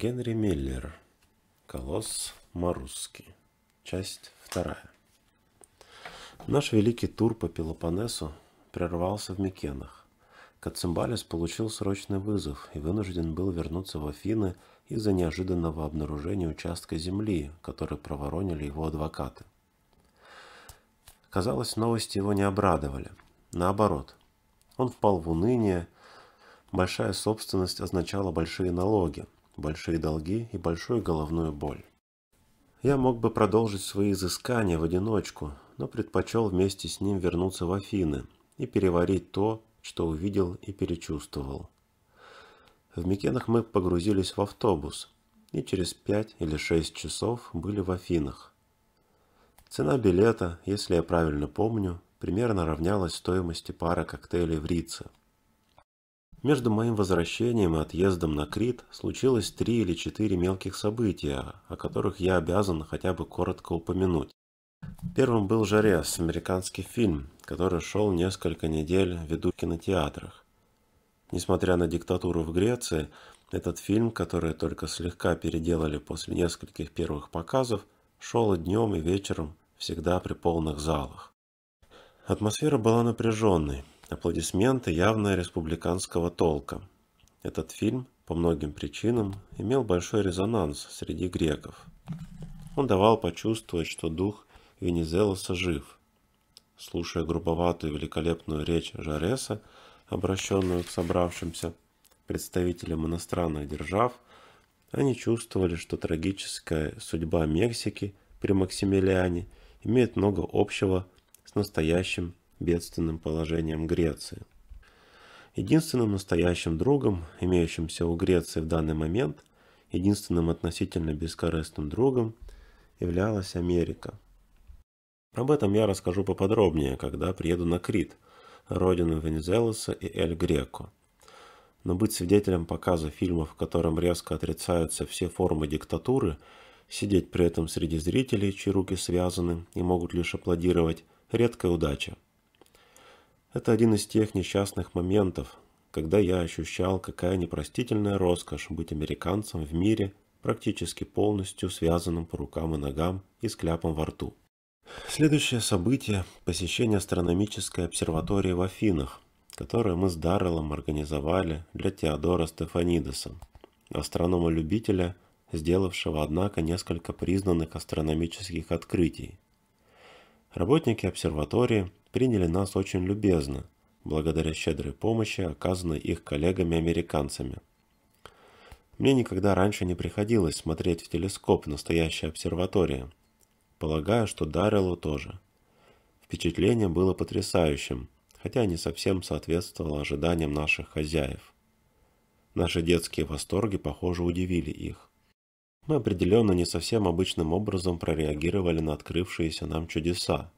Генри Миллер. Колосс Марусский. Часть вторая. Наш великий тур по Пелопоннесу прервался в Микенах. Кацимбалис получил срочный вызов и вынужден был вернуться в Афины из-за неожиданного обнаружения участка земли, который проворонили его адвокаты. Казалось, новости его не обрадовали. Наоборот, он впал в уныние, большая собственность означала большие налоги, большие долги и большую головную боль. Я мог бы продолжить свои изыскания в одиночку, но предпочел вместе с ним вернуться в Афины и переварить то, что увидел и перечувствовал. В Микенах мы погрузились в автобус и через пять или шесть часов были в Афинах. Цена билета, если я правильно помню, примерно равнялась стоимости пары коктейлей в Рице – между моим возвращением и отъездом на Крит случилось три или четыре мелких события, о которых я обязан хотя бы коротко упомянуть. Первым был «Жарес» – американский фильм, который шел несколько недель в виду в кинотеатрах. Несмотря на диктатуру в Греции, этот фильм, который только слегка переделали после нескольких первых показов, шел и днем, и вечером, всегда при полных залах. Атмосфера была напряженной – Аплодисменты явно республиканского толка. Этот фильм по многим причинам имел большой резонанс среди греков. Он давал почувствовать, что дух Венизелоса жив. Слушая грубоватую великолепную речь Жареса, обращенную к собравшимся представителям иностранных держав, они чувствовали, что трагическая судьба Мексики при Максимилиане имеет много общего с настоящим бедственным положением Греции. Единственным настоящим другом, имеющимся у Греции в данный момент, единственным относительно бескорыстным другом являлась Америка. Об этом я расскажу поподробнее, когда приеду на Крит, родину Венезелоса и Эль Греко. Но быть свидетелем показа фильма, в котором резко отрицаются все формы диктатуры, сидеть при этом среди зрителей, чьи руки связаны и могут лишь аплодировать, редкая удача. Это один из тех несчастных моментов, когда я ощущал, какая непростительная роскошь быть американцем в мире, практически полностью связанным по рукам и ногам и с кляпом во рту. Следующее событие – посещение астрономической обсерватории в Афинах, которую мы с Дарреллом организовали для Теодора Стефанидеса, астронома-любителя, сделавшего, однако, несколько признанных астрономических открытий. Работники обсерватории – приняли нас очень любезно, благодаря щедрой помощи, оказанной их коллегами-американцами. Мне никогда раньше не приходилось смотреть в телескоп настоящей обсерватории. полагая, что Дарреллу тоже. Впечатление было потрясающим, хотя не совсем соответствовало ожиданиям наших хозяев. Наши детские восторги, похоже, удивили их. Мы определенно не совсем обычным образом прореагировали на открывшиеся нам чудеса,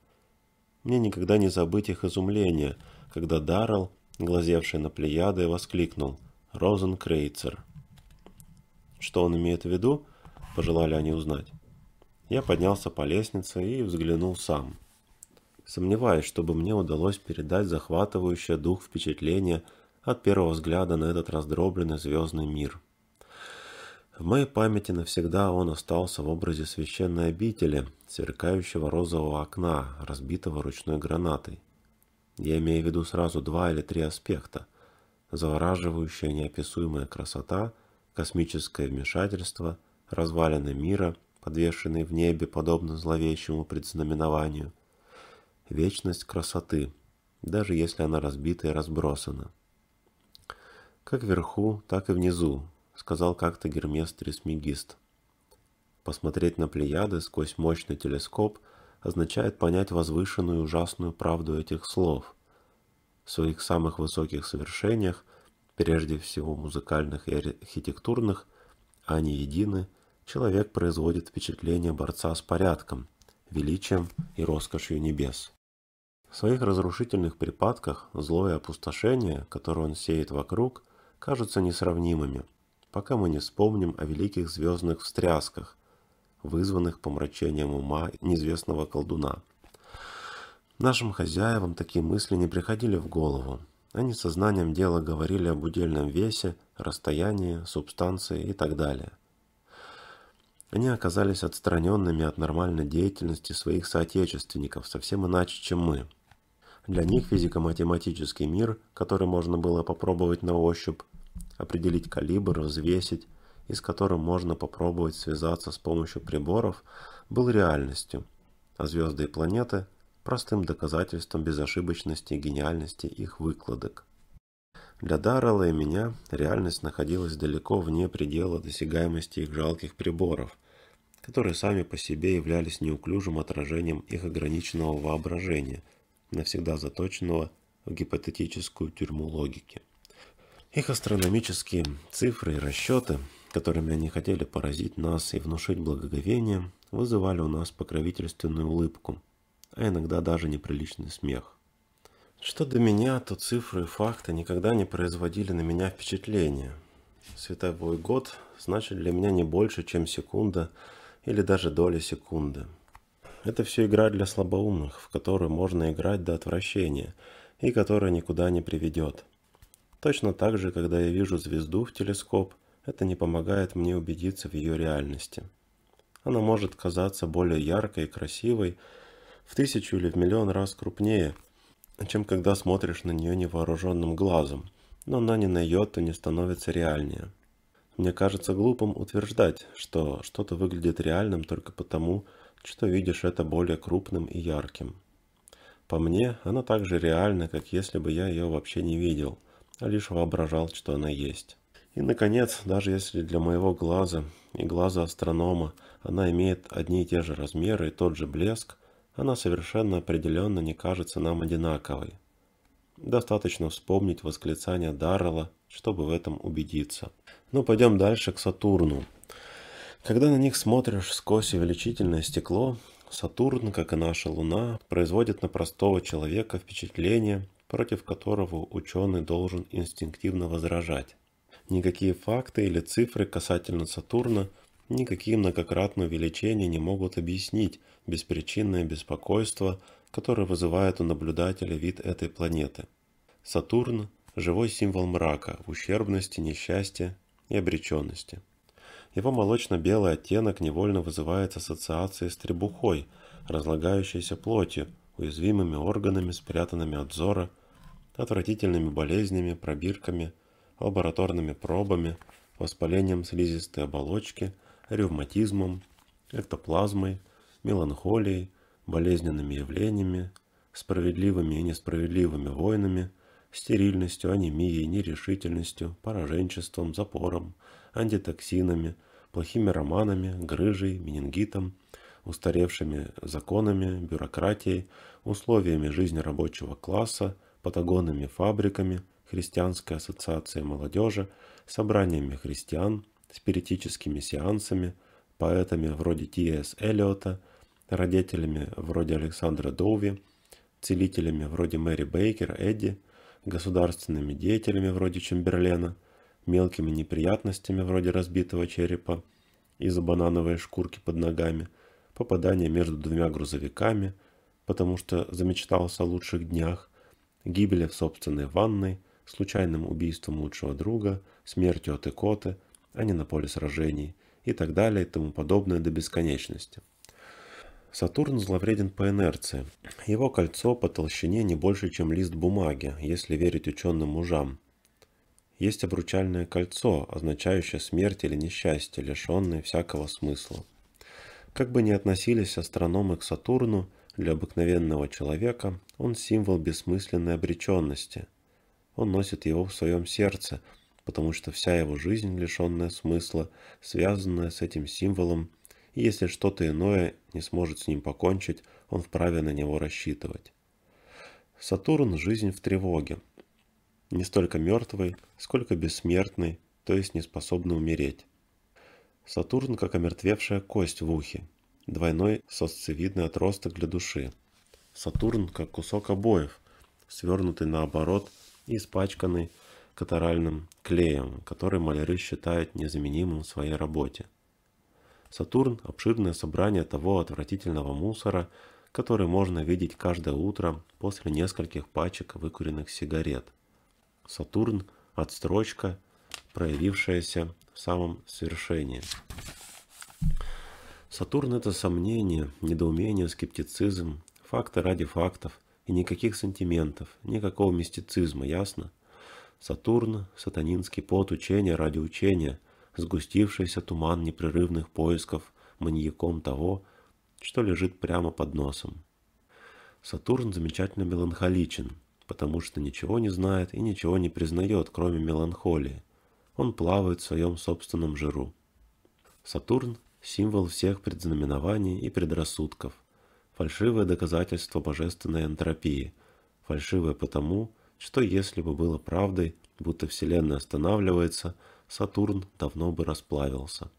мне никогда не забыть их изумление, когда Даррелл, глазевший на Плеяды, воскликнул «Розенкрейцер». Что он имеет в виду, пожелали они узнать. Я поднялся по лестнице и взглянул сам. Сомневаюсь, чтобы мне удалось передать захватывающее дух впечатление от первого взгляда на этот раздробленный звездный мир. В моей памяти навсегда он остался в образе священной обители, сверкающего розового окна, разбитого ручной гранатой. Я имею в виду сразу два или три аспекта. Завораживающая неописуемая красота, космическое вмешательство, развалины мира, подвешенные в небе подобно зловещему предзнаменованию. Вечность красоты, даже если она разбита и разбросана. Как вверху, так и внизу, сказал как-то Гермес Трисмегист. Посмотреть на Плеяды сквозь мощный телескоп означает понять возвышенную и ужасную правду этих слов. В своих самых высоких совершениях, прежде всего музыкальных и архитектурных, они едины, человек производит впечатление борца с порядком, величием и роскошью небес. В своих разрушительных припадках злое опустошение, которое он сеет вокруг, кажутся несравнимыми – пока мы не вспомним о великих звездных встрясках, вызванных помрачением ума неизвестного колдуна. Нашим хозяевам такие мысли не приходили в голову. Они сознанием дела говорили об удельном весе, расстоянии, субстанции и так далее. Они оказались отстраненными от нормальной деятельности своих соотечественников совсем иначе, чем мы. Для них физико-математический мир, который можно было попробовать на ощупь, определить калибр, взвесить, и с которым можно попробовать связаться с помощью приборов, был реальностью, а звезды и планеты – простым доказательством безошибочности и гениальности их выкладок. Для Даррелла и меня реальность находилась далеко вне предела досягаемости их жалких приборов, которые сами по себе являлись неуклюжим отражением их ограниченного воображения, навсегда заточенного в гипотетическую тюрьму логики. Их астрономические цифры и расчеты, которыми они хотели поразить нас и внушить благоговение, вызывали у нас покровительственную улыбку, а иногда даже неприличный смех. Что до меня, то цифры и факты никогда не производили на меня впечатления. Световой год значит для меня не больше, чем секунда или даже доля секунды. Это все игра для слабоумных, в которую можно играть до отвращения и которая никуда не приведет – Точно так же, когда я вижу звезду в телескоп, это не помогает мне убедиться в ее реальности. Она может казаться более яркой и красивой, в тысячу или в миллион раз крупнее, чем когда смотришь на нее невооруженным глазом, но она ни на йоту не становится реальнее. Мне кажется глупым утверждать, что что-то выглядит реальным только потому, что видишь это более крупным и ярким. По мне, она так же реальна, как если бы я ее вообще не видел – а лишь воображал, что она есть. И, наконец, даже если для моего глаза и глаза астронома она имеет одни и те же размеры и тот же блеск, она совершенно определенно не кажется нам одинаковой. Достаточно вспомнить восклицание Даррелла, чтобы в этом убедиться. Но ну, пойдем дальше к Сатурну. Когда на них смотришь сквозь увеличительное стекло, Сатурн, как и наша Луна, производит на простого человека впечатление против которого ученый должен инстинктивно возражать. Никакие факты или цифры касательно Сатурна, никакие многократные увеличения не могут объяснить беспричинное беспокойство, которое вызывает у наблюдателя вид этой планеты. Сатурн – живой символ мрака, ущербности, несчастья и обреченности. Его молочно-белый оттенок невольно вызывает ассоциации с требухой, разлагающейся плотью, уязвимыми органами, спрятанными от взора – отвратительными болезнями, пробирками, лабораторными пробами, воспалением слизистой оболочки, ревматизмом, эктоплазмой, меланхолией, болезненными явлениями, справедливыми и несправедливыми войнами, стерильностью, анемией, нерешительностью, пораженчеством, запором, антитоксинами, плохими романами, грыжей, менингитом, устаревшими законами, бюрократией, условиями жизни рабочего класса, патагонными фабриками, христианской ассоциацией молодежи, собраниями христиан, спиритическими сеансами, поэтами вроде Т.С. Эллиота, родителями вроде Александра Доуви, целителями вроде Мэри Бейкер, Эдди, государственными деятелями вроде Чемберлена, мелкими неприятностями вроде разбитого черепа из-за банановой шкурки под ногами, попадание между двумя грузовиками, потому что замечтался о лучших днях, гибели в собственной ванной, случайным убийством лучшего друга, смертью от икоты, а не на поле сражений и так далее и тому подобное до бесконечности. Сатурн зловреден по инерции. Его кольцо по толщине не больше, чем лист бумаги, если верить ученым мужам. Есть обручальное кольцо, означающее смерть или несчастье, лишенное всякого смысла. Как бы ни относились астрономы к Сатурну, для обыкновенного человека он символ бессмысленной обреченности. Он носит его в своем сердце, потому что вся его жизнь, лишенная смысла, связанная с этим символом, и если что-то иное не сможет с ним покончить, он вправе на него рассчитывать. Сатурн – жизнь в тревоге. Не столько мертвый, сколько бессмертный, то есть не способный умереть. Сатурн как омертвевшая кость в ухе – двойной сосцевидный отросток для души. Сатурн как кусок обоев, свернутый наоборот и испачканный катаральным клеем, который маляры считают незаменимым в своей работе. Сатурн – обширное собрание того отвратительного мусора, который можно видеть каждое утро после нескольких пачек выкуренных сигарет. Сатурн – отстрочка, проявившаяся в самом свершении. Сатурн – это сомнение, недоумение, скептицизм, факты ради фактов и никаких сантиментов, никакого мистицизма, ясно? Сатурн – сатанинский пот учения ради учения, сгустившийся туман непрерывных поисков маньяком того, что лежит прямо под носом. Сатурн замечательно меланхоличен, потому что ничего не знает и ничего не признает, кроме меланхолии. Он плавает в своем собственном жиру. Сатурн символ всех предзнаменований и предрассудков, фальшивое доказательство божественной энтропии, фальшивое потому, что если бы было правдой, будто Вселенная останавливается, Сатурн давно бы расплавился.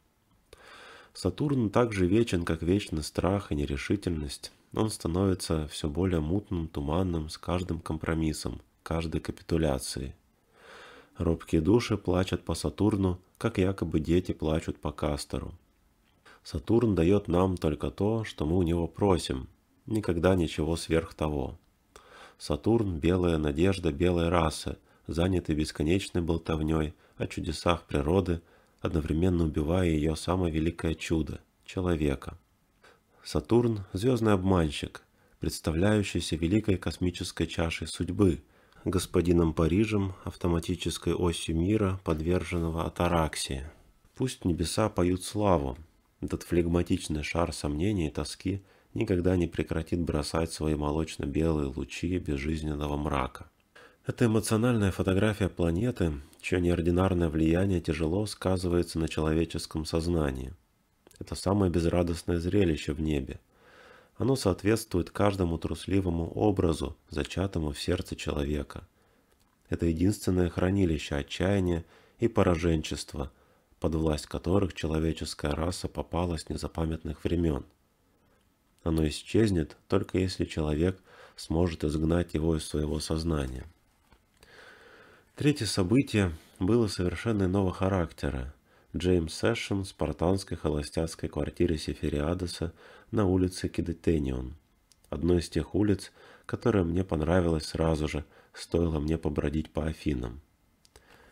Сатурн так же вечен, как вечный страх и нерешительность. Он становится все более мутным, туманным с каждым компромиссом, каждой капитуляцией. Робкие души плачут по Сатурну, как якобы дети плачут по Кастору. Сатурн дает нам только то, что мы у него просим, никогда ничего сверх того. Сатурн – белая надежда белой расы, занятый бесконечной болтовней о чудесах природы, одновременно убивая ее самое великое чудо – человека. Сатурн – звездный обманщик, представляющийся великой космической чашей судьбы, господином Парижем, автоматической осью мира, подверженного атараксии. Пусть небеса поют славу, этот флегматичный шар сомнений и тоски никогда не прекратит бросать свои молочно-белые лучи безжизненного мрака. Это эмоциональная фотография планеты, чье неординарное влияние тяжело сказывается на человеческом сознании. Это самое безрадостное зрелище в небе. Оно соответствует каждому трусливому образу, зачатому в сердце человека. Это единственное хранилище отчаяния и пораженчества – под власть которых человеческая раса попала с незапамятных времен. Оно исчезнет, только если человек сможет изгнать его из своего сознания. Третье событие было совершенно иного характера. Джеймс Сэшен в спартанской холостяцкой квартире Сефериадеса на улице Кидетенион. Одной из тех улиц, которая мне понравилась сразу же, стоило мне побродить по Афинам.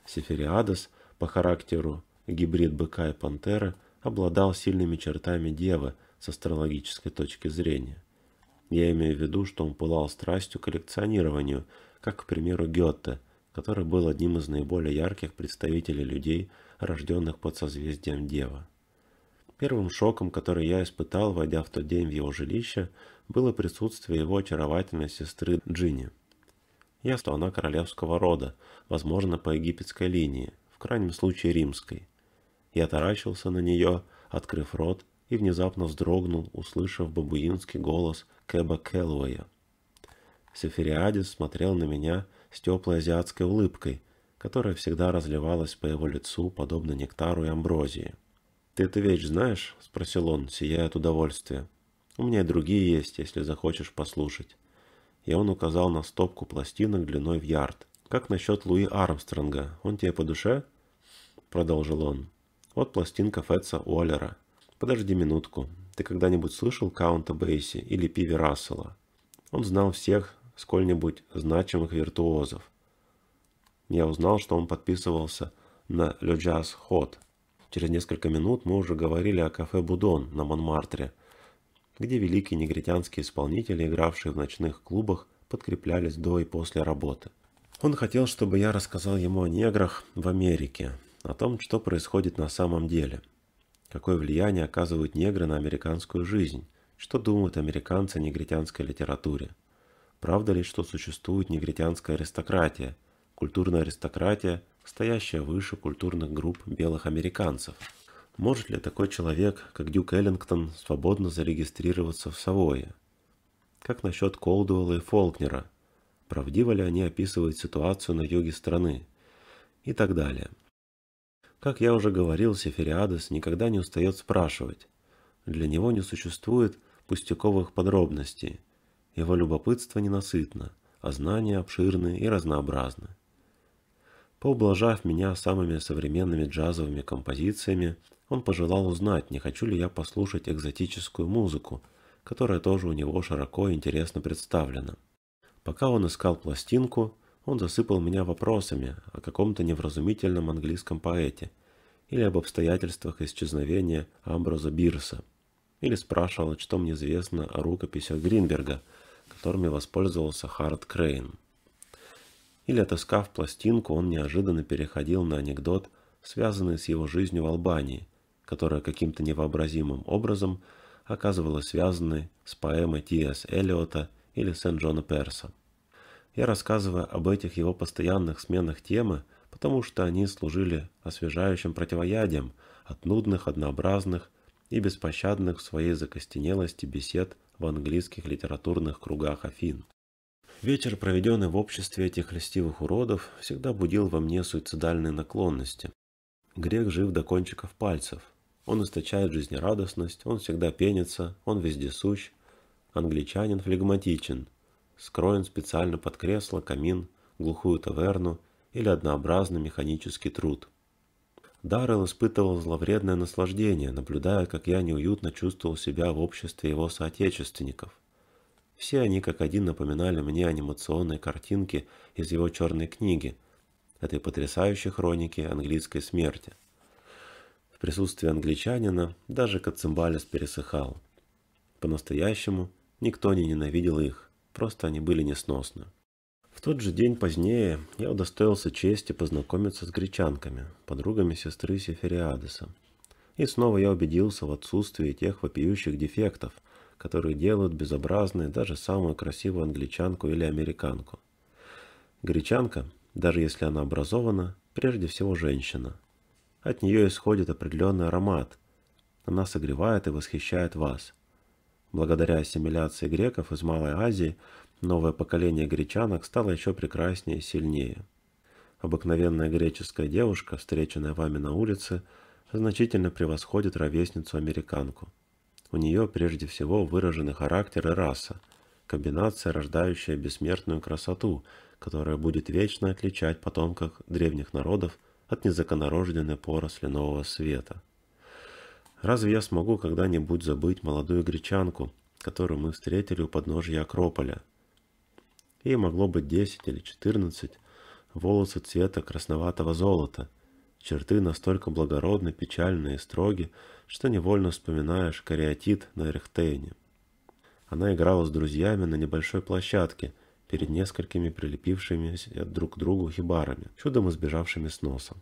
Сефериадес по характеру гибрид быка и пантеры, обладал сильными чертами девы с астрологической точки зрения. Я имею в виду, что он пылал страстью к коллекционированию, как, к примеру, Гетте, который был одним из наиболее ярких представителей людей, рожденных под созвездием Дева. Первым шоком, который я испытал, войдя в тот день в его жилище, было присутствие его очаровательной сестры Джинни. Я, что она королевского рода, возможно, по египетской линии, в крайнем случае римской. Я таращился на нее, открыв рот, и внезапно вздрогнул, услышав бабуинский голос Кэба Кэллоуэя. Сефериадис смотрел на меня с теплой азиатской улыбкой, которая всегда разливалась по его лицу, подобно нектару и амброзии. «Ты эту вещь знаешь?» – спросил он, сияя от удовольствия. «У меня и другие есть, если захочешь послушать». И он указал на стопку пластинок длиной в ярд. «Как насчет Луи Армстронга? Он тебе по душе?» – продолжил он. Вот пластинка Фетца Уоллера. Подожди минутку. Ты когда-нибудь слышал Каунта Бейси или Пиви Рассела? Он знал всех сколь-нибудь значимых виртуозов. Я узнал, что он подписывался на Лёджаз Ход. Через несколько минут мы уже говорили о кафе «Будон» на Монмартре, где великие негритянские исполнители, игравшие в ночных клубах, подкреплялись до и после работы. Он хотел, чтобы я рассказал ему о неграх в Америке, о том, что происходит на самом деле, какое влияние оказывают негры на американскую жизнь, что думают американцы о негритянской литературе, правда ли, что существует негритянская аристократия, культурная аристократия, стоящая выше культурных групп белых американцев. Может ли такой человек, как Дюк Эллингтон, свободно зарегистрироваться в Савое? Как насчет Колдуэлла и Фолкнера? Правдиво ли они описывают ситуацию на юге страны? И так далее. Как я уже говорил, Сефериадес никогда не устает спрашивать. Для него не существует пустяковых подробностей. Его любопытство ненасытно, а знания обширны и разнообразны. Поублажав меня самыми современными джазовыми композициями, он пожелал узнать, не хочу ли я послушать экзотическую музыку, которая тоже у него широко и интересно представлена. Пока он искал пластинку, он засыпал меня вопросами о каком-то невразумительном английском поэте или об обстоятельствах исчезновения Амброза Бирса, или спрашивал, что мне известно о рукописях Гринберга, которыми воспользовался Харт Крейн. Или, отыскав пластинку, он неожиданно переходил на анекдот, связанный с его жизнью в Албании, которая каким-то невообразимым образом оказывалась связанной с поэмой Т.С. Эллиота или Сент-Джона Перса. Я рассказываю об этих его постоянных сменах темы, потому что они служили освежающим противоядием от нудных, однообразных и беспощадных в своей закостенелости бесед в английских литературных кругах Афин. Вечер, проведенный в обществе этих льстивых уродов, всегда будил во мне суицидальные наклонности. Грех жив до кончиков пальцев. Он источает жизнерадостность, он всегда пенится, он вездесущ. Англичанин флегматичен – скроен специально под кресло, камин, глухую таверну или однообразный механический труд. Даррелл испытывал зловредное наслаждение, наблюдая, как я неуютно чувствовал себя в обществе его соотечественников. Все они как один напоминали мне анимационные картинки из его черной книги, этой потрясающей хроники английской смерти. В присутствии англичанина даже Кацимбалис пересыхал. По-настоящему никто не ненавидел их. Просто они были несносны. В тот же день позднее я удостоился чести познакомиться с гречанками, подругами сестры Сефериадеса. И снова я убедился в отсутствии тех вопиющих дефектов, которые делают безобразной даже самую красивую англичанку или американку. Гречанка, даже если она образована, прежде всего женщина. От нее исходит определенный аромат. Она согревает и восхищает вас – Благодаря ассимиляции греков из Малой Азии, новое поколение гречанок стало еще прекраснее и сильнее. Обыкновенная греческая девушка, встреченная вами на улице, значительно превосходит ровесницу-американку. У нее прежде всего выражены характер и раса, комбинация, рождающая бессмертную красоту, которая будет вечно отличать потомков древних народов от незаконорожденной поросли нового света. Разве я смогу когда-нибудь забыть молодую гречанку, которую мы встретили у подножия Акрополя? Ей могло быть 10 или 14, волосы цвета красноватого золота, черты настолько благородны, печальные и строги, что невольно вспоминаешь кариатит на Эрхтейне. Она играла с друзьями на небольшой площадке перед несколькими прилепившимися друг к другу хибарами, чудом избежавшими сноса.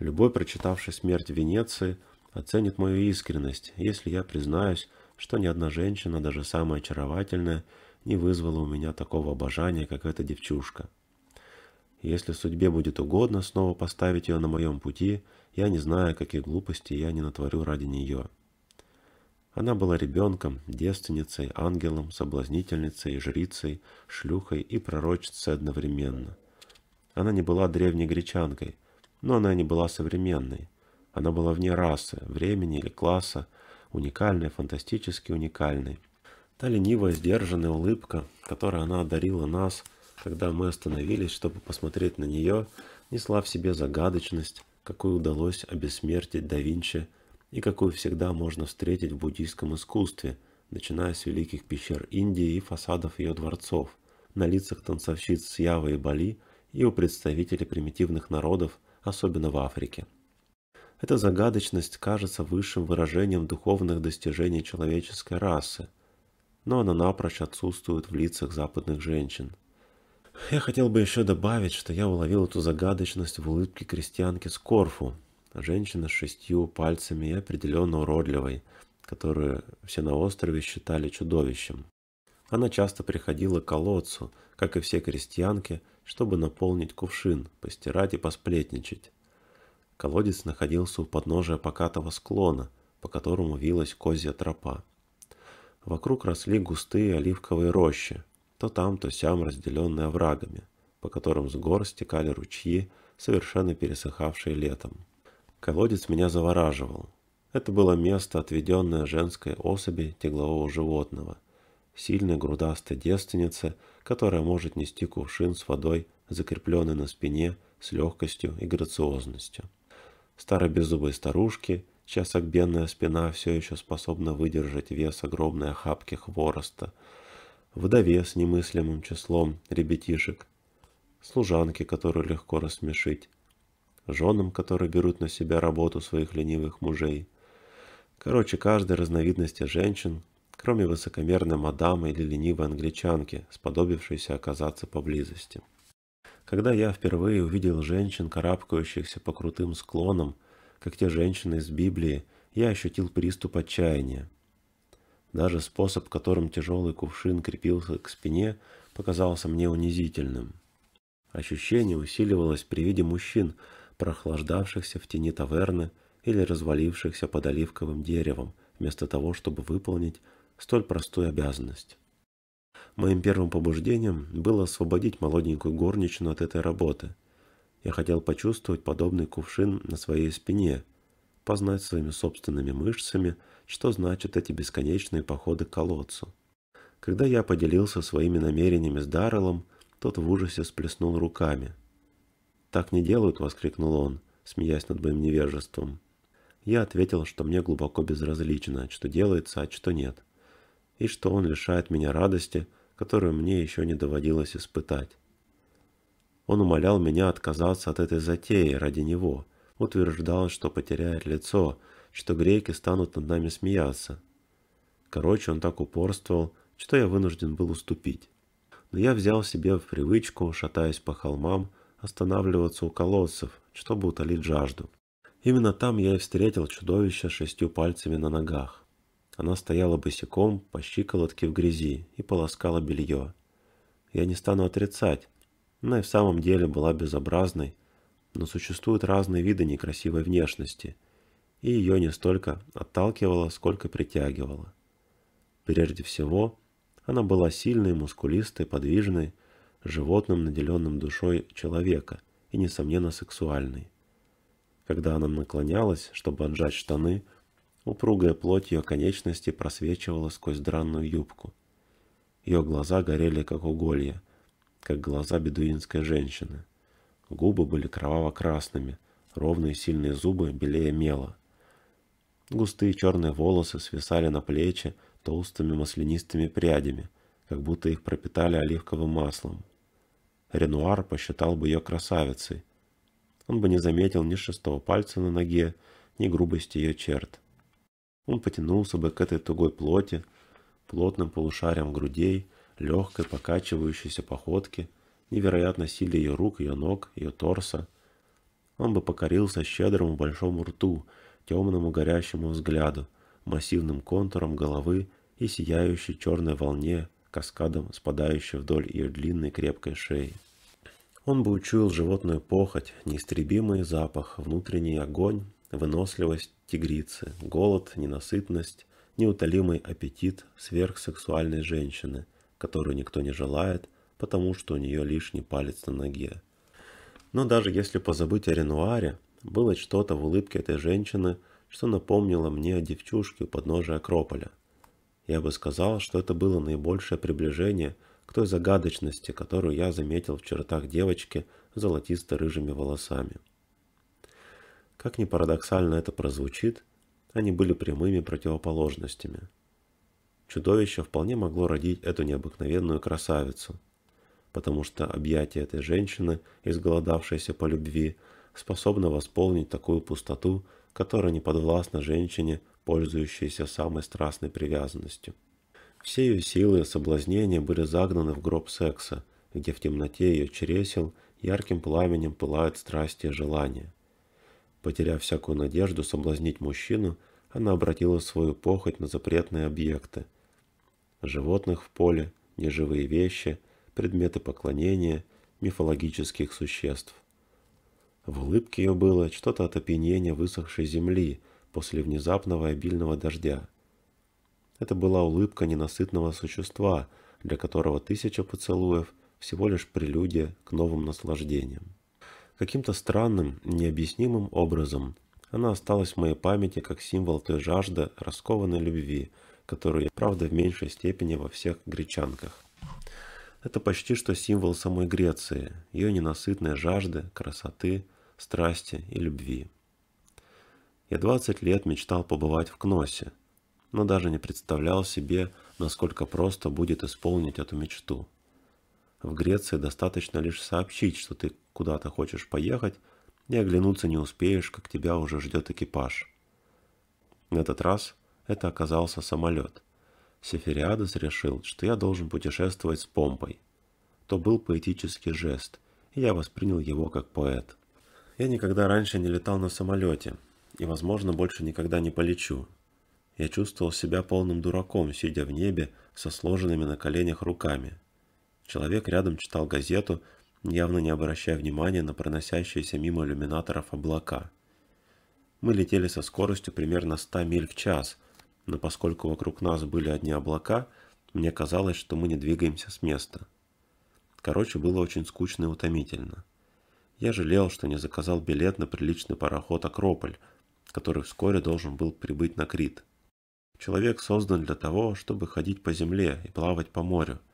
Любой, прочитавший «Смерть Венеции», оценит мою искренность, если я признаюсь, что ни одна женщина, даже самая очаровательная, не вызвала у меня такого обожания, как эта девчушка. Если судьбе будет угодно снова поставить ее на моем пути, я не знаю, какие глупости я не натворю ради нее. Она была ребенком, девственницей, ангелом, соблазнительницей, жрицей, шлюхой и пророчицей одновременно. Она не была древней гречанкой, но она не была современной – она была вне расы, времени или класса, уникальной, фантастически уникальной. Та ленивая, сдержанная улыбка, которой она одарила нас, когда мы остановились, чтобы посмотреть на нее, несла в себе загадочность, какую удалось обессмертить да Винчи и какую всегда можно встретить в буддийском искусстве, начиная с великих пещер Индии и фасадов ее дворцов, на лицах танцовщиц Явы и Бали и у представителей примитивных народов, особенно в Африке. Эта загадочность кажется высшим выражением духовных достижений человеческой расы, но она напрочь отсутствует в лицах западных женщин. Я хотел бы еще добавить, что я уловил эту загадочность в улыбке крестьянки с Корфу, женщины с шестью пальцами и определенно уродливой, которую все на острове считали чудовищем. Она часто приходила к колодцу, как и все крестьянки, чтобы наполнить кувшин, постирать и посплетничать. Колодец находился у подножия покатого склона, по которому вилась козья тропа. Вокруг росли густые оливковые рощи, то там, то сям разделенные оврагами, по которым с гор стекали ручьи, совершенно пересыхавшие летом. Колодец меня завораживал. Это было место, отведенное женской особи теглового животного, сильной грудастой девственнице, которая может нести кувшин с водой, закрепленный на спине, с легкостью и грациозностью старой беззубой старушки, сейчас огбенная спина все еще способна выдержать вес огромной охапки хвороста, вдове с немыслимым числом ребятишек, служанки, которую легко рассмешить, женам, которые берут на себя работу своих ленивых мужей. Короче, каждой разновидности женщин, кроме высокомерной мадамы или ленивой англичанки, сподобившейся оказаться поблизости. Когда я впервые увидел женщин, карабкающихся по крутым склонам, как те женщины из Библии, я ощутил приступ отчаяния. Даже способ, которым тяжелый кувшин крепился к спине, показался мне унизительным. Ощущение усиливалось при виде мужчин, прохлаждавшихся в тени таверны или развалившихся под оливковым деревом, вместо того, чтобы выполнить столь простую обязанность. Моим первым побуждением было освободить молоденькую горничную от этой работы. Я хотел почувствовать подобный кувшин на своей спине, познать своими собственными мышцами, что значат эти бесконечные походы к колодцу. Когда я поделился своими намерениями с Дарреллом, тот в ужасе сплеснул руками. «Так не делают!» — воскликнул он, смеясь над моим невежеством. Я ответил, что мне глубоко безразлично, что делается, а что нет и что он лишает меня радости, которую мне еще не доводилось испытать. Он умолял меня отказаться от этой затеи ради него, утверждал, что потеряет лицо, что греки станут над нами смеяться. Короче, он так упорствовал, что я вынужден был уступить. Но я взял себе в привычку, шатаясь по холмам, останавливаться у колодцев, чтобы утолить жажду. Именно там я и встретил чудовище с шестью пальцами на ногах. Она стояла босиком по щиколотке в грязи и полоскала белье. Я не стану отрицать, она и в самом деле была безобразной, но существуют разные виды некрасивой внешности, и ее не столько отталкивало, сколько притягивало. Прежде всего, она была сильной, мускулистой, подвижной, животным, наделенным душой человека и, несомненно, сексуальной. Когда она наклонялась, чтобы отжать штаны – Упругая плоть ее конечности просвечивала сквозь дранную юбку. Ее глаза горели, как уголья, как глаза бедуинской женщины. Губы были кроваво-красными, ровные сильные зубы белее мела. Густые черные волосы свисали на плечи толстыми маслянистыми прядями, как будто их пропитали оливковым маслом. Ренуар посчитал бы ее красавицей. Он бы не заметил ни шестого пальца на ноге, ни грубости ее черт. Он потянулся бы к этой тугой плоти, плотным полушариям грудей, легкой покачивающейся походке, невероятно силе ее рук, ее ног, ее торса. Он бы покорился щедрому большому рту, темному горящему взгляду, массивным контуром головы и сияющей черной волне, каскадом спадающей вдоль ее длинной крепкой шеи. Он бы учуял животную похоть, неистребимый запах, внутренний огонь выносливость тигрицы, голод, ненасытность, неутолимый аппетит сверхсексуальной женщины, которую никто не желает, потому что у нее лишний палец на ноге. Но даже если позабыть о Ренуаре, было что-то в улыбке этой женщины, что напомнило мне о девчушке у подножия Акрополя. Я бы сказал, что это было наибольшее приближение к той загадочности, которую я заметил в чертах девочки с золотисто-рыжими волосами. Как ни парадоксально это прозвучит, они были прямыми противоположностями. Чудовище вполне могло родить эту необыкновенную красавицу, потому что объятие этой женщины, изголодавшейся по любви, способно восполнить такую пустоту, которая не подвластна женщине, пользующейся самой страстной привязанностью. Все ее силы и соблазнения были загнаны в гроб секса, где в темноте ее чересел ярким пламенем пылают страсти и желания. Потеряв всякую надежду соблазнить мужчину, она обратила свою похоть на запретные объекты. Животных в поле, неживые вещи, предметы поклонения, мифологических существ. В улыбке ее было что-то от опьянения высохшей земли после внезапного обильного дождя. Это была улыбка ненасытного существа, для которого тысяча поцелуев – всего лишь прелюдия к новым наслаждениям. Каким-то странным, необъяснимым образом она осталась в моей памяти как символ той жажды, раскованной любви, которую я, правда, в меньшей степени во всех гречанках. Это почти что символ самой Греции, ее ненасытной жажды, красоты, страсти и любви. Я 20 лет мечтал побывать в Кносе, но даже не представлял себе, насколько просто будет исполнить эту мечту – в Греции достаточно лишь сообщить, что ты куда-то хочешь поехать, и оглянуться не успеешь, как тебя уже ждет экипаж. На этот раз это оказался самолет. Сефериадес решил, что я должен путешествовать с помпой. То был поэтический жест, и я воспринял его как поэт. Я никогда раньше не летал на самолете, и, возможно, больше никогда не полечу. Я чувствовал себя полным дураком, сидя в небе со сложенными на коленях руками – Человек рядом читал газету, явно не обращая внимания на проносящиеся мимо иллюминаторов облака. Мы летели со скоростью примерно 100 миль в час, но поскольку вокруг нас были одни облака, мне казалось, что мы не двигаемся с места. Короче, было очень скучно и утомительно. Я жалел, что не заказал билет на приличный пароход «Акрополь», который вскоре должен был прибыть на Крит. Человек создан для того, чтобы ходить по земле и плавать по морю –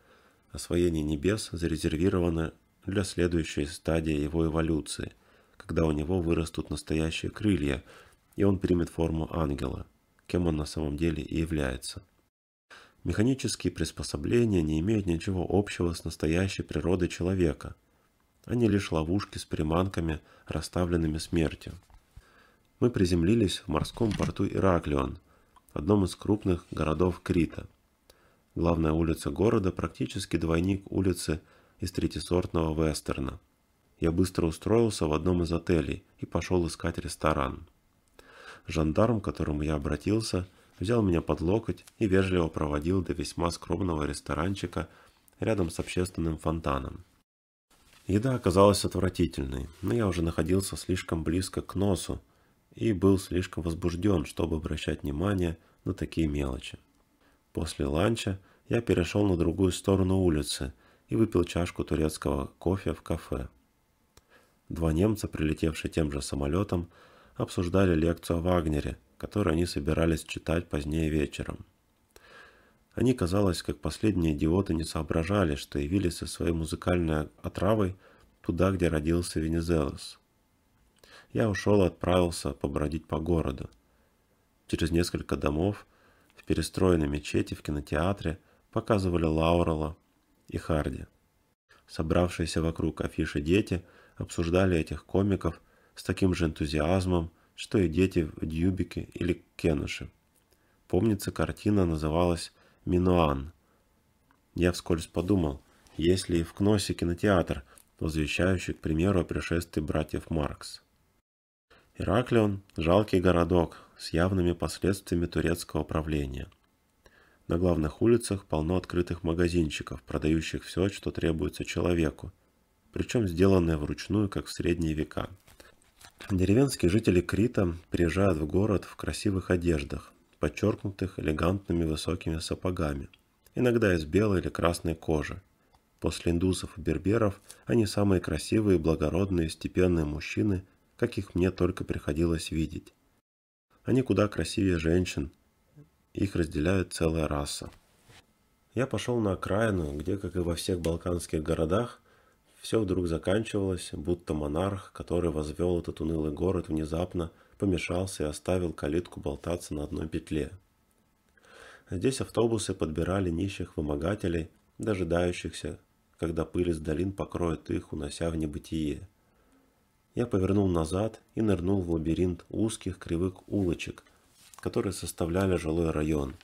освоение небес зарезервировано для следующей стадии его эволюции, когда у него вырастут настоящие крылья, и он примет форму ангела, кем он на самом деле и является. Механические приспособления не имеют ничего общего с настоящей природой человека. Они лишь ловушки с приманками, расставленными смертью. Мы приземлились в морском порту Ираклион, одном из крупных городов Крита – Главная улица города практически двойник улицы из третисортного вестерна. Я быстро устроился в одном из отелей и пошел искать ресторан. Жандарм, к которому я обратился, взял меня под локоть и вежливо проводил до весьма скромного ресторанчика рядом с общественным фонтаном. Еда оказалась отвратительной, но я уже находился слишком близко к носу и был слишком возбужден, чтобы обращать внимание на такие мелочи. После ланча я перешел на другую сторону улицы и выпил чашку турецкого кофе в кафе. Два немца, прилетевшие тем же самолетом, обсуждали лекцию о Вагнере, которую они собирались читать позднее вечером. Они, казалось, как последние идиоты не соображали, что явились со своей музыкальной отравой туда, где родился Венизелос. Я ушел и отправился побродить по городу. Через несколько домов перестроенной мечети в кинотеатре показывали Лаурела и Харди. Собравшиеся вокруг афиши дети обсуждали этих комиков с таким же энтузиазмом, что и дети в Дьюбике или Кенуше. Помнится, картина называлась «Минуан». Я вскользь подумал, есть ли в Кносе кинотеатр, возвещающий, к примеру, о пришествии братьев Маркс. Ираклион – жалкий городок с явными последствиями турецкого правления. На главных улицах полно открытых магазинчиков, продающих все, что требуется человеку, причем сделанное вручную, как в средние века. Деревенские жители Крита приезжают в город в красивых одеждах, подчеркнутых элегантными высокими сапогами, иногда из белой или красной кожи. После индусов и берберов они самые красивые, благородные, степенные мужчины – каких мне только приходилось видеть. Они куда красивее женщин, их разделяет целая раса. Я пошел на окраину, где, как и во всех балканских городах, все вдруг заканчивалось, будто монарх, который возвел этот унылый город внезапно, помешался и оставил калитку болтаться на одной петле. Здесь автобусы подбирали нищих вымогателей, дожидающихся, когда пыль из долин покроет их, унося в небытие я повернул назад и нырнул в лабиринт узких кривых улочек, которые составляли жилой район.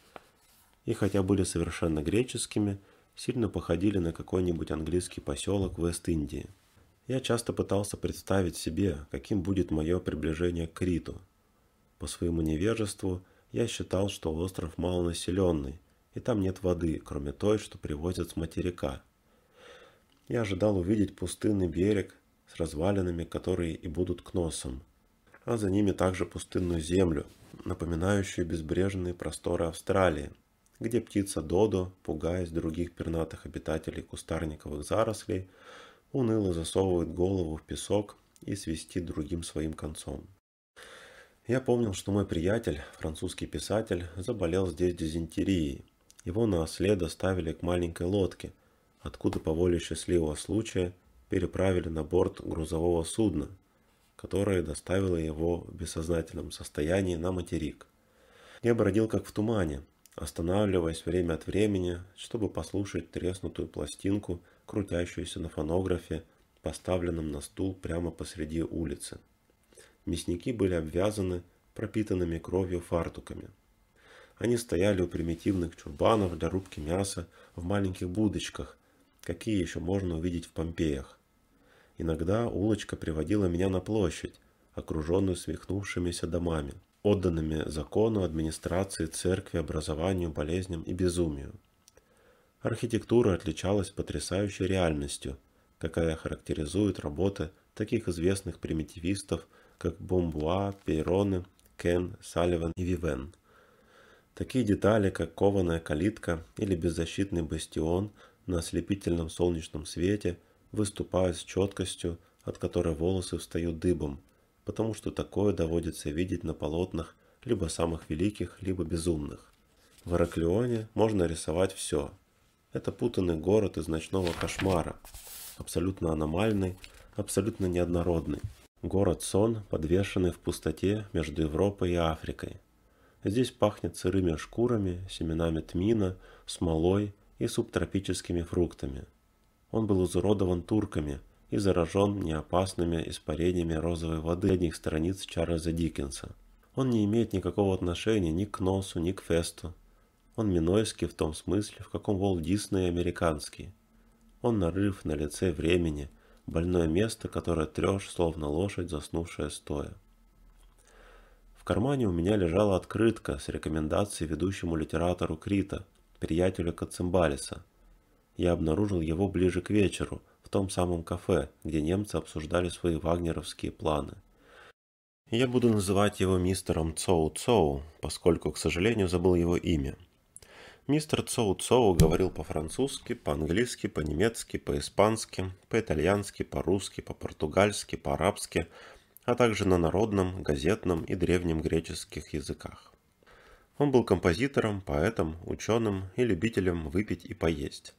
И хотя были совершенно греческими, сильно походили на какой-нибудь английский поселок в Вест-Индии. Я часто пытался представить себе, каким будет мое приближение к Криту. По своему невежеству я считал, что остров малонаселенный, и там нет воды, кроме той, что привозят с материка. Я ожидал увидеть пустынный берег с развалинами, которые и будут к носам, а за ними также пустынную землю, напоминающую безбрежные просторы Австралии, где птица Додо, пугаясь других пернатых обитателей кустарниковых зарослей, уныло засовывает голову в песок и свистит другим своим концом. Я помнил, что мой приятель, французский писатель, заболел здесь дизентерией. Его на осле доставили к маленькой лодке, откуда по воле счастливого случая переправили на борт грузового судна, которое доставило его в бессознательном состоянии на материк. Я бродил как в тумане, останавливаясь время от времени, чтобы послушать треснутую пластинку, крутящуюся на фонографе, поставленном на стул прямо посреди улицы. Мясники были обвязаны пропитанными кровью фартуками. Они стояли у примитивных чурбанов для рубки мяса в маленьких будочках, какие еще можно увидеть в Помпеях. Иногда улочка приводила меня на площадь, окруженную свихнувшимися домами, отданными закону, администрации, церкви, образованию, болезням и безумию. Архитектура отличалась потрясающей реальностью, какая характеризует работы таких известных примитивистов, как Бомбуа, Пейроны, Кен, Салливан и Вивен. Такие детали, как кованая калитка или беззащитный бастион – на ослепительном солнечном свете выступают с четкостью, от которой волосы встают дыбом, потому что такое доводится видеть на полотнах либо самых великих, либо безумных. В Ираклионе можно рисовать все. Это путанный город из ночного кошмара, абсолютно аномальный, абсолютно неоднородный. Город-сон, подвешенный в пустоте между Европой и Африкой. Здесь пахнет сырыми шкурами, семенами тмина, смолой, и субтропическими фруктами. Он был изуродован турками и заражен неопасными испарениями розовой воды одних страниц Чарльза Диккенса. Он не имеет никакого отношения ни к Носу, ни к Фесту. Он минойский в том смысле, в каком Волт Дисней американский. Он нарыв на лице времени, больное место, которое трешь, словно лошадь, заснувшая стоя. В кармане у меня лежала открытка с рекомендацией ведущему литератору Крита, приятеля Коцимбалиса. Я обнаружил его ближе к вечеру, в том самом кафе, где немцы обсуждали свои вагнеровские планы. Я буду называть его мистером Цоу Цоу, поскольку, к сожалению, забыл его имя. Мистер Цоу Цоу говорил по-французски, по-английски, по-немецки, по-испански, по-итальянски, по-русски, по-португальски, по-арабски, а также на народном, газетном и древнем греческих языках. Он был композитором, поэтом, ученым и любителем выпить и поесть.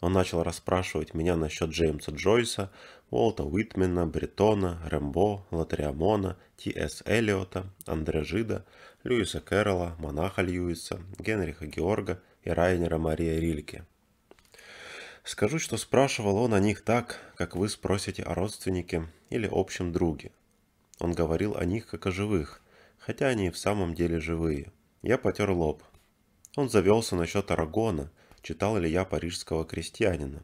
Он начал расспрашивать меня насчет Джеймса Джойса, Уолта Уитмена, Бретона, Рэмбо, Латриамона, Ти. С. Эллиота, Андре Жида, Льюиса Кэрролла, Монаха Льюиса, Генриха Георга и Райнера Мария Рильке. Скажу, что спрашивал он о них так, как вы спросите о родственнике или общем друге. Он говорил о них как о живых, хотя они и в самом деле живые – я потер лоб. Он завелся насчет Арагона, читал ли я парижского крестьянина.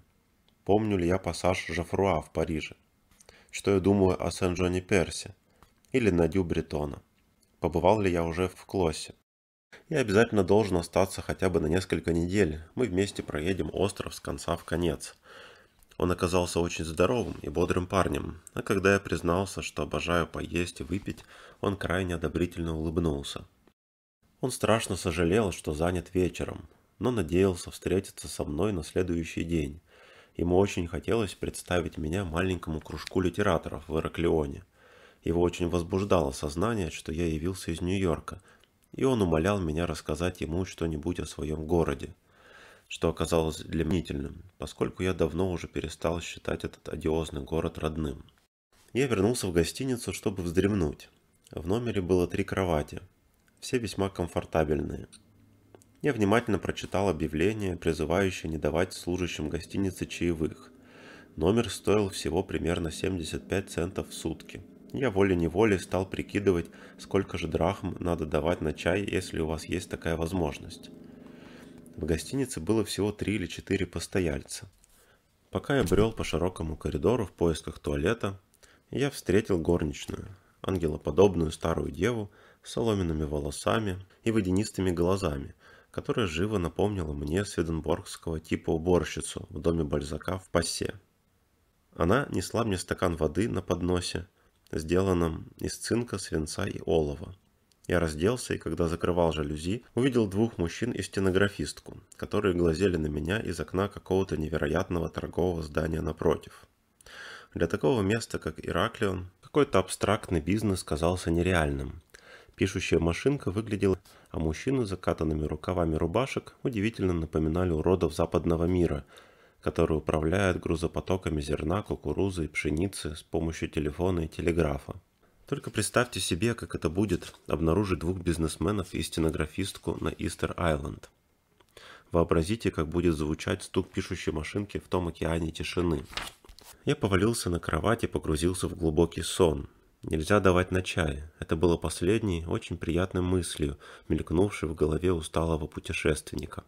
Помню ли я пассаж Жафруа в Париже. Что я думаю о Сен-Джоне Персе. Или Надю Бретона. Побывал ли я уже в Клосе. Я обязательно должен остаться хотя бы на несколько недель. Мы вместе проедем остров с конца в конец. Он оказался очень здоровым и бодрым парнем, а когда я признался, что обожаю поесть и выпить, он крайне одобрительно улыбнулся. Он страшно сожалел, что занят вечером, но надеялся встретиться со мной на следующий день. Ему очень хотелось представить меня маленькому кружку литераторов в Ираклионе. Его очень возбуждало сознание, что я явился из Нью-Йорка, и он умолял меня рассказать ему что-нибудь о своем городе, что оказалось для меня мнительным, поскольку я давно уже перестал считать этот одиозный город родным. Я вернулся в гостиницу, чтобы вздремнуть. В номере было три кровати, все весьма комфортабельные. Я внимательно прочитал объявление, призывающее не давать служащим гостиницы чаевых. Номер стоил всего примерно 75 центов в сутки. Я волей-неволей стал прикидывать, сколько же драхм надо давать на чай, если у вас есть такая возможность. В гостинице было всего три или четыре постояльца. Пока я брел по широкому коридору в поисках туалета, я встретил горничную, ангелоподобную старую деву соломенными волосами и водянистыми глазами, которая живо напомнила мне сведенборгского типа уборщицу в доме Бальзака в Пассе. Она несла мне стакан воды на подносе, сделанном из цинка, свинца и олова. Я разделся и, когда закрывал жалюзи, увидел двух мужчин и стенографистку, которые глазели на меня из окна какого-то невероятного торгового здания напротив. Для такого места, как Ираклион, какой-то абстрактный бизнес казался нереальным, Пишущая машинка выглядела, а мужчины с закатанными рукавами рубашек удивительно напоминали уродов западного мира, которые управляют грузопотоками зерна, кукурузы и пшеницы с помощью телефона и телеграфа. Только представьте себе, как это будет обнаружить двух бизнесменов и стенографистку на Истер-Айленд. Вообразите, как будет звучать стук пишущей машинки в том океане тишины. Я повалился на кровать и погрузился в глубокий сон – Нельзя давать на чай. Это было последней, очень приятной мыслью, мелькнувшей в голове усталого путешественника.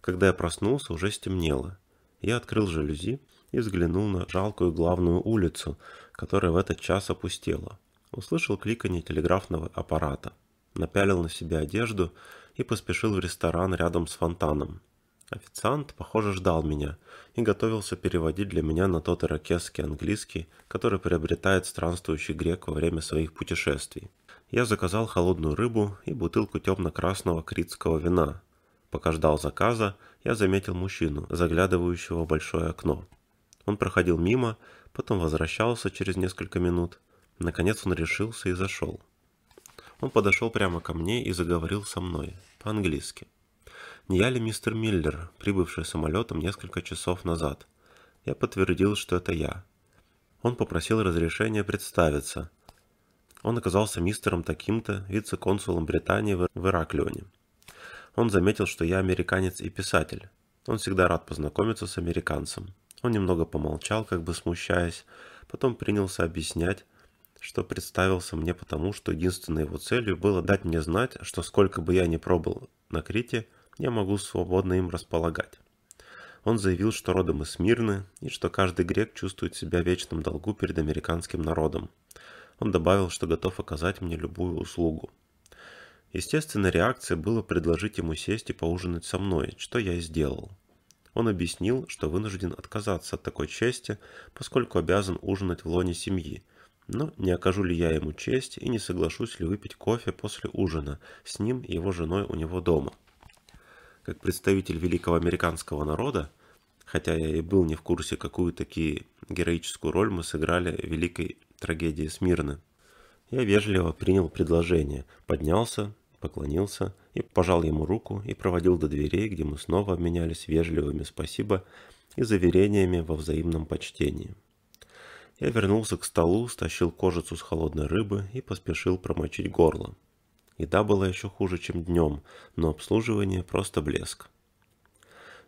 Когда я проснулся, уже стемнело. Я открыл жалюзи и взглянул на жалкую главную улицу, которая в этот час опустела. Услышал кликанье телеграфного аппарата. Напялил на себя одежду и поспешил в ресторан рядом с фонтаном. Официант, похоже, ждал меня и готовился переводить для меня на тот ирокесский английский, который приобретает странствующий грек во время своих путешествий. Я заказал холодную рыбу и бутылку темно-красного критского вина. Пока ждал заказа, я заметил мужчину, заглядывающего в большое окно. Он проходил мимо, потом возвращался через несколько минут. Наконец он решился и зашел. Он подошел прямо ко мне и заговорил со мной, по-английски. Не я ли мистер Миллер, прибывший самолетом несколько часов назад? Я подтвердил, что это я. Он попросил разрешения представиться. Он оказался мистером таким-то, вице-консулом Британии в Ираклионе. Он заметил, что я американец и писатель. Он всегда рад познакомиться с американцем. Он немного помолчал, как бы смущаясь, потом принялся объяснять, что представился мне потому, что единственной его целью было дать мне знать, что сколько бы я ни пробыл на Крите, я могу свободно им располагать. Он заявил, что родом из Смирны, и что каждый грек чувствует себя вечным долгу перед американским народом. Он добавил, что готов оказать мне любую услугу. Естественной реакцией было предложить ему сесть и поужинать со мной, что я и сделал. Он объяснил, что вынужден отказаться от такой чести, поскольку обязан ужинать в лоне семьи, но не окажу ли я ему честь и не соглашусь ли выпить кофе после ужина с ним и его женой у него дома как представитель великого американского народа, хотя я и был не в курсе, какую такие героическую роль мы сыграли в великой трагедии Смирны. Я вежливо принял предложение, поднялся, поклонился и пожал ему руку и проводил до дверей, где мы снова обменялись вежливыми «спасибо» и заверениями во взаимном почтении. Я вернулся к столу, стащил кожицу с холодной рыбы и поспешил промочить горло. Еда была еще хуже, чем днем, но обслуживание просто блеск.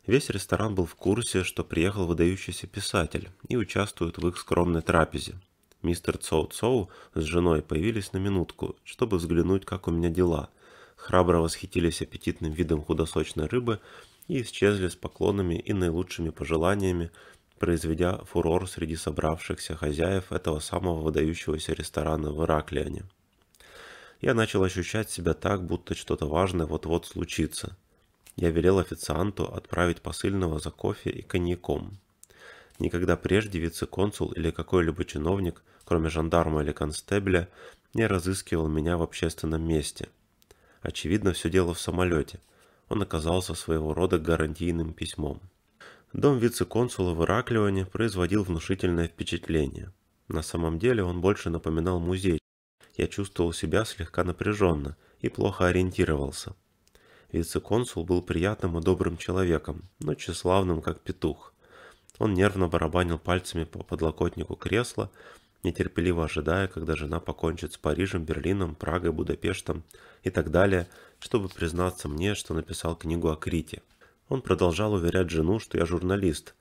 Весь ресторан был в курсе, что приехал выдающийся писатель и участвует в их скромной трапезе. Мистер Цоу Цоу с женой появились на минутку, чтобы взглянуть, как у меня дела. Храбро восхитились аппетитным видом худосочной рыбы и исчезли с поклонами и наилучшими пожеланиями, произведя фурор среди собравшихся хозяев этого самого выдающегося ресторана в Ираклиане я начал ощущать себя так, будто что-то важное вот-вот случится. Я велел официанту отправить посыльного за кофе и коньяком. Никогда прежде вице-консул или какой-либо чиновник, кроме жандарма или констебля, не разыскивал меня в общественном месте. Очевидно, все дело в самолете. Он оказался своего рода гарантийным письмом. Дом вице-консула в Ираклионе производил внушительное впечатление. На самом деле он больше напоминал музей, я чувствовал себя слегка напряженно и плохо ориентировался. Вице-консул был приятным и добрым человеком, но тщеславным, как петух. Он нервно барабанил пальцами по подлокотнику кресла, нетерпеливо ожидая, когда жена покончит с Парижем, Берлином, Прагой, Будапештом и так далее, чтобы признаться мне, что написал книгу о Крите. Он продолжал уверять жену, что я журналист,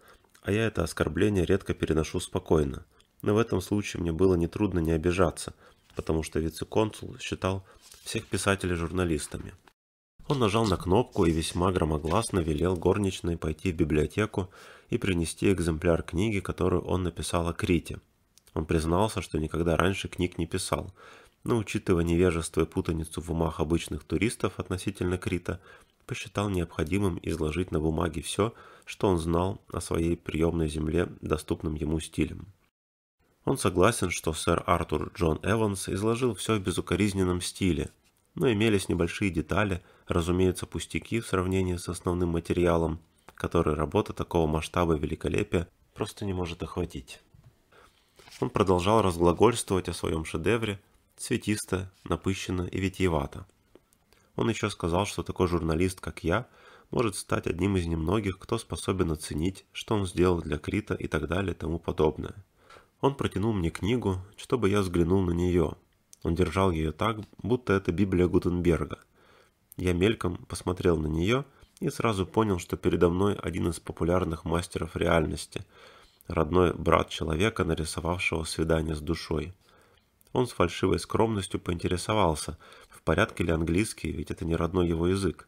а я это оскорбление редко переношу спокойно. Но в этом случае мне было нетрудно не обижаться – потому что вице-консул считал всех писателей журналистами. Он нажал на кнопку и весьма громогласно велел горничной пойти в библиотеку и принести экземпляр книги, которую он написал о Крите. Он признался, что никогда раньше книг не писал, но учитывая невежество и путаницу в умах обычных туристов относительно Крита, посчитал необходимым изложить на бумаге все, что он знал о своей приемной земле доступным ему стилем. Он согласен, что сэр Артур Джон Эванс изложил все в безукоризненном стиле, но имелись небольшие детали, разумеется, пустяки в сравнении с основным материалом, который работа такого масштаба великолепия просто не может охватить. Он продолжал разглагольствовать о своем шедевре, цветисто, напыщенно и витиевато. Он еще сказал, что такой журналист, как я, может стать одним из немногих, кто способен оценить, что он сделал для Крита и так далее и тому подобное. Он протянул мне книгу, чтобы я взглянул на нее. Он держал ее так, будто это Библия Гутенберга. Я мельком посмотрел на нее и сразу понял, что передо мной один из популярных мастеров реальности, родной брат человека, нарисовавшего свидание с душой. Он с фальшивой скромностью поинтересовался, в порядке ли английский, ведь это не родной его язык.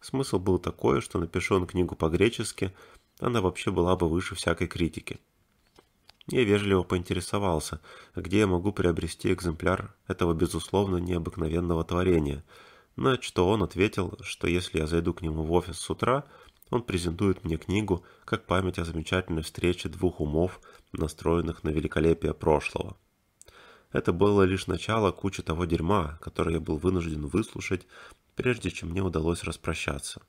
Смысл был такой, что напишу он книгу по-гречески, она вообще была бы выше всякой критики. Я вежливо поинтересовался, где я могу приобрести экземпляр этого, безусловно, необыкновенного творения, на что он ответил, что если я зайду к нему в офис с утра, он презентует мне книгу как память о замечательной встрече двух умов, настроенных на великолепие прошлого. Это было лишь начало кучи того дерьма, которое я был вынужден выслушать, прежде чем мне удалось распрощаться.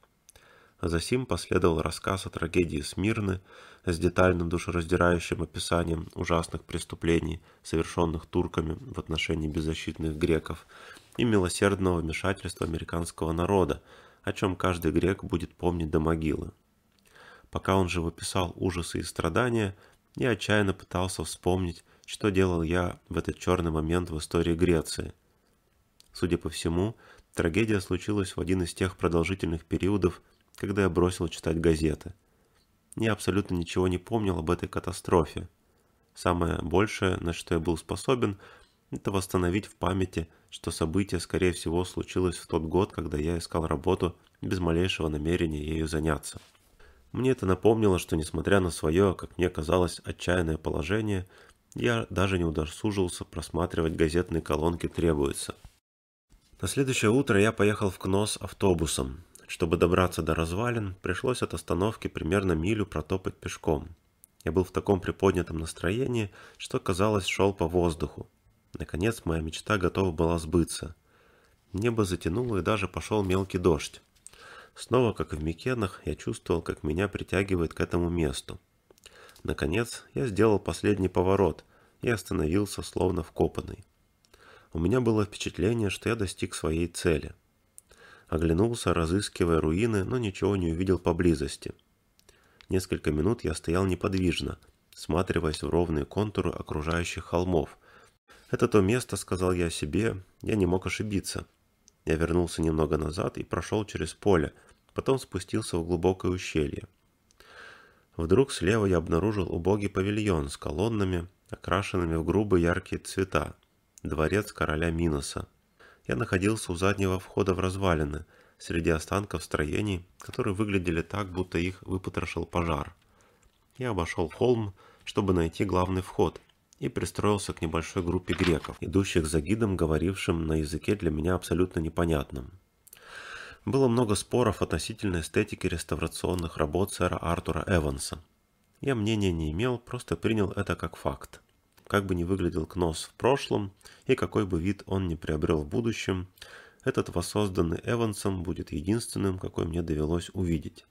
А Затем последовал рассказ о трагедии Смирны с детальным душераздирающим описанием ужасных преступлений, совершенных турками в отношении беззащитных греков, и милосердного вмешательства американского народа, о чем каждый грек будет помнить до могилы. Пока он же выписал ужасы и страдания, я отчаянно пытался вспомнить, что делал я в этот черный момент в истории Греции. Судя по всему, трагедия случилась в один из тех продолжительных периодов, когда я бросил читать газеты. Я абсолютно ничего не помнил об этой катастрофе. Самое большее, на что я был способен, это восстановить в памяти, что событие, скорее всего, случилось в тот год, когда я искал работу без малейшего намерения ею заняться. Мне это напомнило, что несмотря на свое, как мне казалось, отчаянное положение, я даже не удосужился просматривать газетные колонки «Требуется». На следующее утро я поехал в КНОС автобусом. Чтобы добраться до развалин, пришлось от остановки примерно милю протопать пешком. Я был в таком приподнятом настроении, что, казалось, шел по воздуху. Наконец моя мечта готова была сбыться. Небо затянуло и даже пошел мелкий дождь. Снова, как и в Микенах, я чувствовал, как меня притягивает к этому месту. Наконец, я сделал последний поворот и остановился словно вкопанный. У меня было впечатление, что я достиг своей цели – Оглянулся, разыскивая руины, но ничего не увидел поблизости. Несколько минут я стоял неподвижно, всматриваясь в ровные контуры окружающих холмов. «Это то место», — сказал я себе, — «я не мог ошибиться». Я вернулся немного назад и прошел через поле, потом спустился в глубокое ущелье. Вдруг слева я обнаружил убогий павильон с колоннами, окрашенными в грубые яркие цвета. Дворец короля Миноса я находился у заднего входа в развалины, среди останков строений, которые выглядели так, будто их выпотрошил пожар. Я обошел холм, чтобы найти главный вход, и пристроился к небольшой группе греков, идущих за гидом, говорившим на языке для меня абсолютно непонятном. Было много споров относительно эстетики реставрационных работ сэра Артура Эванса. Я мнения не имел, просто принял это как факт как бы ни выглядел Кнос в прошлом и какой бы вид он ни приобрел в будущем, этот воссозданный Эвансом будет единственным, какой мне довелось увидеть.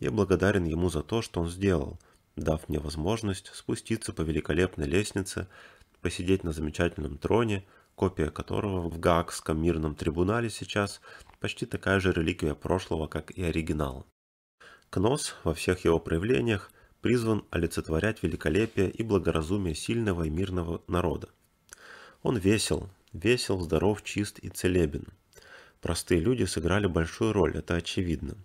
Я благодарен ему за то, что он сделал, дав мне возможность спуститься по великолепной лестнице, посидеть на замечательном троне, копия которого в Гаагском мирном трибунале сейчас почти такая же реликвия прошлого, как и оригинал. Кнос во всех его проявлениях призван олицетворять великолепие и благоразумие сильного и мирного народа. Он весел, весел, здоров, чист и целебен. Простые люди сыграли большую роль, это очевидно.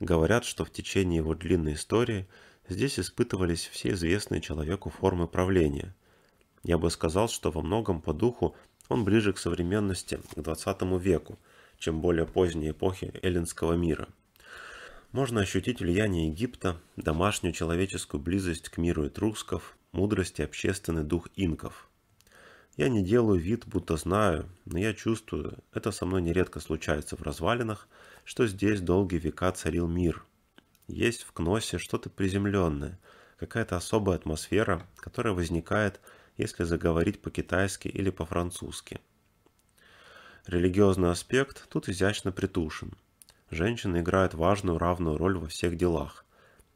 Говорят, что в течение его длинной истории здесь испытывались все известные человеку формы правления. Я бы сказал, что во многом по духу он ближе к современности, к 20 веку, чем более поздние эпохи эллинского мира – можно ощутить влияние Египта, домашнюю человеческую близость к миру этрусков, мудрость и общественный дух инков. Я не делаю вид, будто знаю, но я чувствую, это со мной нередко случается в развалинах, что здесь долгие века царил мир. Есть в Кносе что-то приземленное, какая-то особая атмосфера, которая возникает, если заговорить по-китайски или по-французски. Религиозный аспект тут изящно притушен – Женщины играют важную равную роль во всех делах.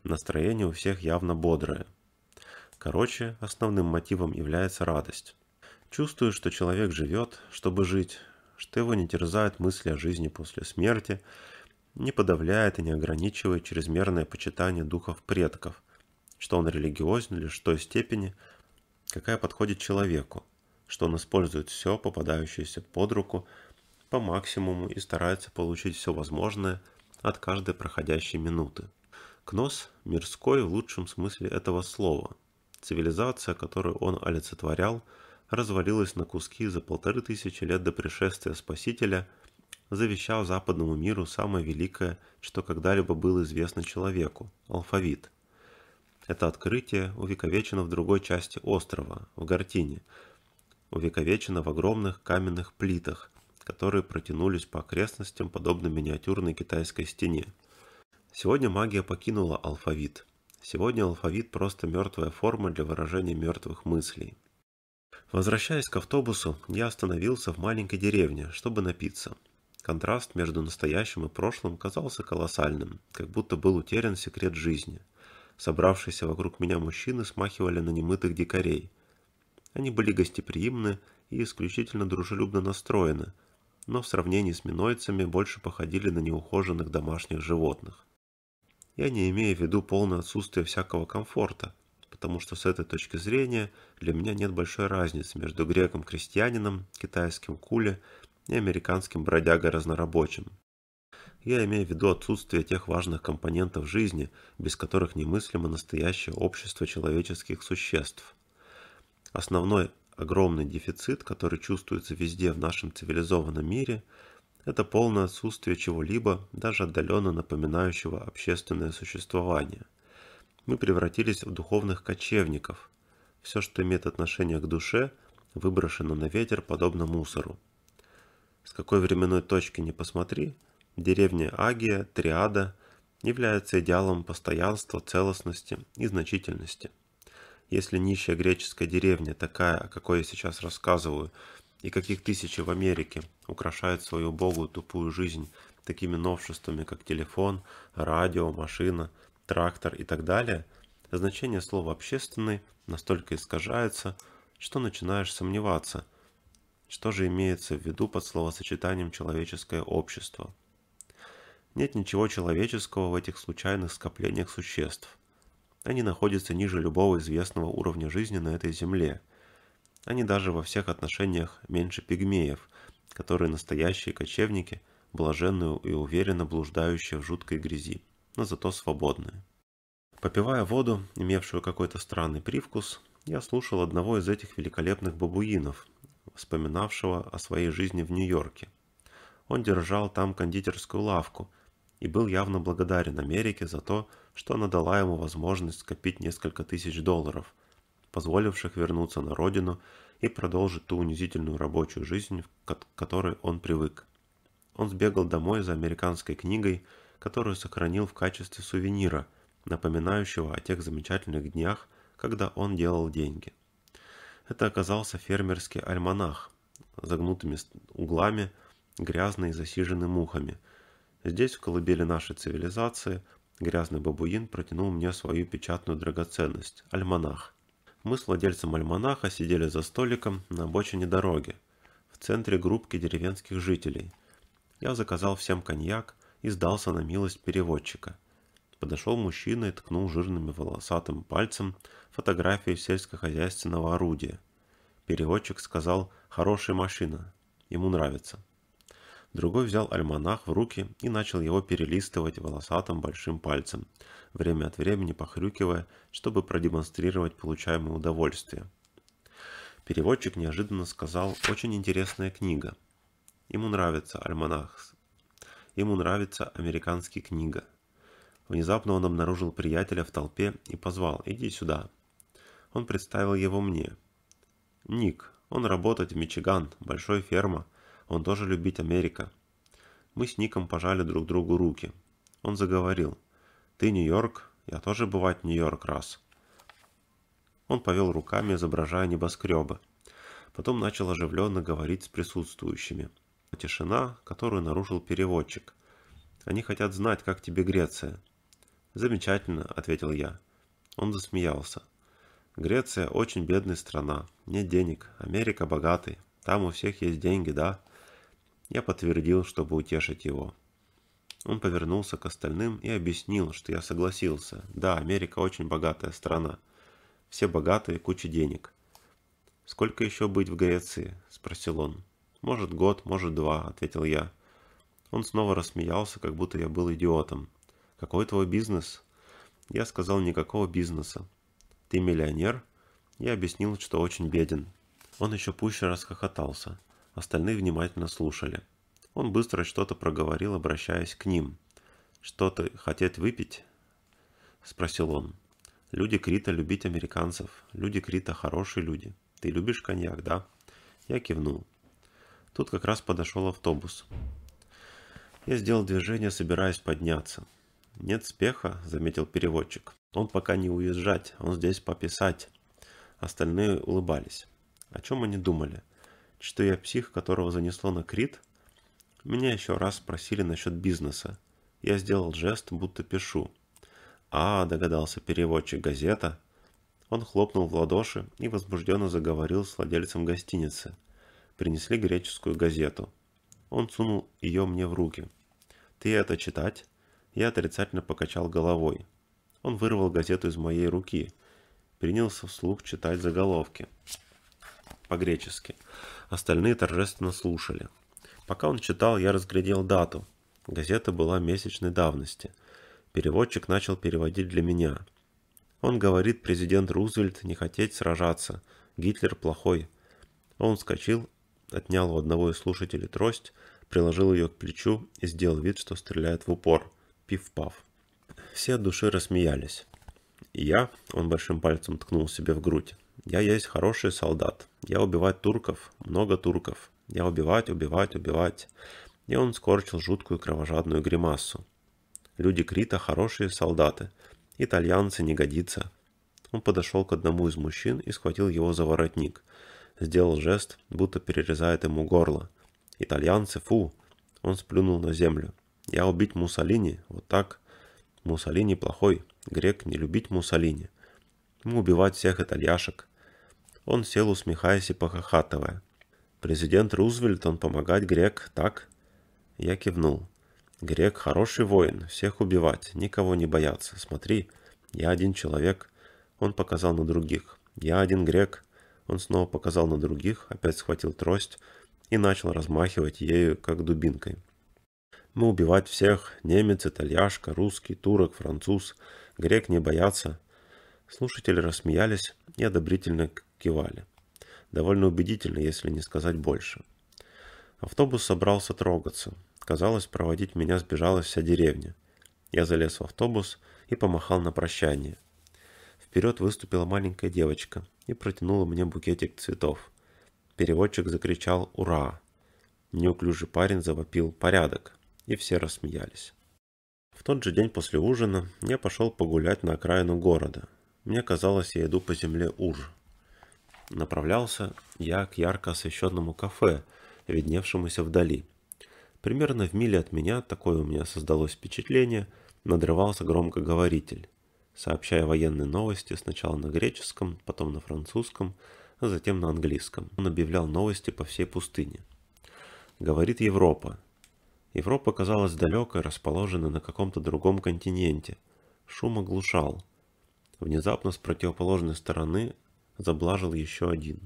Настроение у всех явно бодрое. Короче, основным мотивом является радость. Чувствую, что человек живет, чтобы жить, что его не терзают мысли о жизни после смерти, не подавляет и не ограничивает чрезмерное почитание духов предков, что он религиозен лишь в той степени, какая подходит человеку, что он использует все, попадающееся под руку, по максимуму и старается получить все возможное от каждой проходящей минуты. Кнос – мирской в лучшем смысле этого слова. Цивилизация, которую он олицетворял, развалилась на куски за полторы тысячи лет до пришествия Спасителя, завещав западному миру самое великое, что когда-либо было известно человеку – алфавит. Это открытие увековечено в другой части острова, в Гартине, увековечено в огромных каменных плитах – которые протянулись по окрестностям, подобно миниатюрной китайской стене. Сегодня магия покинула алфавит. Сегодня алфавит просто мертвая форма для выражения мертвых мыслей. Возвращаясь к автобусу, я остановился в маленькой деревне, чтобы напиться. Контраст между настоящим и прошлым казался колоссальным, как будто был утерян секрет жизни. Собравшиеся вокруг меня мужчины смахивали на немытых дикарей. Они были гостеприимны и исключительно дружелюбно настроены, но в сравнении с минойцами больше походили на неухоженных домашних животных. Я не имею в виду полное отсутствие всякого комфорта, потому что с этой точки зрения для меня нет большой разницы между греком-крестьянином, китайским куле и американским бродягой-разнорабочим. Я имею в виду отсутствие тех важных компонентов жизни, без которых немыслимо настоящее общество человеческих существ. Основной огромный дефицит, который чувствуется везде в нашем цивилизованном мире, это полное отсутствие чего-либо, даже отдаленно напоминающего общественное существование. Мы превратились в духовных кочевников. Все, что имеет отношение к душе, выброшено на ветер, подобно мусору. С какой временной точки не посмотри, деревня Агия, Триада является идеалом постоянства, целостности и значительности – если нищая греческая деревня, такая, о какой я сейчас рассказываю, и каких тысячи в Америке украшают свою богу тупую жизнь такими новшествами, как телефон, радио, машина, трактор и так далее, значение слова «общественный» настолько искажается, что начинаешь сомневаться, что же имеется в виду под словосочетанием «человеческое общество». Нет ничего человеческого в этих случайных скоплениях существ. Они находятся ниже любого известного уровня жизни на этой земле. Они даже во всех отношениях меньше пигмеев, которые настоящие кочевники, блаженную и уверенно блуждающие в жуткой грязи, но зато свободные. Попивая воду, имевшую какой-то странный привкус, я слушал одного из этих великолепных бабуинов, вспоминавшего о своей жизни в Нью-Йорке. Он держал там кондитерскую лавку – и был явно благодарен Америке за то, что она дала ему возможность скопить несколько тысяч долларов, позволивших вернуться на родину и продолжить ту унизительную рабочую жизнь, к которой он привык. Он сбегал домой за американской книгой, которую сохранил в качестве сувенира, напоминающего о тех замечательных днях, когда он делал деньги. Это оказался фермерский альманах, загнутыми углами, грязный и засиженный мухами – Здесь, в колыбели нашей цивилизации, грязный бабуин протянул мне свою печатную драгоценность – альманах. Мы с владельцем альманаха сидели за столиком на обочине дороги, в центре группки деревенских жителей. Я заказал всем коньяк и сдался на милость переводчика. Подошел мужчина и ткнул жирными волосатым пальцем фотографию сельскохозяйственного орудия. Переводчик сказал «хорошая машина», ему нравится. Другой взял альманах в руки и начал его перелистывать волосатым большим пальцем, время от времени похрюкивая, чтобы продемонстрировать получаемое удовольствие. Переводчик неожиданно сказал «Очень интересная книга». Ему нравится альманах. Ему нравится американский книга. Внезапно он обнаружил приятеля в толпе и позвал «Иди сюда». Он представил его мне. «Ник, он работает в Мичиган, большой ферма. Он тоже любит Америка. Мы с Ником пожали друг другу руки. Он заговорил. «Ты Нью-Йорк? Я тоже бывать Нью-Йорк раз». Он повел руками, изображая небоскребы. Потом начал оживленно говорить с присутствующими. Тишина, которую нарушил переводчик. «Они хотят знать, как тебе Греция». «Замечательно», — ответил я. Он засмеялся. «Греция очень бедная страна. Нет денег. Америка богатый. Там у всех есть деньги, да?» Я подтвердил, чтобы утешить его. Он повернулся к остальным и объяснил, что я согласился. Да, Америка очень богатая страна. Все богатые, куча денег. «Сколько еще быть в Греции?» – спросил он. «Может, год, может, два», – ответил я. Он снова рассмеялся, как будто я был идиотом. «Какой твой бизнес?» Я сказал, никакого бизнеса. «Ты миллионер?» Я объяснил, что очень беден. Он еще пуще расхохотался. Остальные внимательно слушали. Он быстро что-то проговорил, обращаясь к ним. «Что-то хотеть выпить?» – спросил он. «Люди Крита любить американцев. Люди Крита хорошие люди. Ты любишь коньяк, да?» Я кивнул. Тут как раз подошел автобус. Я сделал движение, собираясь подняться. «Нет спеха», – заметил переводчик. «Он пока не уезжать, он здесь пописать». Остальные улыбались. О чем они думали? что я псих, которого занесло на Крит? Меня еще раз спросили насчет бизнеса. Я сделал жест, будто пишу. А, догадался переводчик газета. Он хлопнул в ладоши и возбужденно заговорил с владельцем гостиницы. Принесли греческую газету. Он сунул ее мне в руки. «Ты это читать?» Я отрицательно покачал головой. Он вырвал газету из моей руки. Принялся вслух читать заголовки по-гречески. Остальные торжественно слушали. Пока он читал, я разглядел дату. Газета была месячной давности. Переводчик начал переводить для меня. Он говорит, президент Рузвельт не хотеть сражаться. Гитлер плохой. Он вскочил, отнял у одного из слушателей трость, приложил ее к плечу и сделал вид, что стреляет в упор. Пиф-паф. Все от души рассмеялись. И я, он большим пальцем ткнул себе в грудь, я есть хороший солдат. Я убивать турков, много турков. Я убивать, убивать, убивать. И он скорчил жуткую кровожадную гримасу. Люди Крита хорошие солдаты. Итальянцы не годится. Он подошел к одному из мужчин и схватил его за воротник. Сделал жест, будто перерезает ему горло. Итальянцы, фу! Он сплюнул на землю. Я убить Муссолини, вот так. Муссолини плохой. Грек не любить Муссолини. Ну, убивать всех итальяшек. Он сел, усмехаясь и похохатывая. «Президент Рузвельт, он помогать грек, так?» Я кивнул. «Грек хороший воин, всех убивать, никого не бояться. Смотри, я один человек». Он показал на других. «Я один грек». Он снова показал на других, опять схватил трость и начал размахивать ею, как дубинкой. «Мы убивать всех, немец, итальяшка, русский, турок, француз, грек не бояться. Слушатели рассмеялись и одобрительно кивали. Довольно убедительно, если не сказать больше. Автобус собрался трогаться. Казалось, проводить меня сбежала вся деревня. Я залез в автобус и помахал на прощание. Вперед выступила маленькая девочка и протянула мне букетик цветов. Переводчик закричал «Ура!». Неуклюжий парень завопил «Порядок!» и все рассмеялись. В тот же день после ужина я пошел погулять на окраину города. Мне казалось, я иду по земле Уж, направлялся я к ярко освещенному кафе, видневшемуся вдали. Примерно в миле от меня, такое у меня создалось впечатление, надрывался громкоговоритель, сообщая военные новости сначала на греческом, потом на французском, а затем на английском. Он объявлял новости по всей пустыне. Говорит Европа. Европа казалась далекой, расположенной на каком-то другом континенте. Шум оглушал. Внезапно с противоположной стороны заблажил еще один.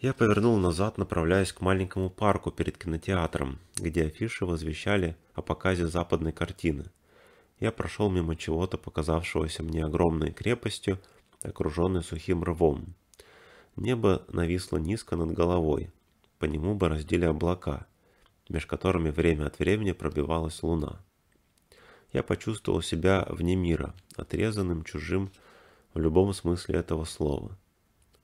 Я повернул назад, направляясь к маленькому парку перед кинотеатром, где афиши возвещали о показе западной картины. Я прошел мимо чего-то, показавшегося мне огромной крепостью, окруженной сухим рвом. Небо нависло низко над головой, по нему бороздили облака, между которыми время от времени пробивалась луна. Я почувствовал себя вне мира, отрезанным чужим в любом смысле этого слова.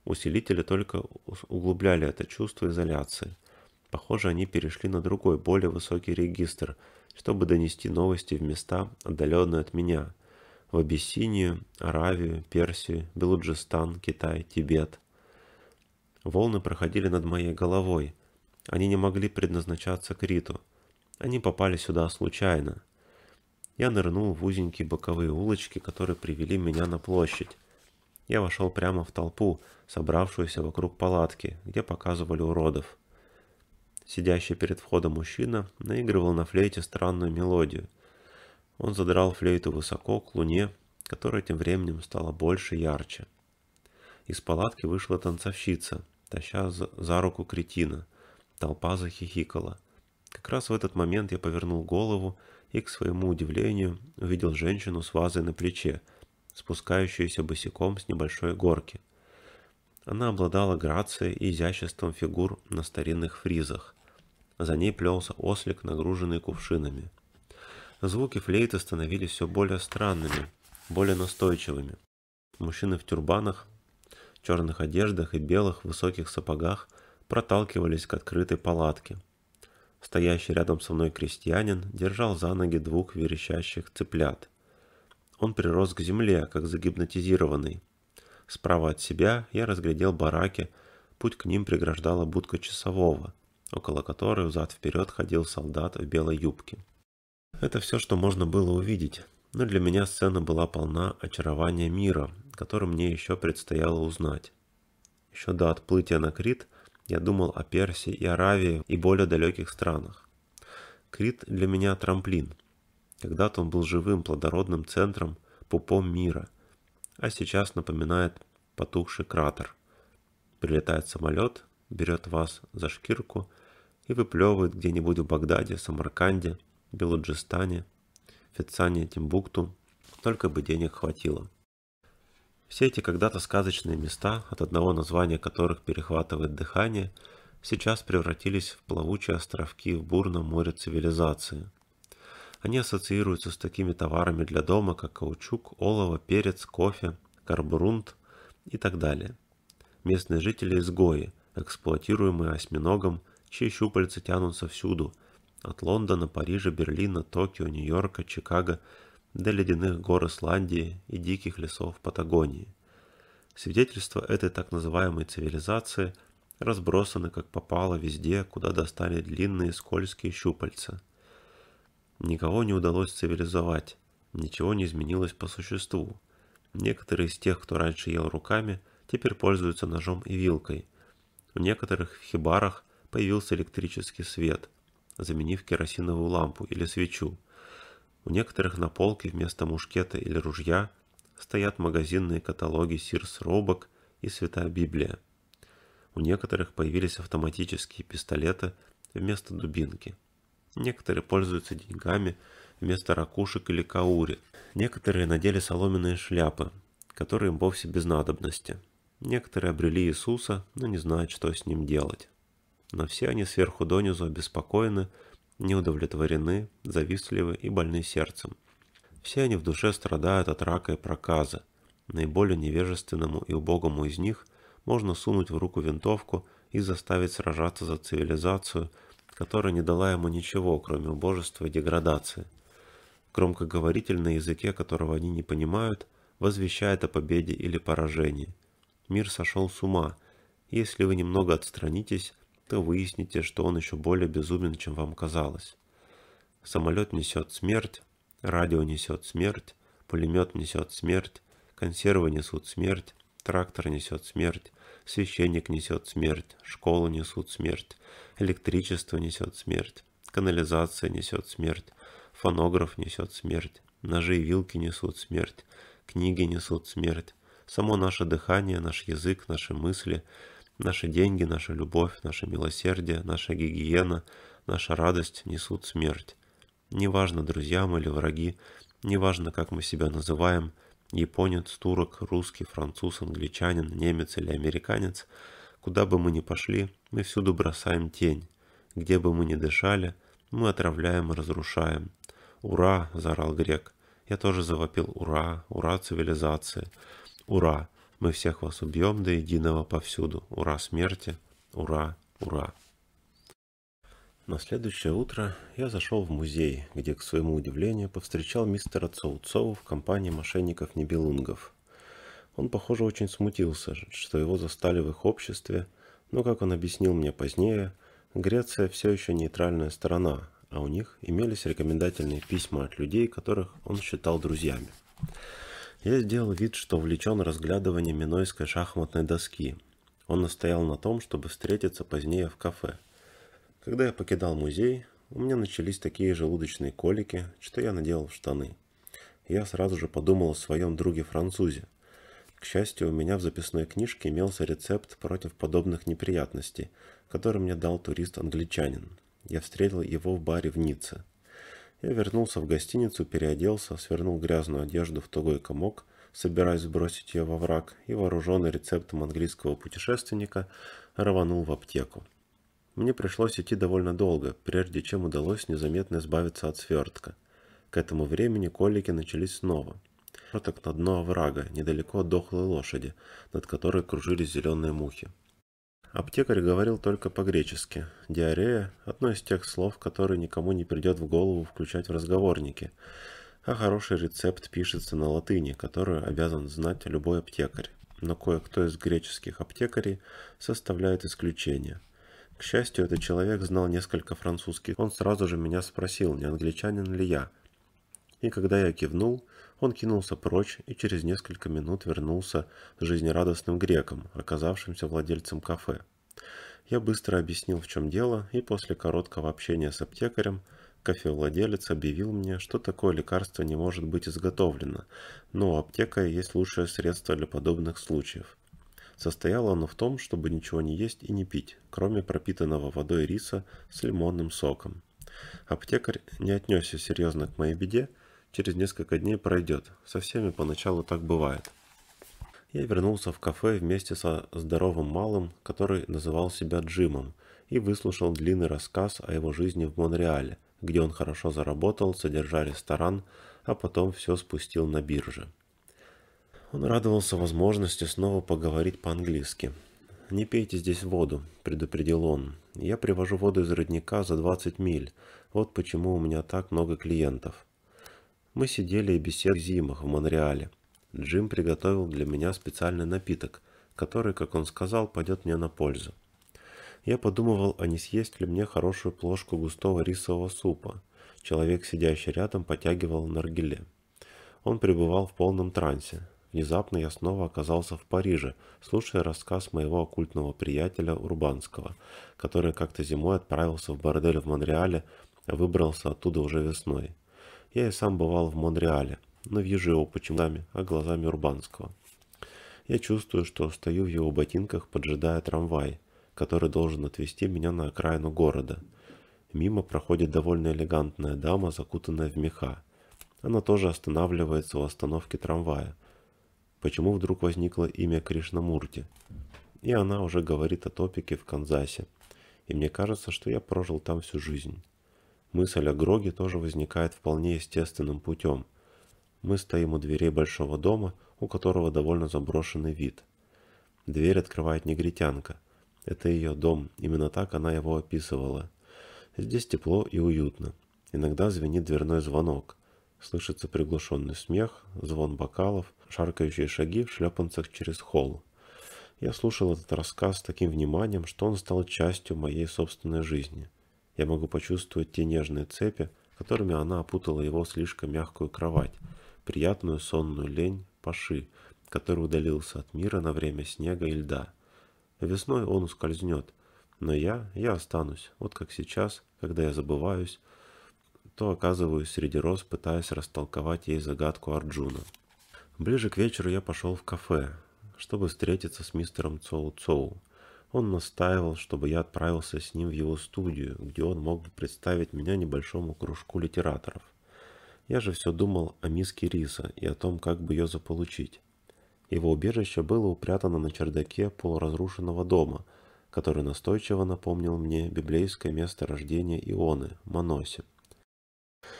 Усилители только углубляли это чувство изоляции. Похоже, они перешли на другой, более высокий регистр, чтобы донести новости в места, отдаленные от меня, в Абиссинию, Аравию, Персию, Белуджистан, Китай, Тибет. Волны проходили над моей головой. Они не могли предназначаться Криту. Они попали сюда случайно. Я нырнул в узенькие боковые улочки, которые привели меня на площадь. Я вошел прямо в толпу, собравшуюся вокруг палатки, где показывали уродов. Сидящий перед входом мужчина наигрывал на флейте странную мелодию. Он задрал флейту высоко к луне, которая тем временем стала больше и ярче. Из палатки вышла танцовщица, таща за руку кретина. Толпа захихикала. Как раз в этот момент я повернул голову и, к своему удивлению, увидел женщину с вазой на плече, спускающуюся босиком с небольшой горки. Она обладала грацией и изяществом фигур на старинных фризах. За ней плелся ослик, нагруженный кувшинами. Звуки флейты становились все более странными, более настойчивыми. Мужчины в тюрбанах, черных одеждах и белых высоких сапогах проталкивались к открытой палатке – Стоящий рядом со мной крестьянин держал за ноги двух верещащих цыплят. Он прирос к земле, как загипнотизированный. Справа от себя я разглядел бараки, путь к ним преграждала будка часового, около которой взад-вперед ходил солдат в белой юбке. Это все, что можно было увидеть, но для меня сцена была полна очарования мира, который мне еще предстояло узнать. Еще до отплытия на Крит – я думал о Персии и Аравии и более далеких странах. Крит для меня трамплин. Когда-то он был живым, плодородным центром, пупом мира, а сейчас напоминает потухший кратер. Прилетает самолет, берет вас за шкирку и выплевывает где-нибудь в Багдаде, Самарканде, Белуджистане, Фицане, Тимбукту, только бы денег хватило. Все эти когда-то сказочные места, от одного названия которых перехватывает дыхание, сейчас превратились в плавучие островки в бурном море цивилизации. Они ассоциируются с такими товарами для дома, как каучук, олово, перец, кофе, карбрунт и так далее. Местные жители – изгои, эксплуатируемые осьминогом, чьи щупальца тянутся всюду – от Лондона, Парижа, Берлина, Токио, Нью-Йорка, Чикаго – до ледяных гор Исландии и диких лесов Патагонии. Свидетельства этой так называемой цивилизации разбросаны как попало везде, куда достали длинные скользкие щупальца. Никого не удалось цивилизовать, ничего не изменилось по существу. Некоторые из тех, кто раньше ел руками, теперь пользуются ножом и вилкой. У некоторых в хибарах появился электрический свет, заменив керосиновую лампу или свечу – у некоторых на полке вместо мушкета или ружья стоят магазинные каталоги Сирс Робок и Святая Библия. У некоторых появились автоматические пистолеты вместо дубинки. Некоторые пользуются деньгами вместо ракушек или каури. Некоторые надели соломенные шляпы, которые им вовсе без надобности. Некоторые обрели Иисуса, но не знают, что с ним делать. Но все они сверху донизу обеспокоены – неудовлетворены, удовлетворены, завистливы и больны сердцем. Все они в душе страдают от рака и проказа. Наиболее невежественному и убогому из них можно сунуть в руку винтовку и заставить сражаться за цивилизацию, которая не дала ему ничего, кроме убожества и деградации. Громкоговоритель на языке, которого они не понимают, возвещает о победе или поражении. Мир сошел с ума. Если вы немного отстранитесь, то выясните, что он еще более безумен, чем вам казалось. Самолет несет смерть, радио несет смерть, пулемет несет смерть, консервы несут смерть, трактор несет смерть, священник несет смерть, школу несут смерть, электричество несет смерть, канализация несет смерть, фонограф несет смерть, ножи и вилки несут смерть, книги несут смерть, само наше дыхание, наш язык, наши мысли Наши деньги, наша любовь, наше милосердие, наша гигиена, наша радость несут смерть. Неважно, друзья мы или враги, неважно, как мы себя называем, японец, турок, русский, француз, англичанин, немец или американец, куда бы мы ни пошли, мы всюду бросаем тень. Где бы мы ни дышали, мы отравляем и разрушаем. «Ура!» – заорал грек. Я тоже завопил «Ура! Ура цивилизации! Ура!» Мы всех вас убьем до единого повсюду. Ура смерти! Ура! Ура!» На следующее утро я зашел в музей, где, к своему удивлению, повстречал мистера Цоуцову в компании мошенников-небелунгов. Он, похоже, очень смутился, что его застали в их обществе, но, как он объяснил мне позднее, Греция все еще нейтральная сторона, а у них имелись рекомендательные письма от людей, которых он считал друзьями. Я сделал вид, что увлечен разглядыванием минойской шахматной доски. Он настоял на том, чтобы встретиться позднее в кафе. Когда я покидал музей, у меня начались такие желудочные колики, что я наделал в штаны. Я сразу же подумал о своем друге-французе. К счастью, у меня в записной книжке имелся рецепт против подобных неприятностей, который мне дал турист-англичанин. Я встретил его в баре в Ницце. Я вернулся в гостиницу, переоделся, свернул грязную одежду в тугой комок, собираясь сбросить ее во враг, и вооруженный рецептом английского путешественника рванул в аптеку. Мне пришлось идти довольно долго, прежде чем удалось незаметно избавиться от свертка. К этому времени колики начались снова. Сверток на дно оврага, недалеко от дохлой лошади, над которой кружились зеленые мухи. Аптекарь говорил только по-гречески. Диарея – одно из тех слов, которые никому не придет в голову включать в разговорники. А хороший рецепт пишется на латыни, которую обязан знать любой аптекарь. Но кое-кто из греческих аптекарей составляет исключение. К счастью, этот человек знал несколько французских. Он сразу же меня спросил, не англичанин ли я. И когда я кивнул – он кинулся прочь и через несколько минут вернулся с жизнерадостным греком, оказавшимся владельцем кафе. Я быстро объяснил, в чем дело, и после короткого общения с аптекарем Кофевладелец объявил мне, что такое лекарство не может быть изготовлено, но у аптекаря есть лучшее средство для подобных случаев. Состояло оно в том, чтобы ничего не есть и не пить, кроме пропитанного водой риса с лимонным соком. Аптекарь не отнесся серьезно к моей беде через несколько дней пройдет. Со всеми поначалу так бывает. Я вернулся в кафе вместе со здоровым малым, который называл себя Джимом, и выслушал длинный рассказ о его жизни в Монреале, где он хорошо заработал, содержа ресторан, а потом все спустил на бирже. Он радовался возможности снова поговорить по-английски. «Не пейте здесь воду», – предупредил он. «Я привожу воду из родника за 20 миль. Вот почему у меня так много клиентов. Мы сидели и беседовали в зимах в Монреале. Джим приготовил для меня специальный напиток, который, как он сказал, пойдет мне на пользу. Я подумывал, а не съесть ли мне хорошую плошку густого рисового супа. Человек, сидящий рядом, потягивал наргиле. Он пребывал в полном трансе. Внезапно я снова оказался в Париже, слушая рассказ моего оккультного приятеля Урбанского, который как-то зимой отправился в бордель в Монреале, а выбрался оттуда уже весной. Я и сам бывал в Монреале, но вижу его почему-то, а глазами Урбанского. Я чувствую, что стою в его ботинках, поджидая трамвай, который должен отвезти меня на окраину города. Мимо проходит довольно элегантная дама, закутанная в меха. Она тоже останавливается у остановки трамвая. Почему вдруг возникло имя Кришнамурти? И она уже говорит о топике в Канзасе. И мне кажется, что я прожил там всю жизнь. Мысль о Гроге тоже возникает вполне естественным путем. Мы стоим у дверей большого дома, у которого довольно заброшенный вид. Дверь открывает негритянка. Это ее дом, именно так она его описывала. Здесь тепло и уютно. Иногда звенит дверной звонок. Слышится приглушенный смех, звон бокалов, шаркающие шаги в шлепанцах через холл. Я слушал этот рассказ с таким вниманием, что он стал частью моей собственной жизни – я могу почувствовать те нежные цепи, которыми она опутала его слишком мягкую кровать, приятную сонную лень Паши, который удалился от мира на время снега и льда. Весной он ускользнет, но я, я останусь, вот как сейчас, когда я забываюсь, то оказываюсь среди роз, пытаясь растолковать ей загадку Арджуна. Ближе к вечеру я пошел в кафе, чтобы встретиться с мистером Цоу Цоу. Он настаивал, чтобы я отправился с ним в его студию, где он мог бы представить меня небольшому кружку литераторов. Я же все думал о миске риса и о том, как бы ее заполучить. Его убежище было упрятано на чердаке полуразрушенного дома, который настойчиво напомнил мне библейское место рождения Ионы, Маносе.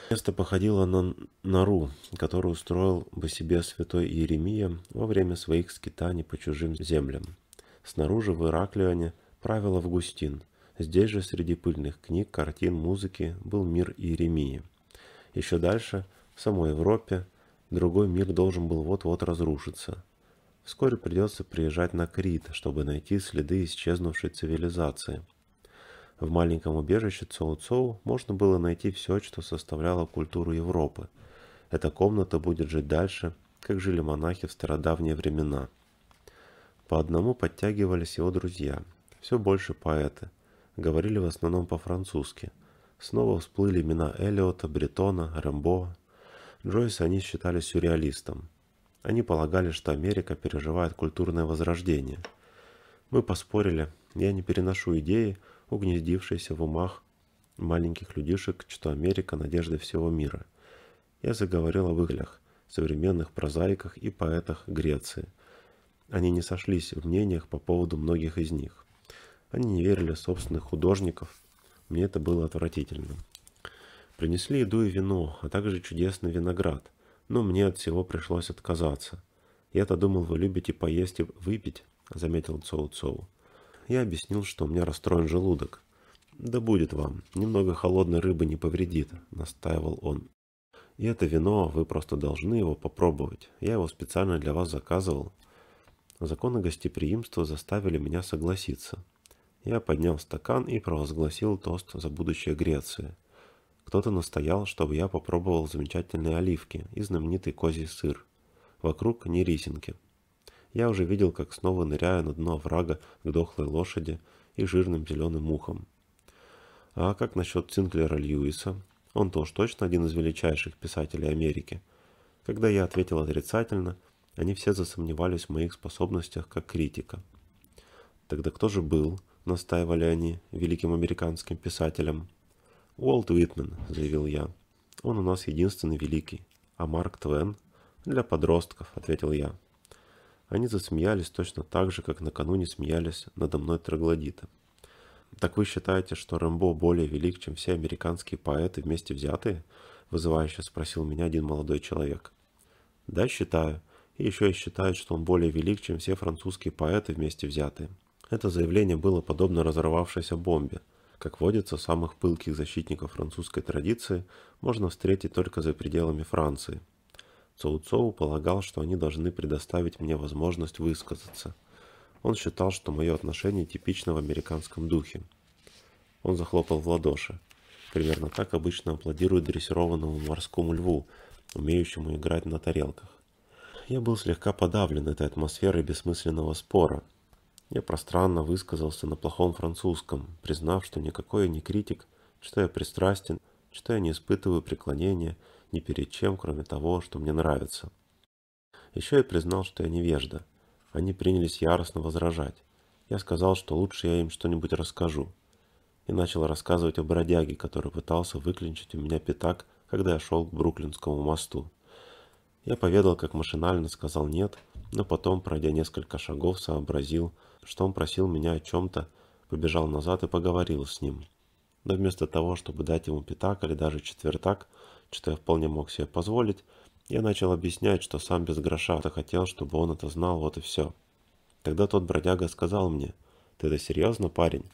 Место походило на нору, которую устроил бы себе святой Иеремия во время своих скитаний по чужим землям. Снаружи в Ираклионе правил Августин. Здесь же среди пыльных книг, картин, музыки был мир Иеремии. Еще дальше, в самой Европе, другой мир должен был вот-вот разрушиться. Вскоре придется приезжать на Крит, чтобы найти следы исчезнувшей цивилизации. В маленьком убежище Цоу-Цоу можно было найти все, что составляло культуру Европы. Эта комната будет жить дальше, как жили монахи в стародавние времена – по одному подтягивались его друзья, все больше поэты, говорили в основном по-французски. Снова всплыли имена Эллиота, Бретона, Рэмбо. Джойса они считали сюрреалистом. Они полагали, что Америка переживает культурное возрождение. Мы поспорили, я не переношу идеи, угнездившиеся в умах маленьких людишек, что Америка – надежда всего мира. Я заговорил об иглях, современных прозаиках и поэтах Греции – они не сошлись в мнениях по поводу многих из них. Они не верили в собственных художников. Мне это было отвратительно. Принесли еду и вино, а также чудесный виноград. Но мне от всего пришлось отказаться. Я-то думал, вы любите поесть и выпить, заметил Цоу Цоу. Я объяснил, что у меня расстроен желудок. Да будет вам, немного холодной рыбы не повредит, настаивал он. И это вино, вы просто должны его попробовать. Я его специально для вас заказывал. Законы гостеприимства заставили меня согласиться. Я поднял стакан и провозгласил тост за будущее Греции. Кто-то настоял, чтобы я попробовал замечательные оливки и знаменитый козий сыр. Вокруг не рисинки. Я уже видел, как снова ныряю на дно врага к дохлой лошади и жирным зеленым мухам. А как насчет Синклера Льюиса? он тоже точно один из величайших писателей Америки. Когда я ответил отрицательно – они все засомневались в моих способностях как критика. Тогда кто же был, настаивали они, великим американским писателем? Уолт Уитмен, заявил я. Он у нас единственный великий. А Марк Твен? Для подростков, ответил я. Они засмеялись точно так же, как накануне смеялись надо мной троглодиты. Так вы считаете, что Рэмбо более велик, чем все американские поэты вместе взятые? Вызывающе спросил меня один молодой человек. Да, считаю и еще и считает, что он более велик, чем все французские поэты вместе взятые. Это заявление было подобно разорвавшейся бомбе. Как водится, самых пылких защитников французской традиции можно встретить только за пределами Франции. Цауцоу полагал, что они должны предоставить мне возможность высказаться. Он считал, что мое отношение типично в американском духе. Он захлопал в ладоши. Примерно так обычно аплодируют дрессированному морскому льву, умеющему играть на тарелках я был слегка подавлен этой атмосферой бессмысленного спора. Я пространно высказался на плохом французском, признав, что никакой я не критик, что я пристрастен, что я не испытываю преклонения ни перед чем, кроме того, что мне нравится. Еще я признал, что я невежда. Они принялись яростно возражать. Я сказал, что лучше я им что-нибудь расскажу. И начал рассказывать о бродяге, который пытался выклинчить у меня пятак, когда я шел к Бруклинскому мосту. Я поведал, как машинально сказал «нет», но потом, пройдя несколько шагов, сообразил, что он просил меня о чем-то, побежал назад и поговорил с ним. Но вместо того, чтобы дать ему пятак или даже четвертак, что я вполне мог себе позволить, я начал объяснять, что сам без гроша-то хотел, чтобы он это знал, вот и все. Тогда тот бродяга сказал мне, «Ты это серьезно, парень?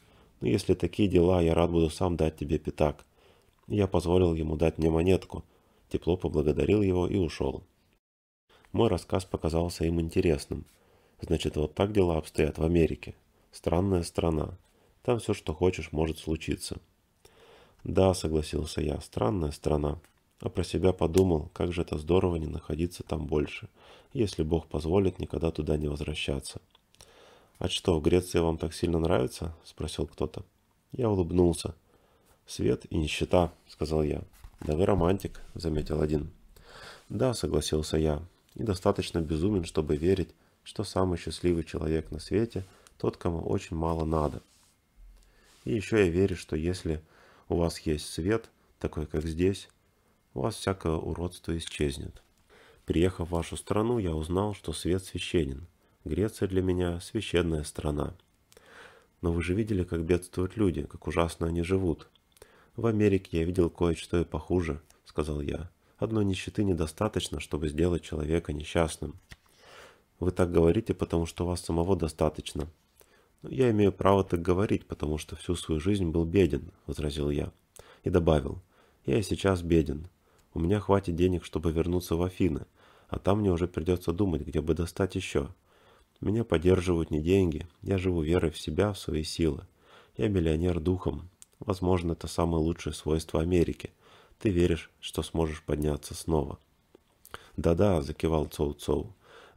Ну если такие дела, я рад буду сам дать тебе пятак». И я позволил ему дать мне монетку, тепло поблагодарил его и ушел. Мой рассказ показался им интересным. Значит, вот так дела обстоят в Америке. Странная страна. Там все, что хочешь, может случиться. Да, согласился я, странная страна. А про себя подумал, как же это здорово не находиться там больше, если Бог позволит никогда туда не возвращаться. «А что, в Греции вам так сильно нравится?» – спросил кто-то. Я улыбнулся. «Свет и нищета», – сказал я. «Да вы романтик», – заметил один. «Да», – согласился я и достаточно безумен, чтобы верить, что самый счастливый человек на свете – тот, кому очень мало надо. И еще я верю, что если у вас есть свет, такой как здесь, у вас всякое уродство исчезнет. Приехав в вашу страну, я узнал, что свет священен. Греция для меня – священная страна. Но вы же видели, как бедствуют люди, как ужасно они живут. В Америке я видел кое-что и похуже, сказал я. Одной нищеты недостаточно, чтобы сделать человека несчастным. Вы так говорите, потому что вас самого достаточно. Но ну, я имею право так говорить, потому что всю свою жизнь был беден, возразил я. И добавил, я и сейчас беден. У меня хватит денег, чтобы вернуться в Афины, а там мне уже придется думать, где бы достать еще. Меня поддерживают не деньги, я живу верой в себя, в свои силы. Я миллионер духом. Возможно, это самое лучшее свойство Америки – ты веришь, что сможешь подняться снова. Да-да, закивал Цоу-Цоу.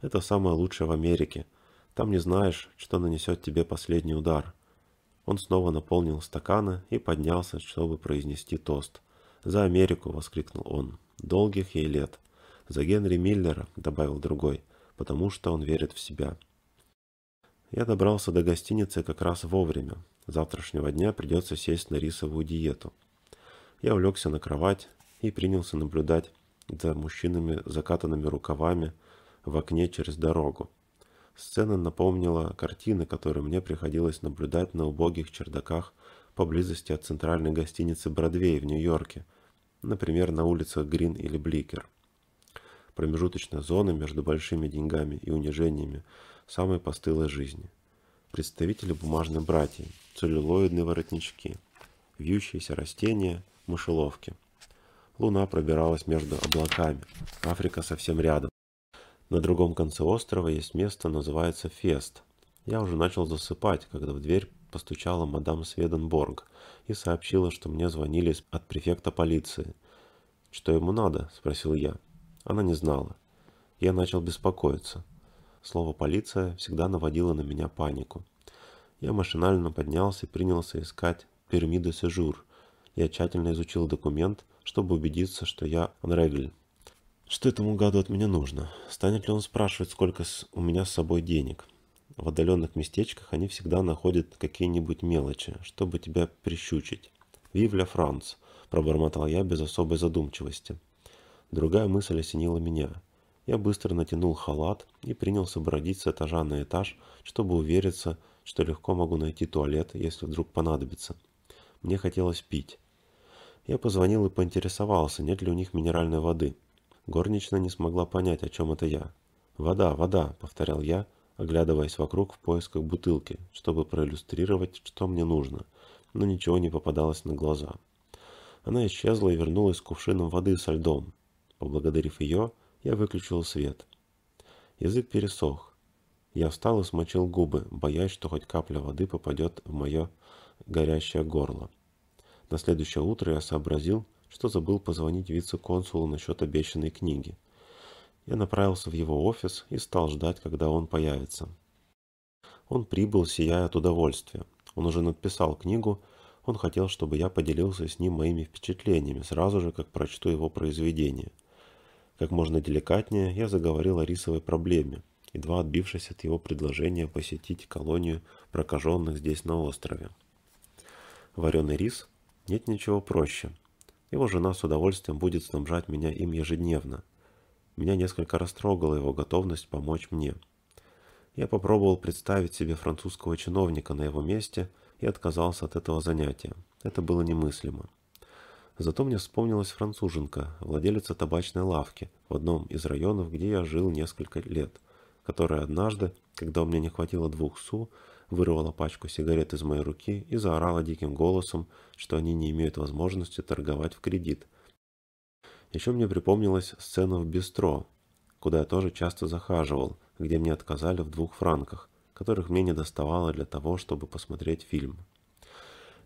Это самое лучшее в Америке. Там не знаешь, что нанесет тебе последний удар. Он снова наполнил стаканы и поднялся, чтобы произнести тост. «За Америку!» — воскликнул он. «Долгих ей лет!» «За Генри Миллера!» — добавил другой, потому что он верит в себя. Я добрался до гостиницы как раз вовремя. Завтрашнего дня придется сесть на рисовую диету. Я улегся на кровать и принялся наблюдать за мужчинами закатанными рукавами в окне через дорогу. Сцена напомнила картины, которые мне приходилось наблюдать на убогих чердаках поблизости от центральной гостиницы Бродвей в Нью-Йорке, например, на улицах Грин или Бликер. Промежуточная зона между большими деньгами и унижениями самой постылой жизни. Представители бумажной братьи, целлюлоидные воротнички, вьющиеся растения мышеловки. Луна пробиралась между облаками. Африка совсем рядом. На другом конце острова есть место, называется Фест. Я уже начал засыпать, когда в дверь постучала мадам Сведенборг и сообщила, что мне звонили от префекта полиции. «Что ему надо?» – спросил я. Она не знала. Я начал беспокоиться. Слово «полиция» всегда наводило на меня панику. Я машинально поднялся и принялся искать пирамиды Сежур – я тщательно изучил документ, чтобы убедиться, что я Анревель. Что этому гаду от меня нужно? Станет ли он спрашивать, сколько у меня с собой денег? В отдаленных местечках они всегда находят какие-нибудь мелочи, чтобы тебя прищучить. «Вивля Франц», – пробормотал я без особой задумчивости. Другая мысль осенила меня. Я быстро натянул халат и принялся бродить с этажа на этаж, чтобы увериться, что легко могу найти туалет, если вдруг понадобится. Мне хотелось пить. Я позвонил и поинтересовался, нет ли у них минеральной воды. Горничная не смогла понять, о чем это я. «Вода, вода», — повторял я, оглядываясь вокруг в поисках бутылки, чтобы проиллюстрировать, что мне нужно, но ничего не попадалось на глаза. Она исчезла и вернулась с кувшином воды со льдом. Поблагодарив ее, я выключил свет. Язык пересох. Я встал и смочил губы, боясь, что хоть капля воды попадет в мое горящее горло. На следующее утро я сообразил, что забыл позвонить вице-консулу насчет обещанной книги. Я направился в его офис и стал ждать, когда он появится. Он прибыл, сияя от удовольствия. Он уже написал книгу, он хотел, чтобы я поделился с ним моими впечатлениями сразу же, как прочту его произведение. Как можно деликатнее я заговорил о рисовой проблеме, едва отбившись от его предложения посетить колонию прокаженных здесь на острове вареный рис, нет ничего проще. Его жена с удовольствием будет снабжать меня им ежедневно. Меня несколько растрогала его готовность помочь мне. Я попробовал представить себе французского чиновника на его месте и отказался от этого занятия. Это было немыслимо. Зато мне вспомнилась француженка, владелица табачной лавки в одном из районов, где я жил несколько лет, которая однажды, когда у меня не хватило двух су, вырвала пачку сигарет из моей руки и заорала диким голосом, что они не имеют возможности торговать в кредит. Еще мне припомнилась сцена в бистро, куда я тоже часто захаживал, где мне отказали в двух франках, которых мне не доставало для того, чтобы посмотреть фильм.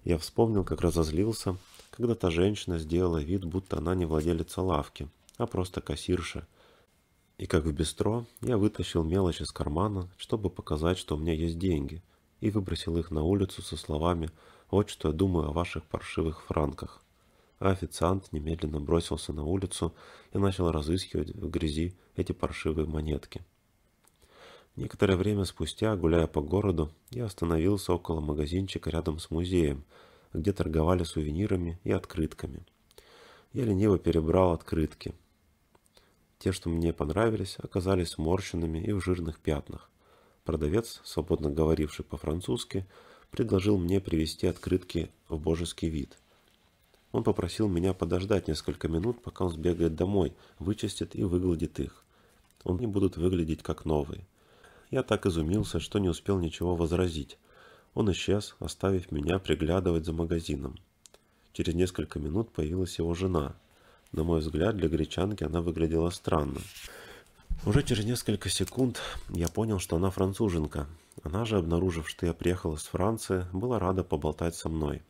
Я вспомнил, как разозлился, когда та женщина сделала вид, будто она не владелица лавки, а просто кассирша. И как в бистро, я вытащил мелочь из кармана, чтобы показать, что у меня есть деньги – и выбросил их на улицу со словами «Вот что я думаю о ваших паршивых франках». А официант немедленно бросился на улицу и начал разыскивать в грязи эти паршивые монетки. Некоторое время спустя, гуляя по городу, я остановился около магазинчика рядом с музеем, где торговали сувенирами и открытками. Я лениво перебрал открытки. Те, что мне понравились, оказались сморщенными и в жирных пятнах. Продавец, свободно говоривший по-французски, предложил мне привести открытки в божеский вид. Он попросил меня подождать несколько минут, пока он сбегает домой, вычистит и выгладит их. Они будут выглядеть как новые. Я так изумился, что не успел ничего возразить. Он исчез, оставив меня приглядывать за магазином. Через несколько минут появилась его жена. На мой взгляд, для гречанки она выглядела странно. Уже через несколько секунд я понял, что она француженка. Она же, обнаружив, что я приехал из Франции, была рада поболтать со мной.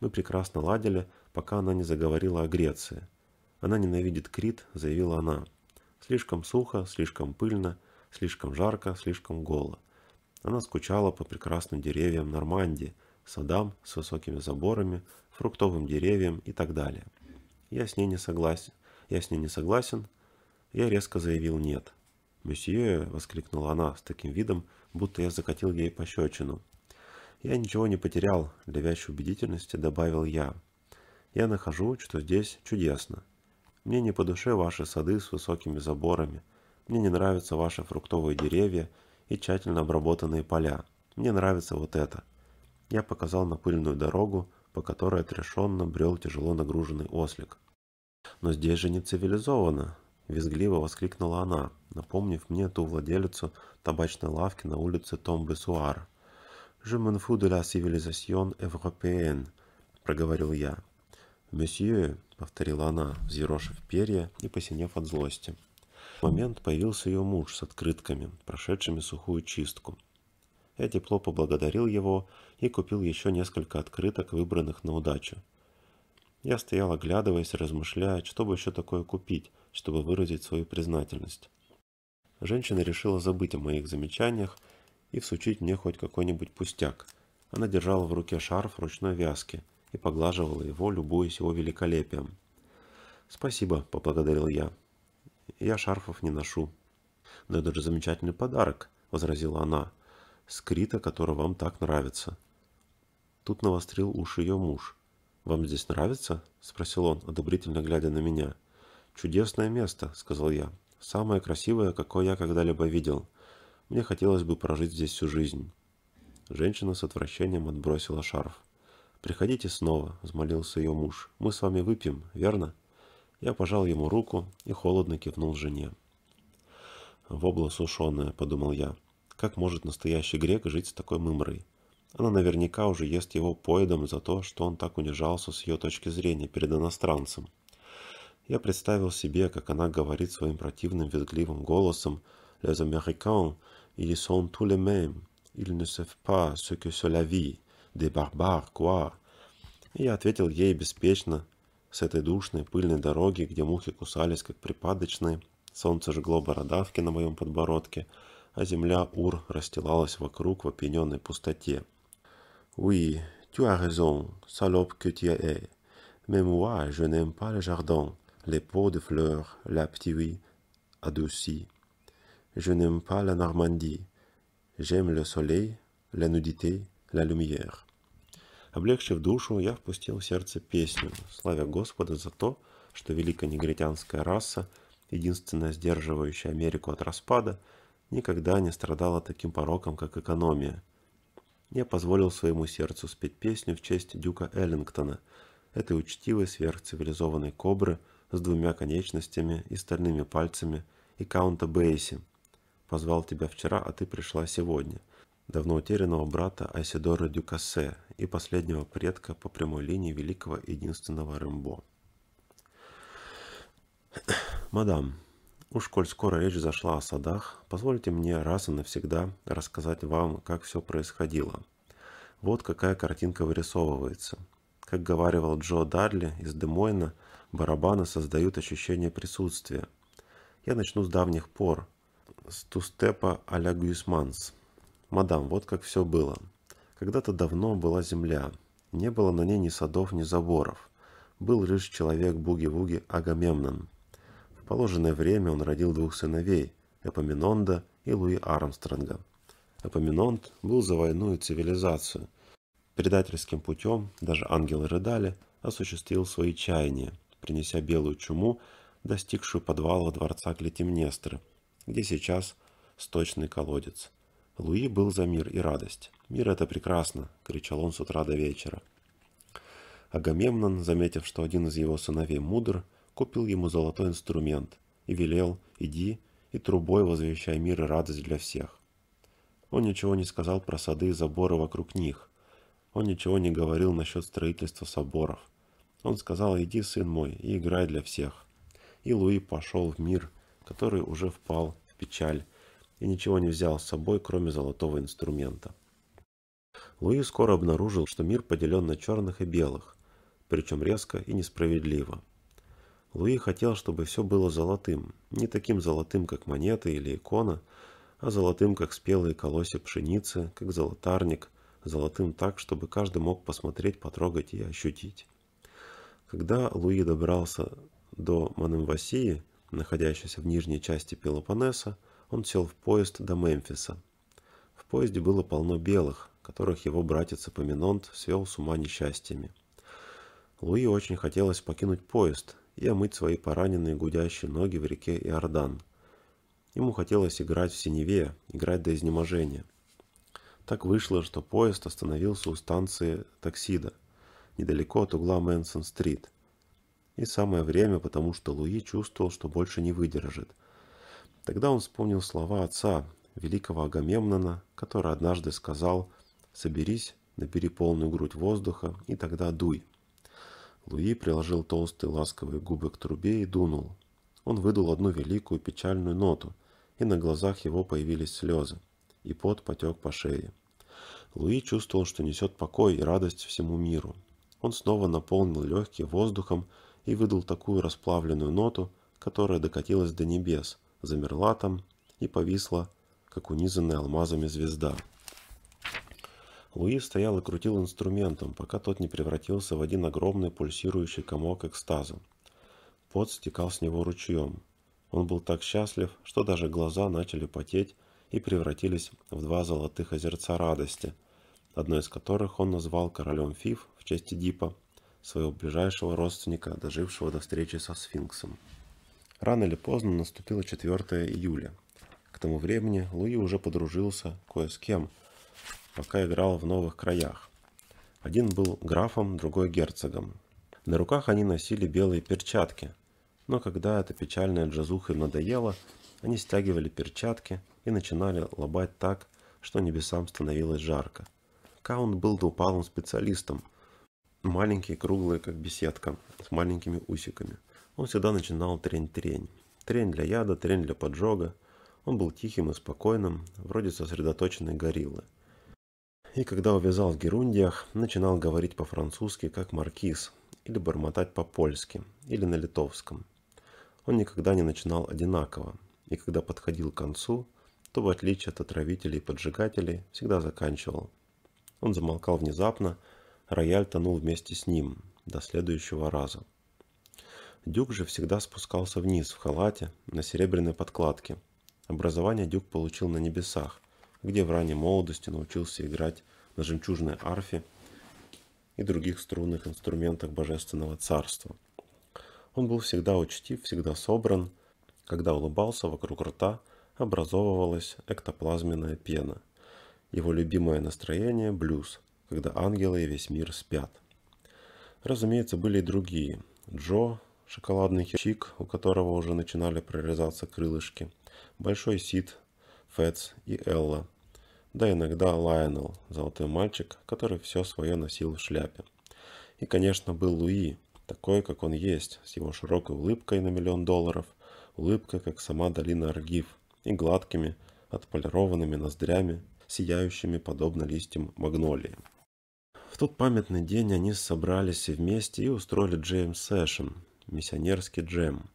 Мы прекрасно ладили, пока она не заговорила о Греции. Она ненавидит Крит, заявила она. Слишком сухо, слишком пыльно, слишком жарко, слишком голо. Она скучала по прекрасным деревьям Нормандии, садам с высокими заборами, фруктовым деревьям и так далее. Я с ней не согласен. Я с ней не согласен, я резко заявил «нет». «Месье!» — воскликнула она с таким видом, будто я закатил ей пощечину. «Я ничего не потерял», — для вящей убедительности добавил я. «Я нахожу, что здесь чудесно. Мне не по душе ваши сады с высокими заборами. Мне не нравятся ваши фруктовые деревья и тщательно обработанные поля. Мне нравится вот это». Я показал на пыльную дорогу, по которой отрешенно брел тяжело нагруженный ослик. «Но здесь же не цивилизованно», — визгливо воскликнула она, напомнив мне ту владелицу табачной лавки на улице Том-Бессуар. «Je m'en fous de la civilisation européenne», — проговорил я. «Месье», — повторила она, взъерошив перья и посинев от злости. В момент появился ее муж с открытками, прошедшими сухую чистку. Я тепло поблагодарил его и купил еще несколько открыток, выбранных на удачу. Я стоял, оглядываясь, размышляя, что бы еще такое купить, чтобы выразить свою признательность. Женщина решила забыть о моих замечаниях и всучить мне хоть какой-нибудь пустяк. Она держала в руке шарф ручной вязки и поглаживала его, любуясь его великолепием. «Спасибо», — поблагодарил я. «Я шарфов не ношу». «Но это же замечательный подарок», — возразила она. «Скрита, который вам так нравится». Тут навострил уши ее муж. «Вам здесь нравится?» — спросил он, одобрительно глядя на меня. «Чудесное место», — сказал я. «Самое красивое, какое я когда-либо видел. Мне хотелось бы прожить здесь всю жизнь». Женщина с отвращением отбросила шарф. «Приходите снова», — взмолился ее муж. «Мы с вами выпьем, верно?» Я пожал ему руку и холодно кивнул жене. «Вобла сушеная», — подумал я. «Как может настоящий грек жить с такой мымрой? Она наверняка уже ест его поедом за то, что он так унижался с ее точки зрения перед иностранцем». Я представил себе, как она говорит своим противным визгливым голосом «Les Américains, ils sont tous les mêmes, ils ne savent pas ce que cela vit, des barbares, quoi». И я ответил ей беспечно, с этой душной, пыльной дороги, где мухи кусались, как припадочные, солнце жгло бородавки на моем подбородке, а земля Ур расстилалась вокруг в опьяненной пустоте. «Oui, tu as raison, salope que tu es, mais moi, je n'aime pas le jardin» les pots de fleurs, la ptiwi adoucie. Je n'aime pas la Normandie. J'aime le soleil, la нудité, la lumière. Облегчив душу, я впустил в сердце песню, славя Господа за то, что великая негритянская раса, единственная сдерживающая Америку от распада, никогда не страдала таким пороком, как экономия. Я позволил своему сердцу спеть песню в честь Дюка Эллингтона, этой учтивой сверхцивилизованной кобры – с двумя конечностями и стальными пальцами, и Каунта Бейси. Позвал тебя вчера, а ты пришла сегодня. Давно утерянного брата Айседора Дюкассе и последнего предка по прямой линии великого единственного Рэмбо. Мадам, уж коль скоро речь зашла о садах, позвольте мне раз и навсегда рассказать вам, как все происходило. Вот какая картинка вырисовывается. Как говаривал Джо Дарли из Демойна – барабана создают ощущение присутствия. Я начну с давних пор, с тустепа а-ля Гюсманс. «Мадам, вот как все было. Когда-то давно была земля. Не было на ней ни садов, ни заборов. Был лишь человек буги-вуги Агамемнон. В положенное время он родил двух сыновей – Эпоминонда и Луи Армстронга. Эпоминонд был за войну и цивилизацию. Предательским путем, даже ангелы рыдали, осуществил свои чаяния – принеся белую чуму, достигшую подвала дворца Клетимнестры, где сейчас сточный колодец. Луи был за мир и радость. «Мир — это прекрасно!» — кричал он с утра до вечера. Агамемнон, заметив, что один из его сыновей мудр, купил ему золотой инструмент и велел «иди и трубой возвещай мир и радость для всех». Он ничего не сказал про сады и заборы вокруг них. Он ничего не говорил насчет строительства соборов. Он сказал, иди, сын мой, и играй для всех. И Луи пошел в мир, который уже впал в печаль, и ничего не взял с собой, кроме золотого инструмента. Луи скоро обнаружил, что мир поделен на черных и белых, причем резко и несправедливо. Луи хотел, чтобы все было золотым, не таким золотым, как монеты или икона, а золотым, как спелые колосья пшеницы, как золотарник, золотым так, чтобы каждый мог посмотреть, потрогать и ощутить. Когда Луи добрался до Манемвасии, находящейся в нижней части Пелопоннеса, он сел в поезд до Мемфиса. В поезде было полно белых, которых его братец Апоминонт свел с ума несчастьями. Луи очень хотелось покинуть поезд и омыть свои пораненные гудящие ноги в реке Иордан. Ему хотелось играть в синеве, играть до изнеможения. Так вышло, что поезд остановился у станции Таксида, недалеко от угла Мэнсон-стрит. И самое время, потому что Луи чувствовал, что больше не выдержит. Тогда он вспомнил слова отца, великого Агамемнона, который однажды сказал «Соберись, набери полную грудь воздуха и тогда дуй». Луи приложил толстые ласковые губы к трубе и дунул. Он выдал одну великую печальную ноту, и на глазах его появились слезы, и пот потек по шее. Луи чувствовал, что несет покой и радость всему миру, он снова наполнил легкие воздухом и выдал такую расплавленную ноту, которая докатилась до небес, замерла там и повисла, как унизанная алмазами звезда. Луи стоял и крутил инструментом, пока тот не превратился в один огромный пульсирующий комок экстаза. Пот стекал с него ручьем. Он был так счастлив, что даже глаза начали потеть и превратились в два золотых озерца радости – одно из которых он назвал королем Фив в честь Эдипа, своего ближайшего родственника, дожившего до встречи со сфинксом. Рано или поздно наступило 4 июля. К тому времени Луи уже подружился кое с кем, пока играл в новых краях. Один был графом, другой герцогом. На руках они носили белые перчатки, но когда эта печальная джазуха им надоела, они стягивали перчатки и начинали лобать так, что небесам становилось жарко. Каун был двупалым специалистом. Маленький, круглый, как беседка, с маленькими усиками. Он всегда начинал трень-трень. Трень для яда, трень для поджога. Он был тихим и спокойным, вроде сосредоточенной гориллы. И когда увязал в герундиях, начинал говорить по-французски, как маркиз, или бормотать по-польски, или на литовском. Он никогда не начинал одинаково, и когда подходил к концу, то в отличие от отравителей и поджигателей, всегда заканчивал – он замолкал внезапно, рояль тонул вместе с ним до следующего раза. Дюк же всегда спускался вниз в халате на серебряной подкладке. Образование Дюк получил на небесах, где в ранней молодости научился играть на жемчужной арфе и других струнных инструментах божественного царства. Он был всегда учтив, всегда собран. Когда улыбался, вокруг рта образовывалась эктоплазменная пена – его любимое настроение – блюз, когда ангелы и весь мир спят. Разумеется, были и другие. Джо, шоколадный хищик, у которого уже начинали прорезаться крылышки, Большой Сид, Фэтс и Элла. Да иногда Лайонел, золотой мальчик, который все свое носил в шляпе. И, конечно, был Луи, такой, как он есть, с его широкой улыбкой на миллион долларов, улыбкой, как сама долина Аргив, и гладкими, отполированными ноздрями, сияющими подобно листьям магнолии. В тот памятный день они собрались все вместе и устроили джем-сэшн, миссионерский джем.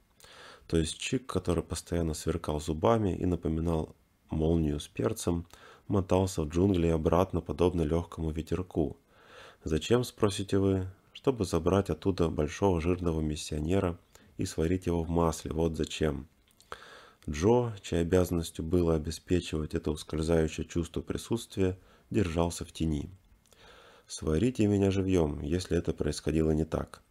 То есть Чик, который постоянно сверкал зубами и напоминал молнию с перцем, мотался в джунгли и обратно, подобно легкому ветерку. Зачем, спросите вы? Чтобы забрать оттуда большого жирного миссионера и сварить его в масле, вот зачем. Джо, чьей обязанностью было обеспечивать это ускользающее чувство присутствия, держался в тени. «Сварите меня живьем, если это происходило не так.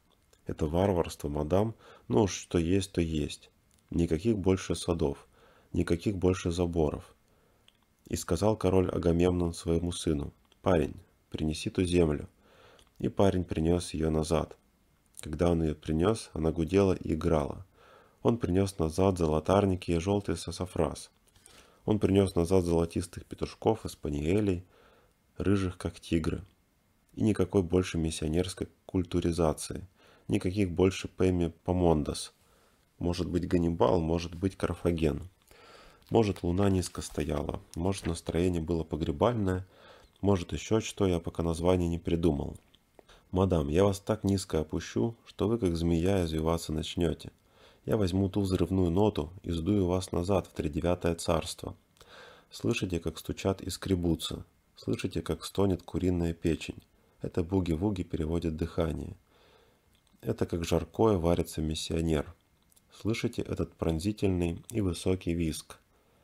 Это варварство, мадам, но ну что есть, то есть. Никаких больше садов, никаких больше заборов». И сказал король Агамемнон своему сыну, «Парень, принеси ту землю». И парень принес ее назад. Когда он ее принес, она гудела и играла – он принес назад золотарники и желтый сосафрас. Он принес назад золотистых петушков и спаниелей, рыжих как тигры. И никакой больше миссионерской культуризации. Никаких больше Пэми Помондас. Может быть Ганнибал, может быть Карфаген. Может луна низко стояла, может настроение было погребальное, может еще что, я пока название не придумал. «Мадам, я вас так низко опущу, что вы как змея извиваться начнете», я возьму ту взрывную ноту и сдую вас назад в тридевятое царство. Слышите, как стучат и скребутся. Слышите, как стонет куриная печень. Это буги-вуги переводит дыхание. Это как жаркое варится миссионер. Слышите этот пронзительный и высокий виск.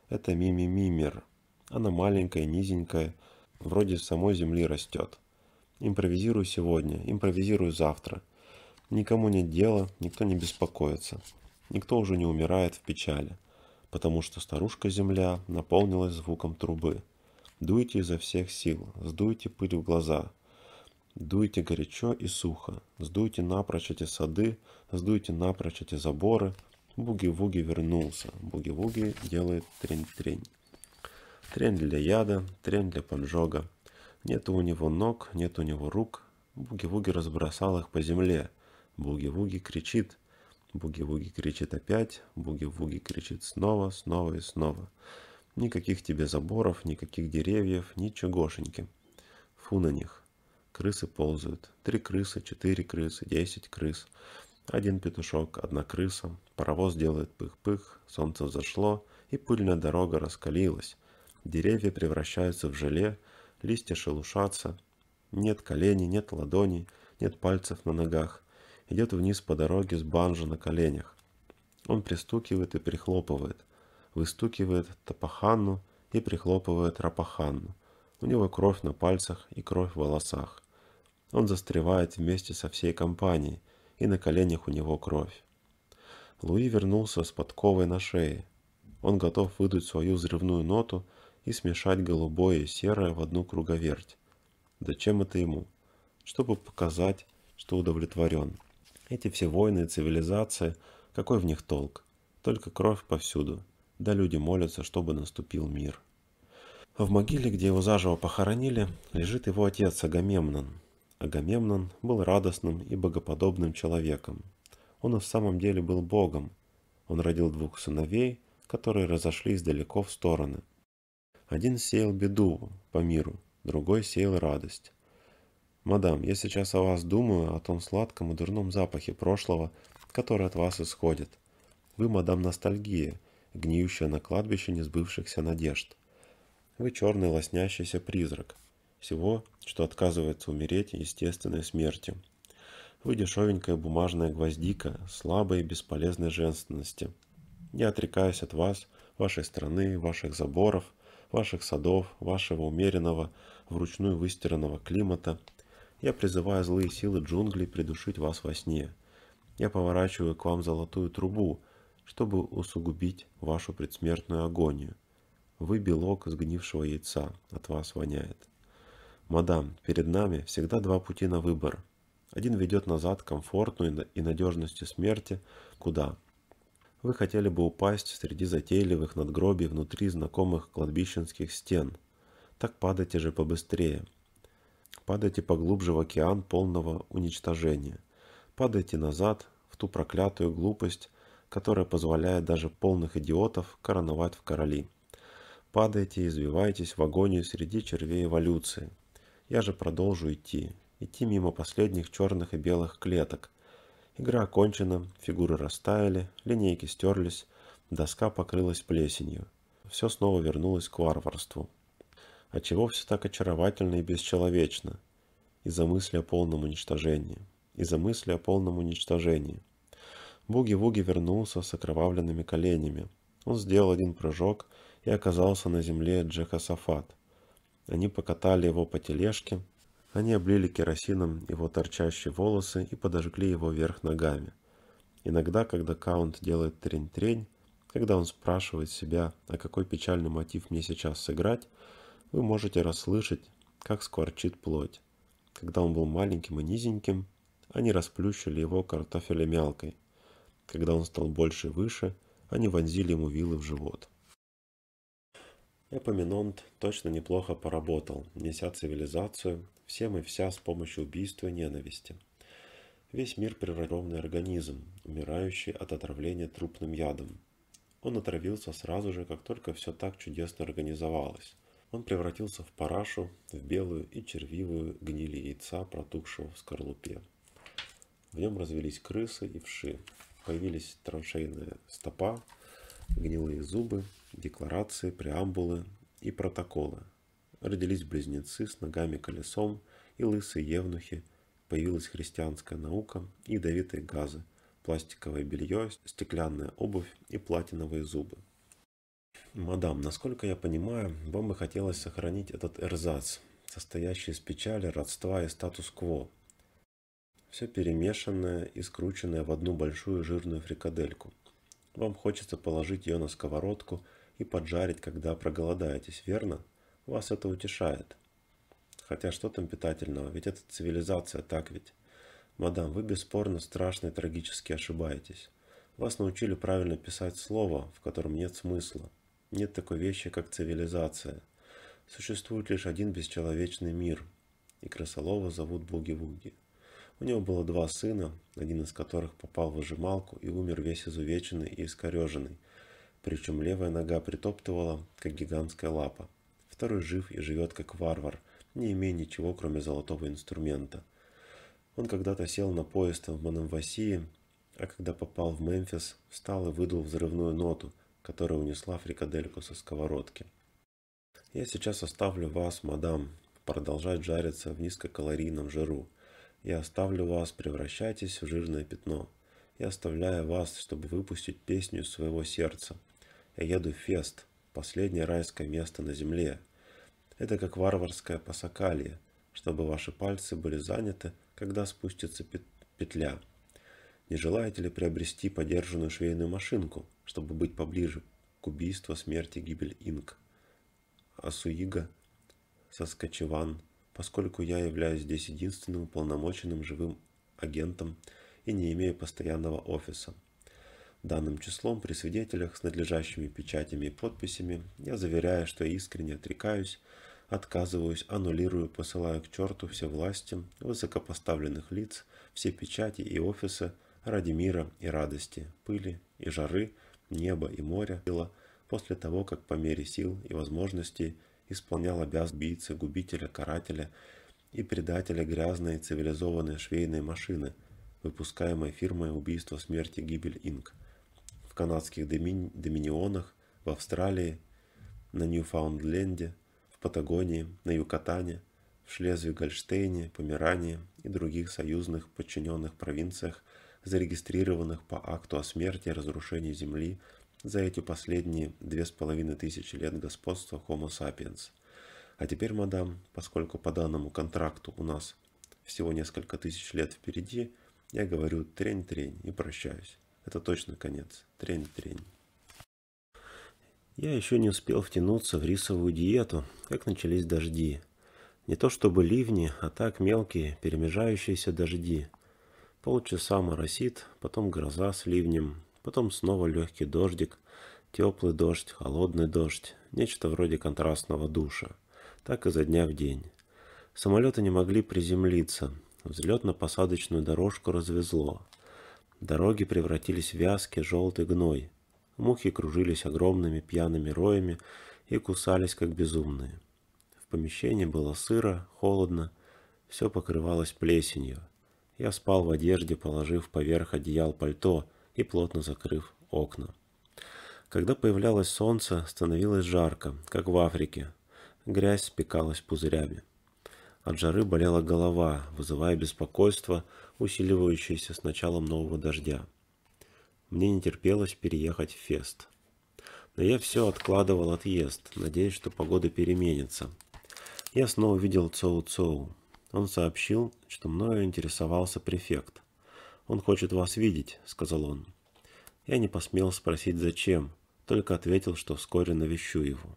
Это мими-мимер. Она маленькая, низенькая, вроде самой земли растет. Импровизирую сегодня, импровизирую завтра. Никому нет дела, никто не беспокоится. Никто уже не умирает в печали, потому что старушка-земля наполнилась звуком трубы. Дуйте изо всех сил, сдуйте пыль в глаза, дуйте горячо и сухо, сдуйте напрочь эти сады, сдуйте напрочь эти заборы. Буги-вуги вернулся, буги-вуги делает трень-трень. Трень для яда, трень для поджога. Нет у него ног, нет у него рук. Буги-вуги разбросал их по земле. Буги-вуги кричит. Буги-вуги кричит опять, буги-вуги кричит снова, снова и снова. Никаких тебе заборов, никаких деревьев, ничегошеньки. Фу на них. Крысы ползают. Три крысы, четыре крысы, десять крыс. Один петушок, одна крыса. Паровоз делает пых-пых, солнце взошло, и пыльная дорога раскалилась. Деревья превращаются в желе, листья шелушатся. Нет коленей, нет ладоней, нет пальцев на ногах идет вниз по дороге с банджо на коленях. Он пристукивает и прихлопывает, выстукивает тапаханну и прихлопывает рапаханну. У него кровь на пальцах и кровь в волосах. Он застревает вместе со всей компанией, и на коленях у него кровь. Луи вернулся с подковой на шее. Он готов выдать свою взрывную ноту и смешать голубое и серое в одну круговерть. Зачем это ему? Чтобы показать, что удовлетворен. Эти все войны и цивилизации, какой в них толк? Только кровь повсюду. Да люди молятся, чтобы наступил мир. В могиле, где его заживо похоронили, лежит его отец Агамемнон. Агамемнон был радостным и богоподобным человеком. Он и в самом деле был богом. Он родил двух сыновей, которые разошлись далеко в стороны. Один сеял беду по миру, другой сеял радость. Мадам, я сейчас о вас думаю, о том сладком и дурном запахе прошлого, который от вас исходит. Вы, мадам, ностальгия, гниющая на кладбище несбывшихся надежд. Вы черный лоснящийся призрак, всего, что отказывается умереть естественной смертью. Вы дешевенькая бумажная гвоздика слабой и бесполезной женственности. Я отрекаюсь от вас, вашей страны, ваших заборов, ваших садов, вашего умеренного, вручную выстиранного климата – я призываю злые силы джунглей придушить вас во сне. Я поворачиваю к вам золотую трубу, чтобы усугубить вашу предсмертную агонию. Вы белок сгнившего яйца, от вас воняет. Мадам, перед нами всегда два пути на выбор. Один ведет назад к комфортную и надежности смерти. Куда? Вы хотели бы упасть среди затейливых надгробий внутри знакомых кладбищенских стен. Так падайте же побыстрее, Падайте поглубже в океан полного уничтожения. Падайте назад в ту проклятую глупость, которая позволяет даже полных идиотов короновать в короли. Падайте и извивайтесь в агонию среди червей эволюции. Я же продолжу идти, идти мимо последних черных и белых клеток. Игра окончена, фигуры растаяли, линейки стерлись, доска покрылась плесенью. Все снова вернулось к варварству. Отчего а все так очаровательно и бесчеловечно? Из-за мысли о полном уничтожении. Из-за мысли о полном уничтожении. Буги-вуги вернулся с окровавленными коленями. Он сделал один прыжок и оказался на земле Джехасафат. Они покатали его по тележке, они облили керосином его торчащие волосы и подожгли его вверх ногами. Иногда, когда Каунт делает трень-трень, когда он спрашивает себя, а какой печальный мотив мне сейчас сыграть, вы можете расслышать, как скворчит плоть. Когда он был маленьким и низеньким, они расплющили его картофелемялкой. Когда он стал больше и выше, они вонзили ему вилы в живот. Эпоминонт точно неплохо поработал, неся цивилизацию, всем и вся с помощью убийства и ненависти. Весь мир природный организм, умирающий от отравления трупным ядом. Он отравился сразу же, как только все так чудесно организовалось. Он превратился в парашу, в белую и червивую гнили яйца, протухшего в скорлупе. В нем развелись крысы и вши. Появились траншейная стопа, гнилые зубы, декларации, преамбулы и протоколы. Родились близнецы с ногами-колесом и лысые евнухи. Появилась христианская наука и ядовитые газы, пластиковое белье, стеклянная обувь и платиновые зубы – Мадам, насколько я понимаю, вам бы хотелось сохранить этот эрзац, состоящий из печали, родства и статус-кво. Все перемешанное и скрученное в одну большую жирную фрикадельку. Вам хочется положить ее на сковородку и поджарить, когда проголодаетесь, верно? Вас это утешает. Хотя что там питательного, ведь это цивилизация, так ведь? Мадам, вы бесспорно страшно и трагически ошибаетесь. Вас научили правильно писать слово, в котором нет смысла – нет такой вещи, как цивилизация. Существует лишь один бесчеловечный мир, и Красолова зовут Буги-Вуги. У него было два сына, один из которых попал в выжималку и умер весь изувеченный и искореженный, причем левая нога притоптывала, как гигантская лапа. Второй жив и живет как варвар, не имея ничего, кроме золотого инструмента. Он когда-то сел на поезд в Манамвасии, а когда попал в Мемфис, встал и выдал взрывную ноту – которая унесла фрикадельку со сковородки. Я сейчас оставлю вас, мадам, продолжать жариться в низкокалорийном жиру. Я оставлю вас, превращайтесь в жирное пятно. Я оставляю вас, чтобы выпустить песню своего сердца. Я еду в Фест, последнее райское место на земле. Это как варварское пасакалье, чтобы ваши пальцы были заняты, когда спустится петля. Не желаете ли приобрести подержанную швейную машинку, чтобы быть поближе к убийству, смерти, гибель Инк? Асуига, Соскочеван, поскольку я являюсь здесь единственным уполномоченным живым агентом и не имею постоянного офиса. Данным числом при свидетелях с надлежащими печатями и подписями я заверяю, что искренне отрекаюсь, отказываюсь, аннулирую, посылаю к черту все власти, высокопоставленных лиц, все печати и офисы, ради мира и радости, пыли и жары, неба и моря, после того, как по мере сил и возможностей исполнял обязанность убийцы, губителя, карателя и предателя грязной цивилизованной швейной машины, выпускаемой фирмой «Убийство, смерти, гибель, инк» в канадских домини... доминионах, в Австралии, на Ньюфаундленде, в Патагонии, на Юкатане, в Шлезвиг-Гольштейне, Померании и других союзных подчиненных провинциях зарегистрированных по акту о смерти и разрушении Земли за эти последние две с половиной тысячи лет господства Homo sapiens. А теперь, мадам, поскольку по данному контракту у нас всего несколько тысяч лет впереди, я говорю трень-трень и прощаюсь. Это точно конец. Трень-трень. Я еще не успел втянуться в рисовую диету, как начались дожди. Не то чтобы ливни, а так мелкие, перемежающиеся дожди – Полчаса моросит, потом гроза с ливнем, потом снова легкий дождик, теплый дождь, холодный дождь, нечто вроде контрастного душа. Так изо дня в день. Самолеты не могли приземлиться, взлет на посадочную дорожку развезло. Дороги превратились в вязкий желтый гной. Мухи кружились огромными пьяными роями и кусались как безумные. В помещении было сыро, холодно, все покрывалось плесенью. Я спал в одежде, положив поверх одеял пальто и плотно закрыв окна. Когда появлялось солнце, становилось жарко, как в Африке. Грязь спекалась пузырями. От жары болела голова, вызывая беспокойство, усиливающееся с началом нового дождя. Мне не терпелось переехать в Фест. Но я все откладывал отъезд, надеясь, что погода переменится. Я снова видел Цоу-Цоу. Он сообщил, что мною интересовался префект. «Он хочет вас видеть», — сказал он. Я не посмел спросить, зачем, только ответил, что вскоре навещу его.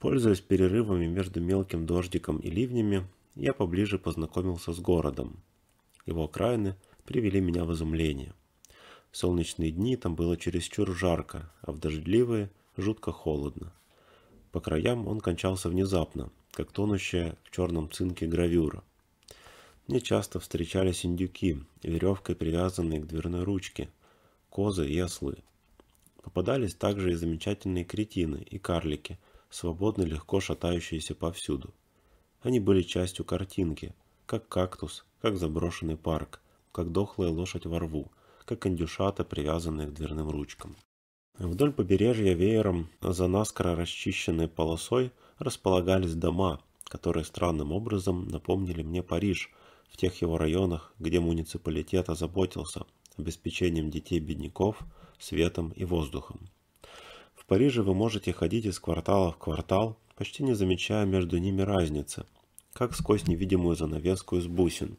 Пользуясь перерывами между мелким дождиком и ливнями, я поближе познакомился с городом. Его окраины привели меня в изумление. В солнечные дни там было чересчур жарко, а в дождливые – жутко холодно. По краям он кончался внезапно, как тонущая в черном цинке гравюра. Мне часто встречались индюки, веревкой привязанные к дверной ручке, козы и ослы. Попадались также и замечательные кретины и карлики, свободно легко шатающиеся повсюду. Они были частью картинки, как кактус, как заброшенный парк, как дохлая лошадь во рву, как индюшата, привязанные к дверным ручкам. Вдоль побережья веером за наскоро расчищенной полосой располагались дома, которые странным образом напомнили мне Париж в тех его районах, где муниципалитет озаботился обеспечением детей-бедняков светом и воздухом. В Париже вы можете ходить из квартала в квартал, почти не замечая между ними разницы, как сквозь невидимую занавеску из бусин.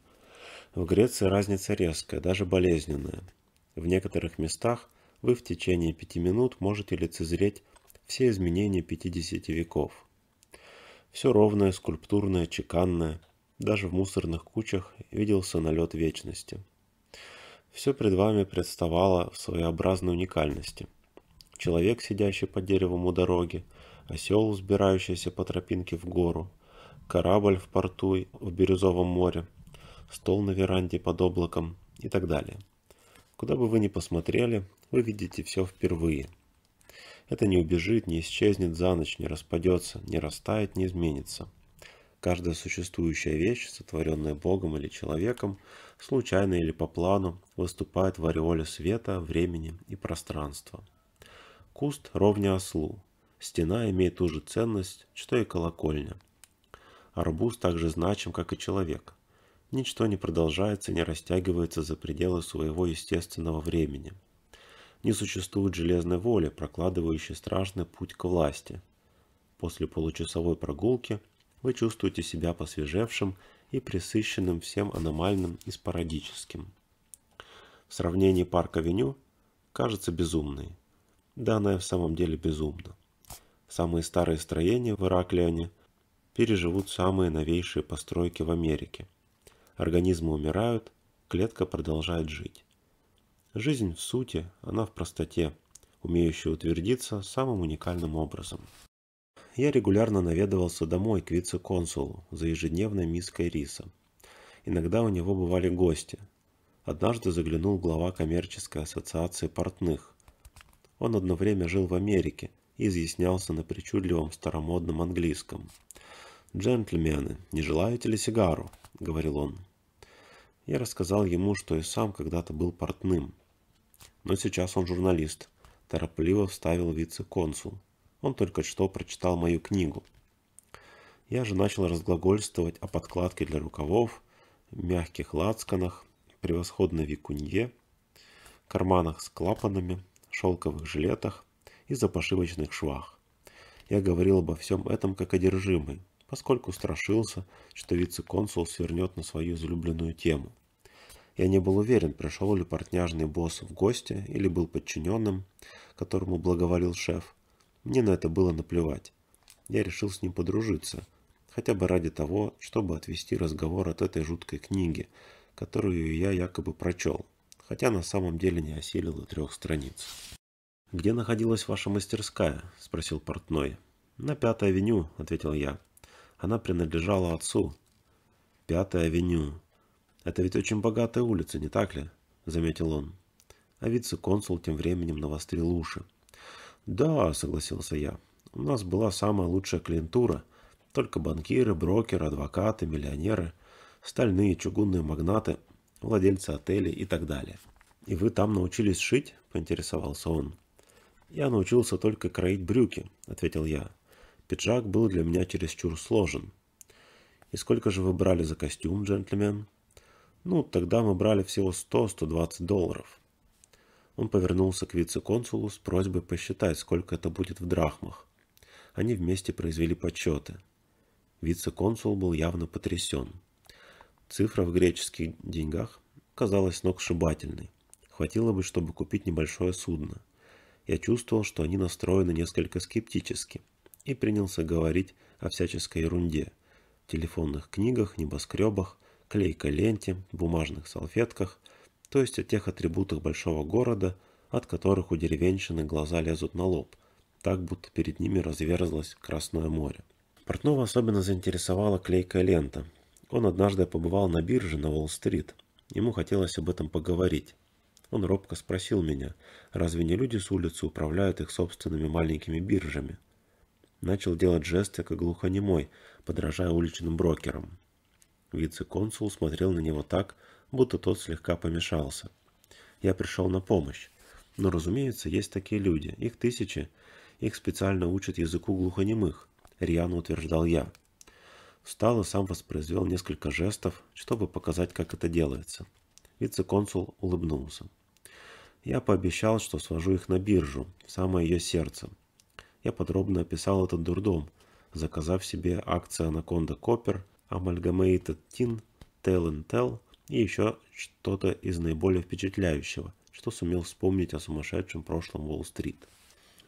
В Греции разница резкая, даже болезненная. В некоторых местах вы в течение пяти минут можете лицезреть все изменения 50 веков. Все ровное, скульптурное, чеканное. Даже в мусорных кучах виделся налет вечности. Все пред вами представало в своеобразной уникальности. Человек, сидящий под деревом у дороги, осел, взбирающийся по тропинке в гору, корабль в порту в Бирюзовом море, стол на веранде под облаком и так далее. Куда бы вы ни посмотрели, вы видите все впервые – это не убежит, не исчезнет за ночь, не распадется, не растает, не изменится. Каждая существующая вещь, сотворенная Богом или человеком, случайно или по плану, выступает в ореоле света, времени и пространства. Куст ровня ослу. Стена имеет ту же ценность, что и колокольня. Арбуз также значим, как и человек. Ничто не продолжается не растягивается за пределы своего естественного времени – не существует железной воли, прокладывающей страшный путь к власти. После получасовой прогулки вы чувствуете себя посвежевшим и присыщенным всем аномальным и спорадическим. В сравнении парк-авеню кажется безумной. Да, она и в самом деле безумна. Самые старые строения в Ираклионе переживут самые новейшие постройки в Америке. Организмы умирают, клетка продолжает жить. Жизнь в сути, она в простоте, умеющая утвердиться самым уникальным образом. Я регулярно наведывался домой к вице-консулу за ежедневной миской риса. Иногда у него бывали гости. Однажды заглянул глава коммерческой ассоциации портных. Он одно время жил в Америке и изъяснялся на причудливом старомодном английском. «Джентльмены, не желаете ли сигару?» — говорил он. Я рассказал ему, что и сам когда-то был портным – но сейчас он журналист, торопливо вставил вице-консул. Он только что прочитал мою книгу. Я же начал разглагольствовать о подкладке для рукавов, мягких лацканах, превосходной викунье, карманах с клапанами, шелковых жилетах и запошивочных швах. Я говорил обо всем этом как одержимый, поскольку страшился, что вице-консул свернет на свою излюбленную тему – я не был уверен, пришел ли портняжный босс в гости или был подчиненным, которому благоволил шеф. Мне на это было наплевать. Я решил с ним подружиться, хотя бы ради того, чтобы отвести разговор от этой жуткой книги, которую я якобы прочел, хотя на самом деле не осилил и трех страниц. «Где находилась ваша мастерская?» – спросил портной. «На Пятой авеню», – ответил я. «Она принадлежала отцу». «Пятая авеню», «Это ведь очень богатая улица, не так ли?» — заметил он. А вице-консул тем временем навострил уши. «Да», — согласился я, — «у нас была самая лучшая клиентура. Только банкиры, брокеры, адвокаты, миллионеры, стальные чугунные магнаты, владельцы отелей и так далее». «И вы там научились шить?» — поинтересовался он. «Я научился только кроить брюки», — ответил я. «Пиджак был для меня чересчур сложен». «И сколько же вы брали за костюм, джентльмен?» Ну, тогда мы брали всего 100-120 долларов. Он повернулся к вице-консулу с просьбой посчитать, сколько это будет в драхмах. Они вместе произвели подсчеты. Вице-консул был явно потрясен. Цифра в греческих деньгах казалась сногсшибательной. Хватило бы, чтобы купить небольшое судно. Я чувствовал, что они настроены несколько скептически и принялся говорить о всяческой ерунде – телефонных книгах, небоскребах, клейкой ленте, бумажных салфетках, то есть о тех атрибутах большого города, от которых у деревенщины глаза лезут на лоб, так будто перед ними разверзлось Красное море. Портного особенно заинтересовала клейкая лента. Он однажды побывал на бирже на Уолл-стрит. Ему хотелось об этом поговорить. Он робко спросил меня, разве не люди с улицы управляют их собственными маленькими биржами? Начал делать жесты, как глухонемой, подражая уличным брокерам. Вице-консул смотрел на него так, будто тот слегка помешался. Я пришел на помощь. Но, разумеется, есть такие люди, их тысячи. Их специально учат языку глухонемых, рьяно утверждал я. Встал и сам воспроизвел несколько жестов, чтобы показать, как это делается. Вице-консул улыбнулся. Я пообещал, что свожу их на биржу, в самое ее сердце. Я подробно описал этот дурдом, заказав себе акции «Анаконда Коппер» Amalgamated Teen, Tell and Tell и еще что-то из наиболее впечатляющего, что сумел вспомнить о сумасшедшем прошлом Уолл-стрит.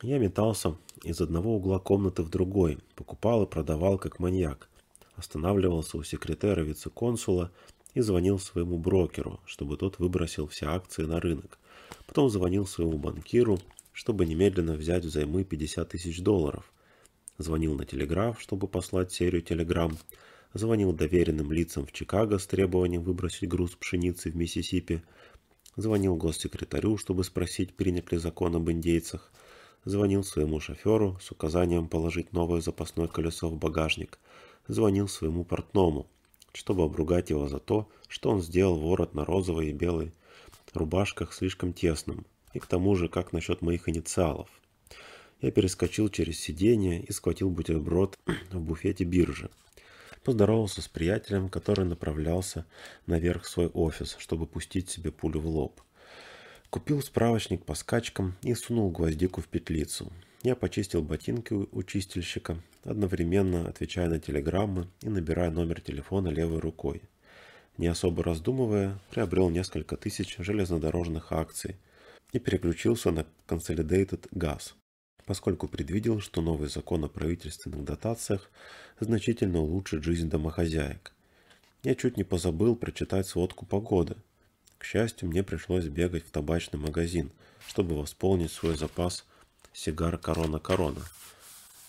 Я метался из одного угла комнаты в другой, покупал и продавал как маньяк. Останавливался у секретера вице-консула и звонил своему брокеру, чтобы тот выбросил все акции на рынок. Потом звонил своему банкиру, чтобы немедленно взять взаймы 50 тысяч долларов. Звонил на телеграф, чтобы послать серию телеграмм звонил доверенным лицам в Чикаго с требованием выбросить груз пшеницы в Миссисипи, звонил госсекретарю, чтобы спросить, принят ли закон об индейцах, звонил своему шоферу с указанием положить новое запасное колесо в багажник, звонил своему портному, чтобы обругать его за то, что он сделал ворот на розовой и белой рубашках слишком тесным, и к тому же, как насчет моих инициалов. Я перескочил через сиденье и схватил бутерброд в буфете биржи поздоровался с приятелем, который направлялся наверх в свой офис, чтобы пустить себе пулю в лоб. Купил справочник по скачкам и сунул гвоздику в петлицу. Я почистил ботинки у чистильщика, одновременно отвечая на телеграммы и набирая номер телефона левой рукой. Не особо раздумывая, приобрел несколько тысяч железнодорожных акций и переключился на Consolidated Gas, поскольку предвидел, что новый закон о правительственных дотациях значительно улучшит жизнь домохозяек. Я чуть не позабыл прочитать сводку погоды. К счастью, мне пришлось бегать в табачный магазин, чтобы восполнить свой запас сигар «Корона-корона».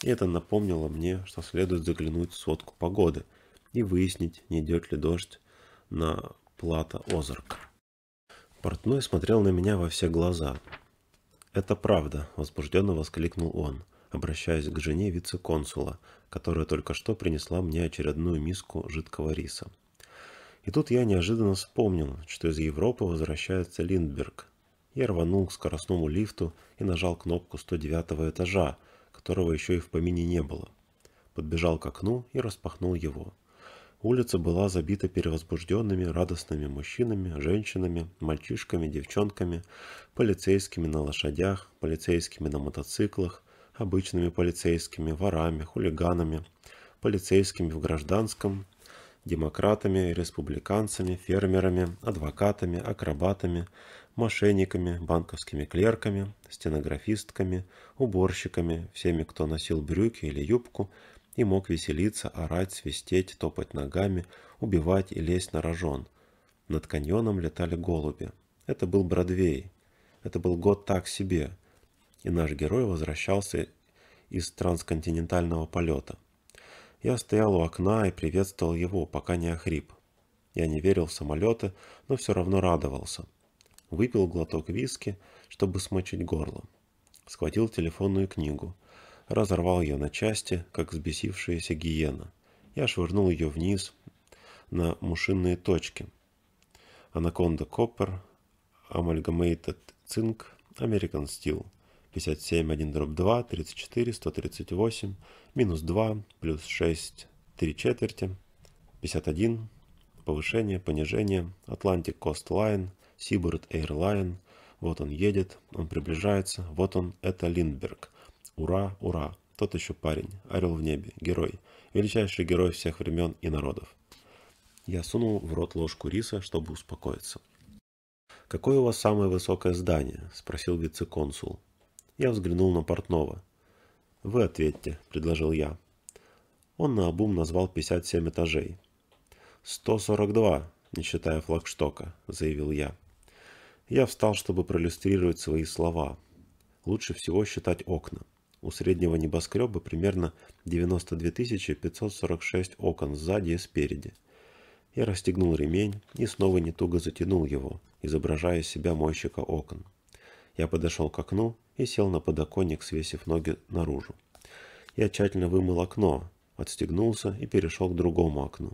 И это напомнило мне, что следует заглянуть в сводку погоды и выяснить, не идет ли дождь на плата Озарк. Портной смотрел на меня во все глаза, «Это правда», — возбужденно воскликнул он, обращаясь к жене вице-консула, которая только что принесла мне очередную миску жидкого риса. И тут я неожиданно вспомнил, что из Европы возвращается Линдберг. Я рванул к скоростному лифту и нажал кнопку 109 этажа, которого еще и в помине не было. Подбежал к окну и распахнул его. Улица была забита перевозбужденными, радостными мужчинами, женщинами, мальчишками, девчонками, полицейскими на лошадях, полицейскими на мотоциклах, обычными полицейскими, ворами, хулиганами, полицейскими в гражданском, демократами, республиканцами, фермерами, адвокатами, акробатами, мошенниками, банковскими клерками, стенографистками, уборщиками, всеми, кто носил брюки или юбку, и мог веселиться, орать, свистеть, топать ногами, убивать и лезть на рожон. Над каньоном летали голуби. Это был Бродвей. Это был год так себе. И наш герой возвращался из трансконтинентального полета. Я стоял у окна и приветствовал его, пока не охрип. Я не верил в самолеты, но все равно радовался. Выпил глоток виски, чтобы смочить горло. Схватил телефонную книгу – разорвал ее на части, как взбесившаяся гиена. Я швырнул ее вниз на мушинные точки. Анаконда Коппер, Амальгамейтед Цинк, American Steel. 57, 1 дробь 2, 34, 138, минус 2, плюс 6, 3 четверти, 51, повышение, понижение, Atlantic Coast Line, Seabird Airline, вот он едет, он приближается, вот он, это Линдберг – Ура, ура! Тот еще парень, орел в небе, герой, величайший герой всех времен и народов. Я сунул в рот ложку риса, чтобы успокоиться. «Какое у вас самое высокое здание?» – спросил вице-консул. Я взглянул на Портнова. «Вы ответьте», – предложил я. Он наобум назвал 57 этажей. «142, не считая флагштока», – заявил я. Я встал, чтобы проиллюстрировать свои слова. Лучше всего считать окна. У среднего небоскреба примерно 92 546 окон сзади и спереди. Я расстегнул ремень и снова не туго затянул его, изображая себя мойщика окон. Я подошел к окну и сел на подоконник, свесив ноги наружу. Я тщательно вымыл окно, отстегнулся и перешел к другому окну.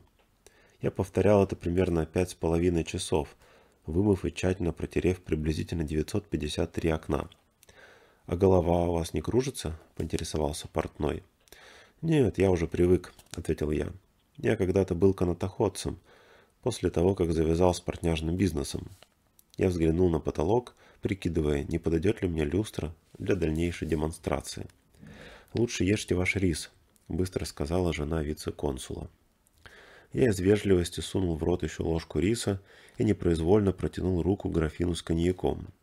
Я повторял это примерно пять с половиной часов, вымыв и тщательно протерев приблизительно 953 окна – «А голова у вас не кружится?» – поинтересовался портной. «Нет, я уже привык», – ответил я. «Я когда-то был канатоходцем, после того, как завязал с портняжным бизнесом. Я взглянул на потолок, прикидывая, не подойдет ли мне люстра для дальнейшей демонстрации. «Лучше ешьте ваш рис», – быстро сказала жена вице-консула. Я из вежливости сунул в рот еще ложку риса и непроизвольно протянул руку графину с коньяком –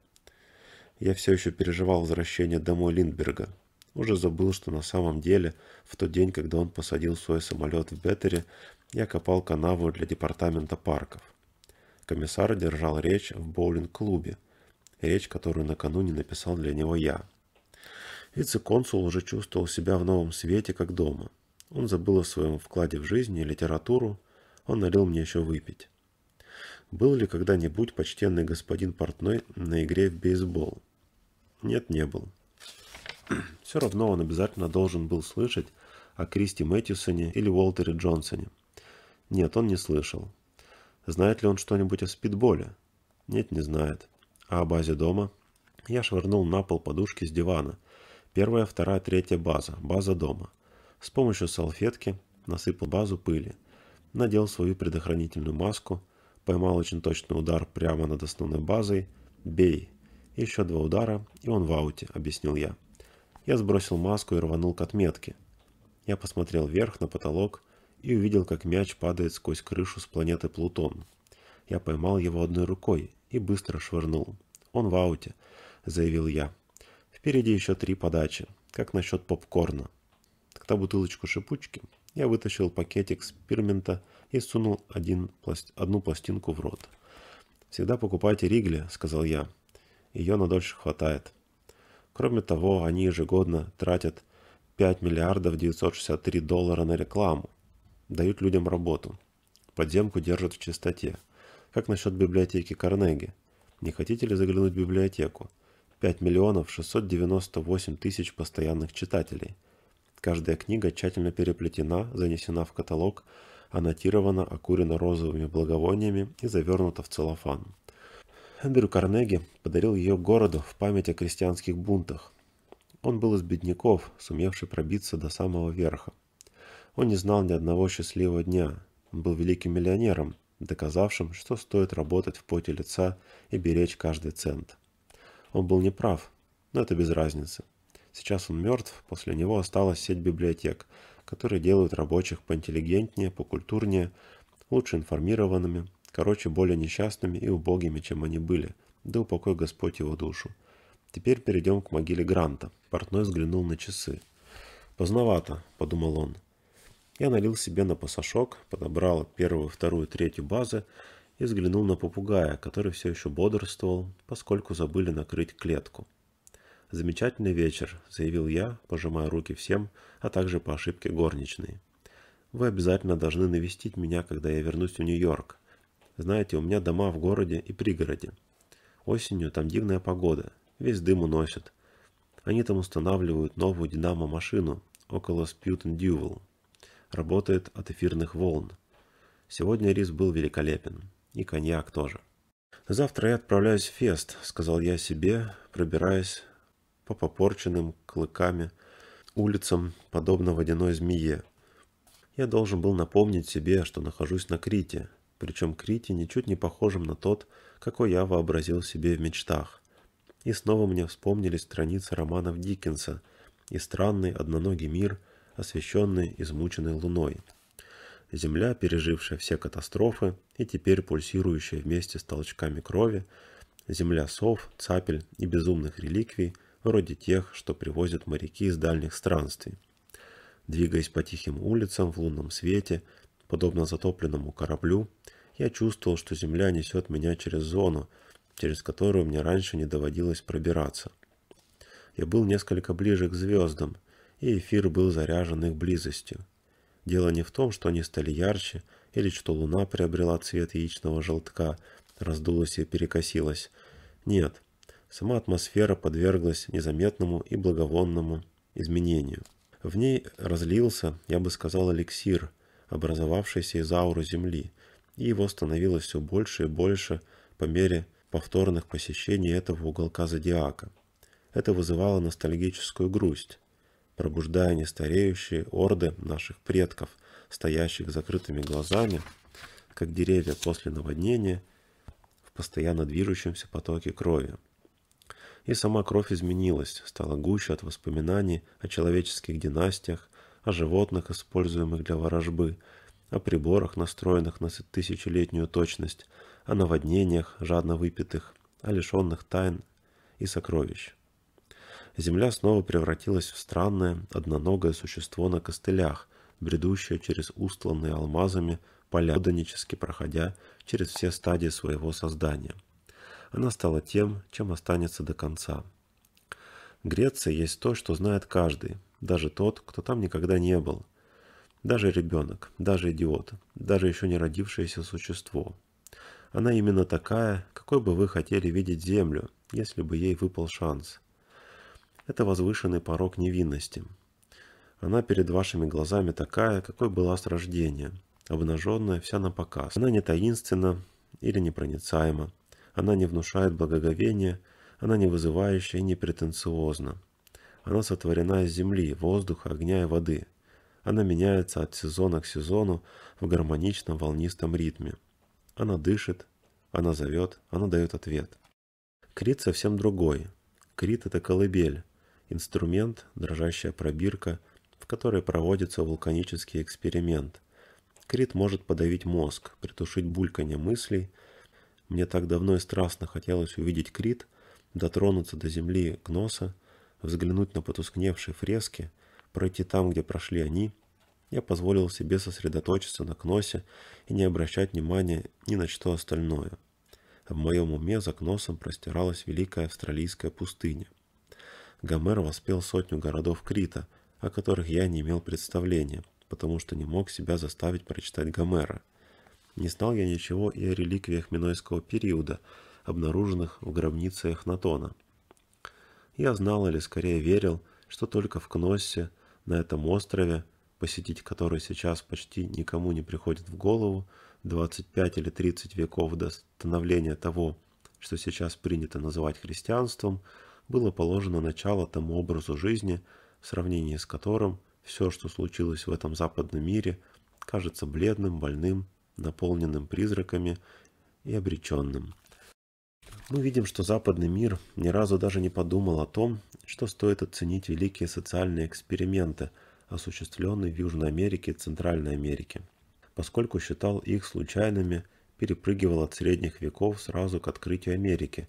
я все еще переживал возвращение домой Линдберга. Уже забыл, что на самом деле, в тот день, когда он посадил свой самолет в Беттере, я копал канаву для департамента парков. Комиссар держал речь в боулинг-клубе, речь, которую накануне написал для него я. Вице-консул уже чувствовал себя в новом свете, как дома. Он забыл о своем вкладе в жизнь и литературу, он налил мне еще выпить. Был ли когда-нибудь почтенный господин Портной на игре в бейсбол? Нет, не был. Все равно он обязательно должен был слышать о Кристи Мэтьюсоне или Уолтере Джонсоне. Нет, он не слышал. Знает ли он что-нибудь о спидболе? Нет, не знает. А о базе дома? Я швырнул на пол подушки с дивана. Первая, вторая, третья база. База дома. С помощью салфетки насыпал базу пыли. Надел свою предохранительную маску. Поймал очень точный удар прямо над основной базой. Бей! Еще два удара, и он в ауте, объяснил я. Я сбросил маску и рванул к отметке. Я посмотрел вверх на потолок и увидел, как мяч падает сквозь крышу с планеты Плутон. Я поймал его одной рукой и быстро швырнул. «Он в ауте», — заявил я. «Впереди еще три подачи. Как насчет попкорна?» Тогда бутылочку шипучки я вытащил пакетик спирмента и сунул один, одну пластинку в рот. «Всегда покупайте Ригли», — сказал я ее на дольше хватает. Кроме того, они ежегодно тратят 5 миллиардов 963 доллара на рекламу, дают людям работу, подземку держат в чистоте. Как насчет библиотеки Карнеги? Не хотите ли заглянуть в библиотеку? 5 миллионов 698 тысяч постоянных читателей. Каждая книга тщательно переплетена, занесена в каталог, аннотирована, окурена розовыми благовониями и завернута в целлофан. Эндрю Карнеги подарил ее городу в память о крестьянских бунтах. Он был из бедняков, сумевший пробиться до самого верха. Он не знал ни одного счастливого дня. Он был великим миллионером, доказавшим, что стоит работать в поте лица и беречь каждый цент. Он был неправ, но это без разницы. Сейчас он мертв, после него осталась сеть библиотек, которые делают рабочих поинтеллигентнее, покультурнее, лучше информированными, короче, более несчастными и убогими, чем они были. Да упокой Господь его душу. Теперь перейдем к могиле Гранта. Портной взглянул на часы. «Поздновато», — подумал он. Я налил себе на пасашок, подобрал первую, вторую, третью базы и взглянул на попугая, который все еще бодрствовал, поскольку забыли накрыть клетку. «Замечательный вечер», — заявил я, пожимая руки всем, а также по ошибке горничной. «Вы обязательно должны навестить меня, когда я вернусь в Нью-Йорк. Знаете, у меня дома в городе и пригороде. Осенью там дивная погода, весь дым уносит. Они там устанавливают новую динамо-машину около Sputin Dual. Работает от эфирных волн. Сегодня рис был великолепен. И коньяк тоже. «Завтра я отправляюсь в фест», — сказал я себе, пробираясь по попорченным клыками улицам, подобно водяной змее. Я должен был напомнить себе, что нахожусь на Крите, причем Крити ничуть не похожим на тот, какой я вообразил себе в мечтах. И снова мне вспомнились страницы романов Диккенса и странный одноногий мир, освещенный измученной луной. Земля, пережившая все катастрофы и теперь пульсирующая вместе с толчками крови, земля сов, цапель и безумных реликвий, вроде тех, что привозят моряки из дальних странствий. Двигаясь по тихим улицам в лунном свете, Подобно затопленному кораблю, я чувствовал, что земля несет меня через зону, через которую мне раньше не доводилось пробираться. Я был несколько ближе к звездам, и эфир был заряжен их близостью. Дело не в том, что они стали ярче, или что луна приобрела цвет яичного желтка, раздулась и перекосилась. Нет, сама атмосфера подверглась незаметному и благовонному изменению. В ней разлился, я бы сказал, эликсир, образовавшейся из ауры Земли, и его становилось все больше и больше по мере повторных посещений этого уголка зодиака. Это вызывало ностальгическую грусть, пробуждая нестареющие орды наших предков, стоящих закрытыми глазами, как деревья после наводнения, в постоянно движущемся потоке крови. И сама кровь изменилась, стала гуще от воспоминаний о человеческих династиях, о животных, используемых для ворожбы, о приборах, настроенных на тысячелетнюю точность, о наводнениях, жадно выпитых, о лишенных тайн и сокровищ. Земля снова превратилась в странное, одноногое существо на костылях, бредущее через устланные алмазами поля, данически проходя через все стадии своего создания. Она стала тем, чем останется до конца. Греция есть то, что знает каждый, даже тот, кто там никогда не был, даже ребенок, даже идиот, даже еще не родившееся существо. Она именно такая, какой бы вы хотели видеть Землю, если бы ей выпал шанс. Это возвышенный порог невинности. Она перед вашими глазами такая, какой была с рождения, обнаженная вся на показ. Она не таинственна или непроницаема. Она не внушает благоговения, она не вызывающая и не претенциозна. Она сотворена из земли, воздуха, огня и воды. Она меняется от сезона к сезону в гармоничном волнистом ритме. Она дышит, она зовет, она дает ответ. Крит совсем другой. Крит – это колыбель, инструмент, дрожащая пробирка, в которой проводится вулканический эксперимент. Крит может подавить мозг, притушить бульканье мыслей. Мне так давно и страстно хотелось увидеть Крит, дотронуться до земли Гноса – взглянуть на потускневшие фрески, пройти там, где прошли они, я позволил себе сосредоточиться на Кносе и не обращать внимания ни на что остальное. В моем уме за Кносом простиралась великая австралийская пустыня. Гомер воспел сотню городов Крита, о которых я не имел представления, потому что не мог себя заставить прочитать Гомера. Не знал я ничего и о реликвиях Минойского периода, обнаруженных в гробнице Эхнатона – я знал или скорее верил, что только в Кноссе, на этом острове, посетить который сейчас почти никому не приходит в голову, 25 или 30 веков до становления того, что сейчас принято называть христианством, было положено начало тому образу жизни, в сравнении с которым все, что случилось в этом западном мире, кажется бледным, больным, наполненным призраками и обреченным мы видим, что западный мир ни разу даже не подумал о том, что стоит оценить великие социальные эксперименты, осуществленные в Южной Америке и Центральной Америке, поскольку считал их случайными, перепрыгивал от средних веков сразу к открытию Америки,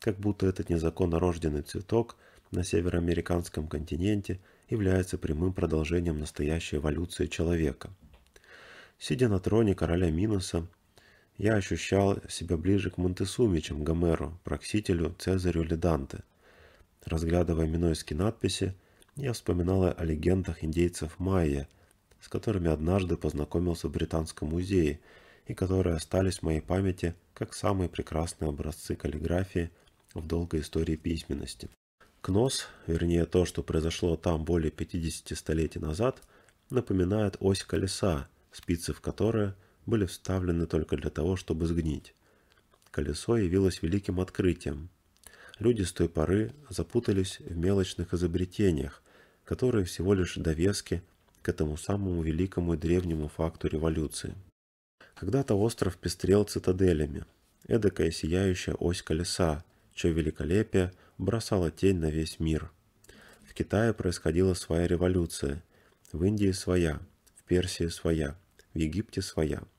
как будто этот незаконно рожденный цветок на североамериканском континенте является прямым продолжением настоящей эволюции человека. Сидя на троне короля Минуса, я ощущал себя ближе к Монтесуме, чем Гомеру, Проксителю, Цезарю или Данте. Разглядывая минойские надписи, я вспоминал о легендах индейцев майя, с которыми однажды познакомился в Британском музее и которые остались в моей памяти как самые прекрасные образцы каллиграфии в долгой истории письменности. Кнос, вернее то, что произошло там более 50 столетий назад, напоминает ось колеса, спицы в которой были вставлены только для того, чтобы сгнить. Колесо явилось великим открытием. Люди с той поры запутались в мелочных изобретениях, которые всего лишь довески к этому самому великому и древнему факту революции. Когда-то остров пестрел цитаделями, эдакая сияющая ось колеса, чье великолепие бросало тень на весь мир. В Китае происходила своя революция, в Индии своя, в Персии своя, в Египте своя –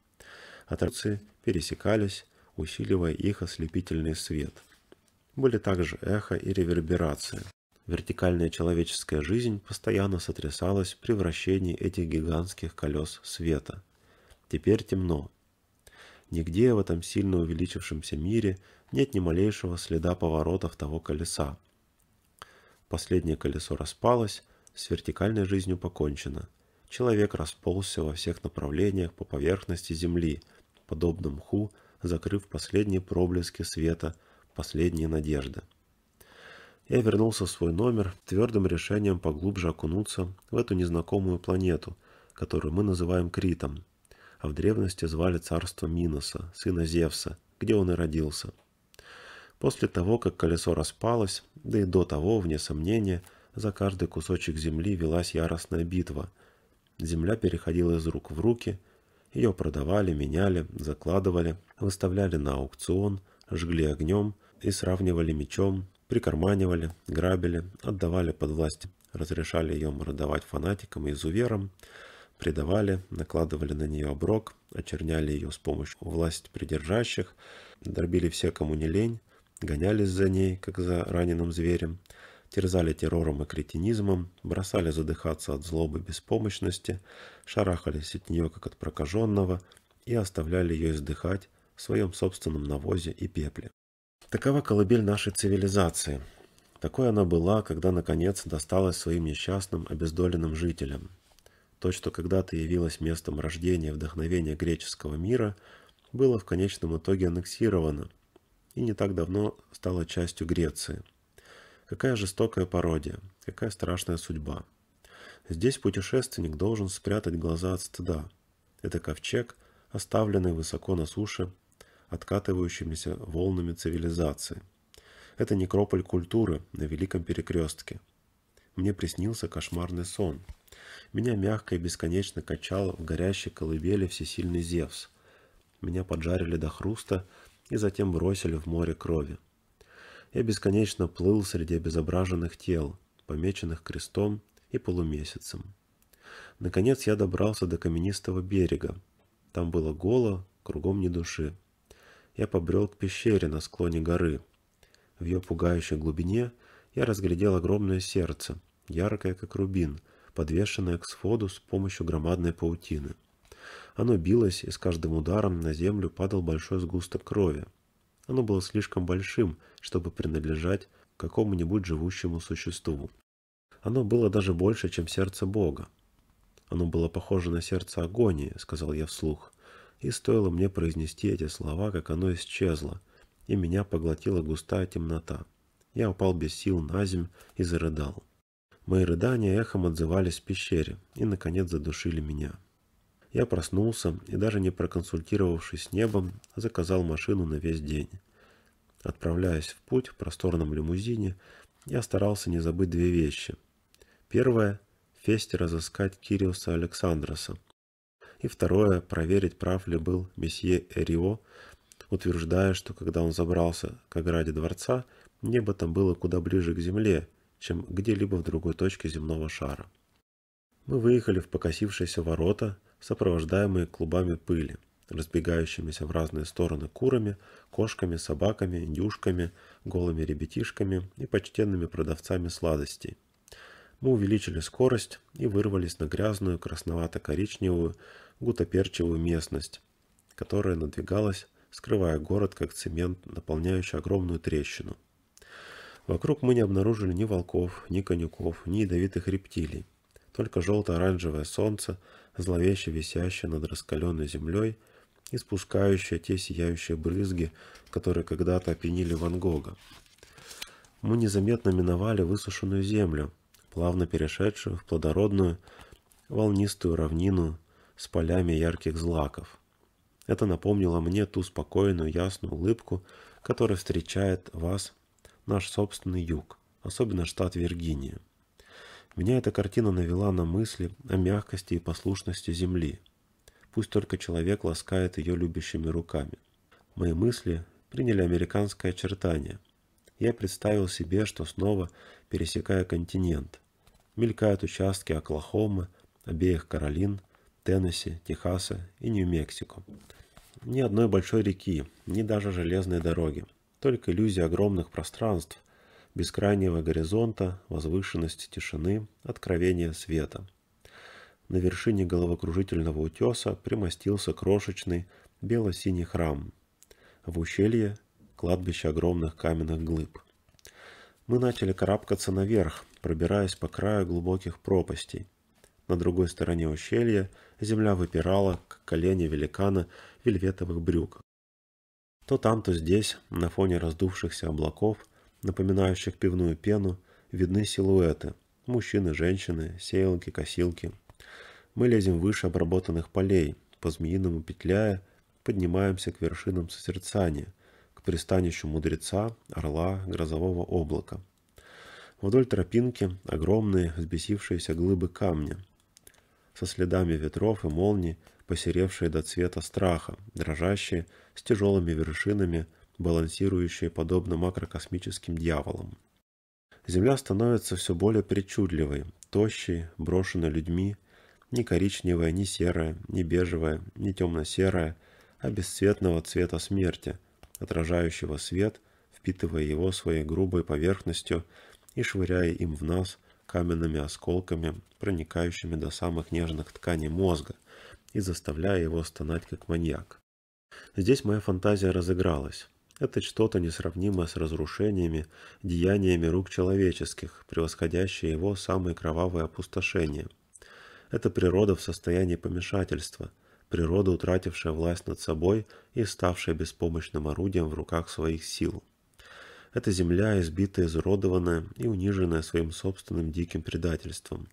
а Отрацы пересекались, усиливая их ослепительный свет. Были также эхо и реверберация. Вертикальная человеческая жизнь постоянно сотрясалась при вращении этих гигантских колес света. Теперь темно. Нигде в этом сильно увеличившемся мире нет ни малейшего следа поворотов того колеса. Последнее колесо распалось, с вертикальной жизнью покончено. Человек расползся во всех направлениях по поверхности Земли – подобно мху, закрыв последние проблески света, последние надежды. Я вернулся в свой номер твердым решением поглубже окунуться в эту незнакомую планету, которую мы называем Критом, а в древности звали царство Миноса, сына Зевса, где он и родился. После того, как колесо распалось, да и до того, вне сомнения, за каждый кусочек земли велась яростная битва. Земля переходила из рук в руки, ее продавали, меняли, закладывали, выставляли на аукцион, жгли огнем и сравнивали мечом, прикарманивали, грабили, отдавали под власть, разрешали ее мордовать фанатикам и изуверам, предавали, накладывали на нее оброк, очерняли ее с помощью власть придержащих, дробили все, кому не лень, гонялись за ней, как за раненым зверем – терзали террором и кретинизмом, бросали задыхаться от злобы беспомощности, шарахались от нее как от прокаженного и оставляли ее издыхать в своем собственном навозе и пепле. Такова колыбель нашей цивилизации. Такой она была, когда наконец досталась своим несчастным, обездоленным жителям. То, что когда-то явилось местом рождения и вдохновения греческого мира, было в конечном итоге аннексировано и не так давно стало частью Греции – Какая жестокая пародия, какая страшная судьба. Здесь путешественник должен спрятать глаза от стыда. Это ковчег, оставленный высоко на суше, откатывающимися волнами цивилизации. Это некрополь культуры на великом перекрестке. Мне приснился кошмарный сон. Меня мягко и бесконечно качал в горящей колыбели всесильный Зевс. Меня поджарили до хруста и затем бросили в море крови я бесконечно плыл среди обезображенных тел, помеченных крестом и полумесяцем. Наконец я добрался до каменистого берега. Там было голо, кругом ни души. Я побрел к пещере на склоне горы. В ее пугающей глубине я разглядел огромное сердце, яркое как рубин, подвешенное к своду с помощью громадной паутины. Оно билось, и с каждым ударом на землю падал большой сгусток крови. Оно было слишком большим, чтобы принадлежать какому-нибудь живущему существу. Оно было даже больше, чем сердце Бога. Оно было похоже на сердце агонии, сказал я вслух. И стоило мне произнести эти слова, как оно исчезло, и меня поглотила густая темнота. Я упал без сил на земь и зарыдал. Мои рыдания эхом отзывались в пещере и, наконец, задушили меня. Я проснулся и, даже не проконсультировавшись с небом, заказал машину на весь день. Отправляясь в путь в просторном лимузине, я старался не забыть две вещи. Первое – Фесте разыскать Кириуса Александроса. И второе – проверить, прав ли был месье Эрио, утверждая, что когда он забрался к ограде дворца, небо там было куда ближе к земле, чем где-либо в другой точке земного шара. Мы выехали в покосившиеся ворота, сопровождаемые клубами пыли – разбегающимися в разные стороны курами, кошками, собаками, индюшками, голыми ребятишками и почтенными продавцами сладостей. Мы увеличили скорость и вырвались на грязную красновато-коричневую гутоперчевую местность, которая надвигалась, скрывая город как цемент, наполняющий огромную трещину. Вокруг мы не обнаружили ни волков, ни конюков, ни ядовитых рептилий. Только желто-оранжевое солнце, зловеще висящее над раскаленной землей испускающая те сияющие брызги, которые когда-то опьянили Ван Гога. Мы незаметно миновали высушенную землю, плавно перешедшую в плодородную, волнистую равнину с полями ярких злаков. Это напомнило мне ту спокойную ясную улыбку, которая встречает вас, наш собственный юг, особенно штат Виргиния. Меня эта картина навела на мысли о мягкости и послушности земли – пусть только человек ласкает ее любящими руками. Мои мысли приняли американское очертание. Я представил себе, что снова пересекая континент. Мелькают участки Оклахомы, обеих Каролин, Теннесси, Техаса и Нью-Мексико. Ни одной большой реки, ни даже железной дороги. Только иллюзия огромных пространств, бескрайнего горизонта, возвышенности тишины, откровения света на вершине головокружительного утеса примостился крошечный бело-синий храм. В ущелье – кладбище огромных каменных глыб. Мы начали карабкаться наверх, пробираясь по краю глубоких пропастей. На другой стороне ущелья земля выпирала, к колени великана вельветовых брюк. То там, то здесь, на фоне раздувшихся облаков, напоминающих пивную пену, видны силуэты – мужчины, женщины, сеялки, косилки – мы лезем выше обработанных полей, по-змеиному петляя, поднимаемся к вершинам созерцания, к пристанищу мудреца, орла, грозового облака. Вдоль тропинки огромные взбесившиеся глыбы камня, со следами ветров и молний, посеревшие до цвета страха, дрожащие, с тяжелыми вершинами, балансирующие подобно макрокосмическим дьяволам. Земля становится все более причудливой, тощей, брошенной людьми – ни коричневое, ни серое, ни бежевое, ни темно серое а бесцветного цвета смерти, отражающего свет, впитывая его своей грубой поверхностью и швыряя им в нас каменными осколками, проникающими до самых нежных тканей мозга и заставляя его стонать как маньяк. Здесь моя фантазия разыгралась. Это что-то несравнимое с разрушениями, деяниями рук человеческих, превосходящее его самые кровавые опустошения – это природа в состоянии помешательства, природа, утратившая власть над собой и ставшая беспомощным орудием в руках своих сил. Это земля, избитая, изуродованная и униженная своим собственным диким предательством.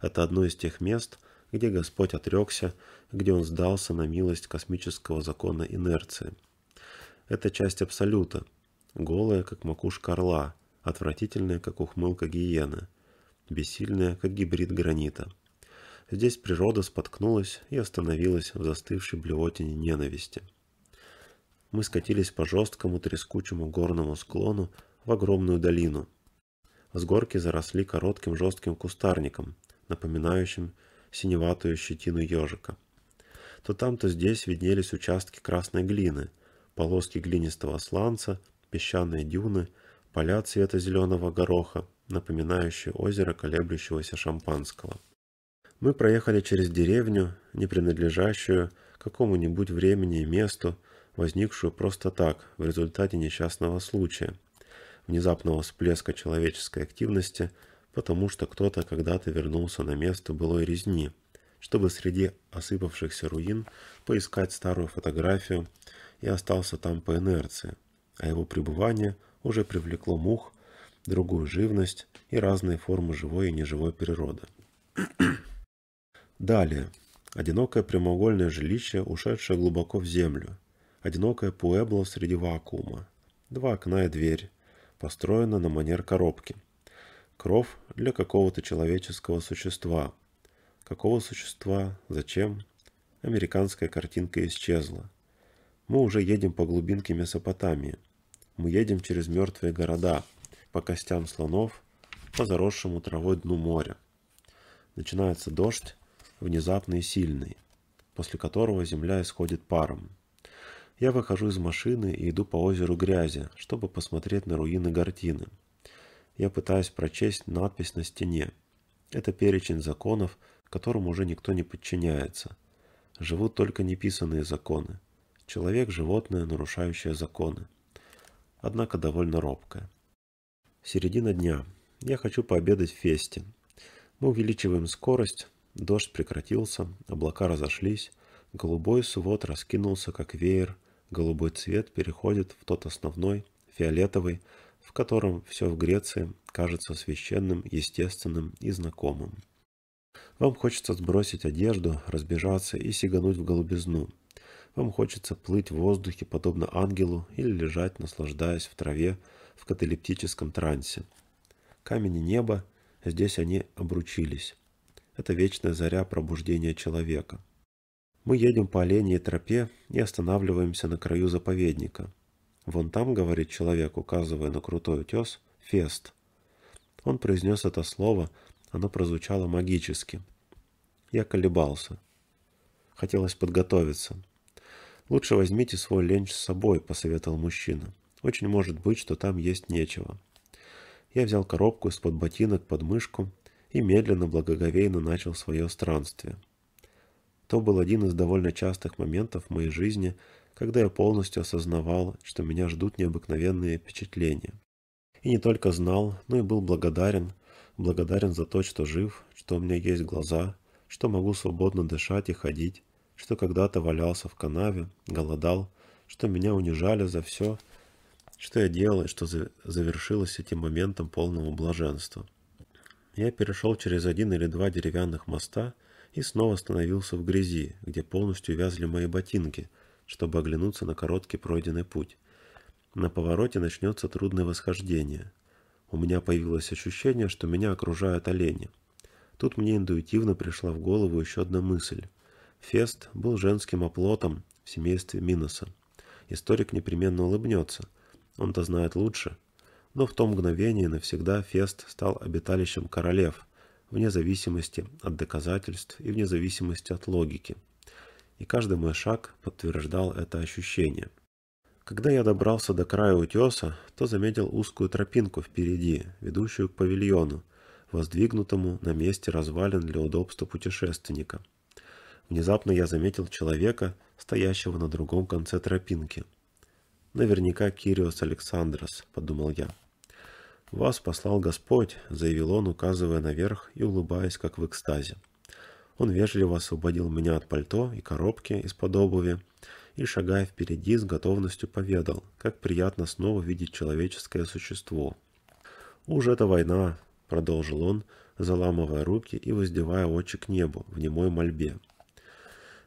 Это одно из тех мест, где Господь отрекся, где Он сдался на милость космического закона инерции. Это часть Абсолюта, голая, как макушка орла, отвратительная, как ухмылка гиены, бессильная, как гибрид гранита. Здесь природа споткнулась и остановилась в застывшей блевотине ненависти. Мы скатились по жесткому трескучему горному склону в огромную долину. С горки заросли коротким жестким кустарником, напоминающим синеватую щетину ежика. То там, то здесь виднелись участки красной глины, полоски глинистого сланца, песчаные дюны, поля цвета зеленого гороха, напоминающие озеро колеблющегося шампанского. Мы проехали через деревню, не принадлежащую какому-нибудь времени и месту, возникшую просто так, в результате несчастного случая, внезапного всплеска человеческой активности, потому что кто-то когда-то вернулся на место былой резни, чтобы среди осыпавшихся руин поискать старую фотографию и остался там по инерции, а его пребывание уже привлекло мух, другую живность и разные формы живой и неживой природы. Далее. Одинокое прямоугольное жилище, ушедшее глубоко в землю. Одинокое пуэбло среди вакуума. Два окна и дверь. Построено на манер коробки. Кров для какого-то человеческого существа. Какого существа? Зачем? Американская картинка исчезла. Мы уже едем по глубинке Месопотамии. Мы едем через мертвые города, по костям слонов, по заросшему травой дну моря. Начинается дождь, внезапный и сильный, после которого земля исходит паром. Я выхожу из машины и иду по озеру грязи, чтобы посмотреть на руины гортины. Я пытаюсь прочесть надпись на стене. Это перечень законов, которым уже никто не подчиняется. Живут только неписанные законы. Человек – животное, нарушающее законы. Однако довольно робкое. Середина дня. Я хочу пообедать в фесте. Мы увеличиваем скорость, Дождь прекратился, облака разошлись, голубой свод раскинулся, как веер, голубой цвет переходит в тот основной, фиолетовый, в котором все в Греции кажется священным, естественным и знакомым. Вам хочется сбросить одежду, разбежаться и сигануть в голубизну. Вам хочется плыть в воздухе, подобно ангелу, или лежать, наслаждаясь в траве в каталептическом трансе. Камень неба здесь они обручились. Это вечная заря пробуждения человека. Мы едем по оленей тропе и останавливаемся на краю заповедника. «Вон там», — говорит человек, указывая на крутой утес, — «фест». Он произнес это слово, оно прозвучало магически. Я колебался. Хотелось подготовиться. «Лучше возьмите свой ленч с собой», — посоветовал мужчина. «Очень может быть, что там есть нечего». Я взял коробку из-под ботинок под мышку и медленно, благоговейно начал свое странствие. То был один из довольно частых моментов в моей жизни, когда я полностью осознавал, что меня ждут необыкновенные впечатления. И не только знал, но и был благодарен, благодарен за то, что жив, что у меня есть глаза, что могу свободно дышать и ходить, что когда-то валялся в канаве, голодал, что меня унижали за все, что я делал и что завершилось этим моментом полного блаженства. Я перешел через один или два деревянных моста и снова остановился в грязи, где полностью вязли мои ботинки, чтобы оглянуться на короткий пройденный путь. На повороте начнется трудное восхождение. У меня появилось ощущение, что меня окружают олени. Тут мне интуитивно пришла в голову еще одна мысль. Фест был женским оплотом в семействе Миноса. Историк непременно улыбнется. Он-то знает лучше, но в то мгновение навсегда Фест стал обиталищем королев, вне зависимости от доказательств и вне зависимости от логики. И каждый мой шаг подтверждал это ощущение. Когда я добрался до края утеса, то заметил узкую тропинку впереди, ведущую к павильону, воздвигнутому на месте развалин для удобства путешественника. Внезапно я заметил человека, стоящего на другом конце тропинки. «Наверняка Кириос Александрос», — подумал я. «Вас послал Господь», — заявил он, указывая наверх и улыбаясь, как в экстазе. Он вежливо освободил меня от пальто и коробки из-под обуви и, шагая впереди, с готовностью поведал, как приятно снова видеть человеческое существо. «Уж это война», — продолжил он, заламывая руки и воздевая очи к небу в немой мольбе.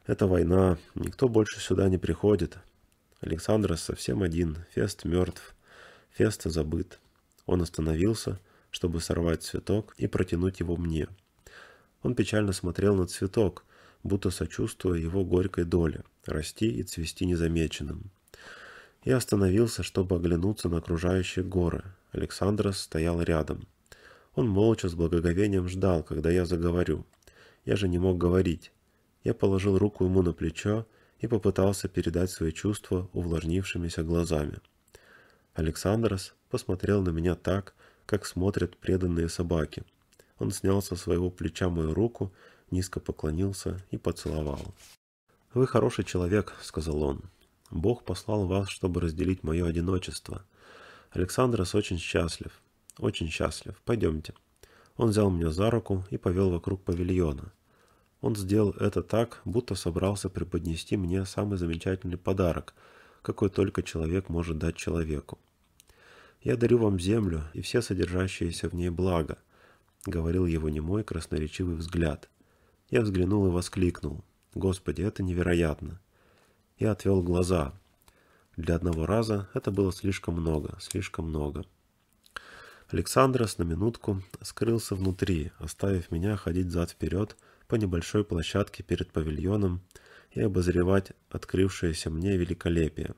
«Это война, никто больше сюда не приходит. Александрос совсем один, Фест мертв, Фест забыт». Он остановился, чтобы сорвать цветок и протянуть его мне. Он печально смотрел на цветок, будто сочувствуя его горькой доле, расти и цвести незамеченным. Я остановился, чтобы оглянуться на окружающие горы. Александра стоял рядом. Он молча с благоговением ждал, когда я заговорю. Я же не мог говорить. Я положил руку ему на плечо и попытался передать свои чувства увлажнившимися глазами. Александрос посмотрел на меня так, как смотрят преданные собаки. Он снял со своего плеча мою руку, низко поклонился и поцеловал. «Вы хороший человек», — сказал он. «Бог послал вас, чтобы разделить мое одиночество. Александрос очень счастлив. Очень счастлив. Пойдемте». Он взял меня за руку и повел вокруг павильона. Он сделал это так, будто собрался преподнести мне самый замечательный подарок — какой только человек может дать человеку. «Я дарю вам землю и все содержащиеся в ней блага», — говорил его немой красноречивый взгляд. Я взглянул и воскликнул. «Господи, это невероятно!» И отвел глаза. Для одного раза это было слишком много, слишком много. Александрос на минутку скрылся внутри, оставив меня ходить зад-вперед по небольшой площадке перед павильоном, и обозревать открывшееся мне великолепие.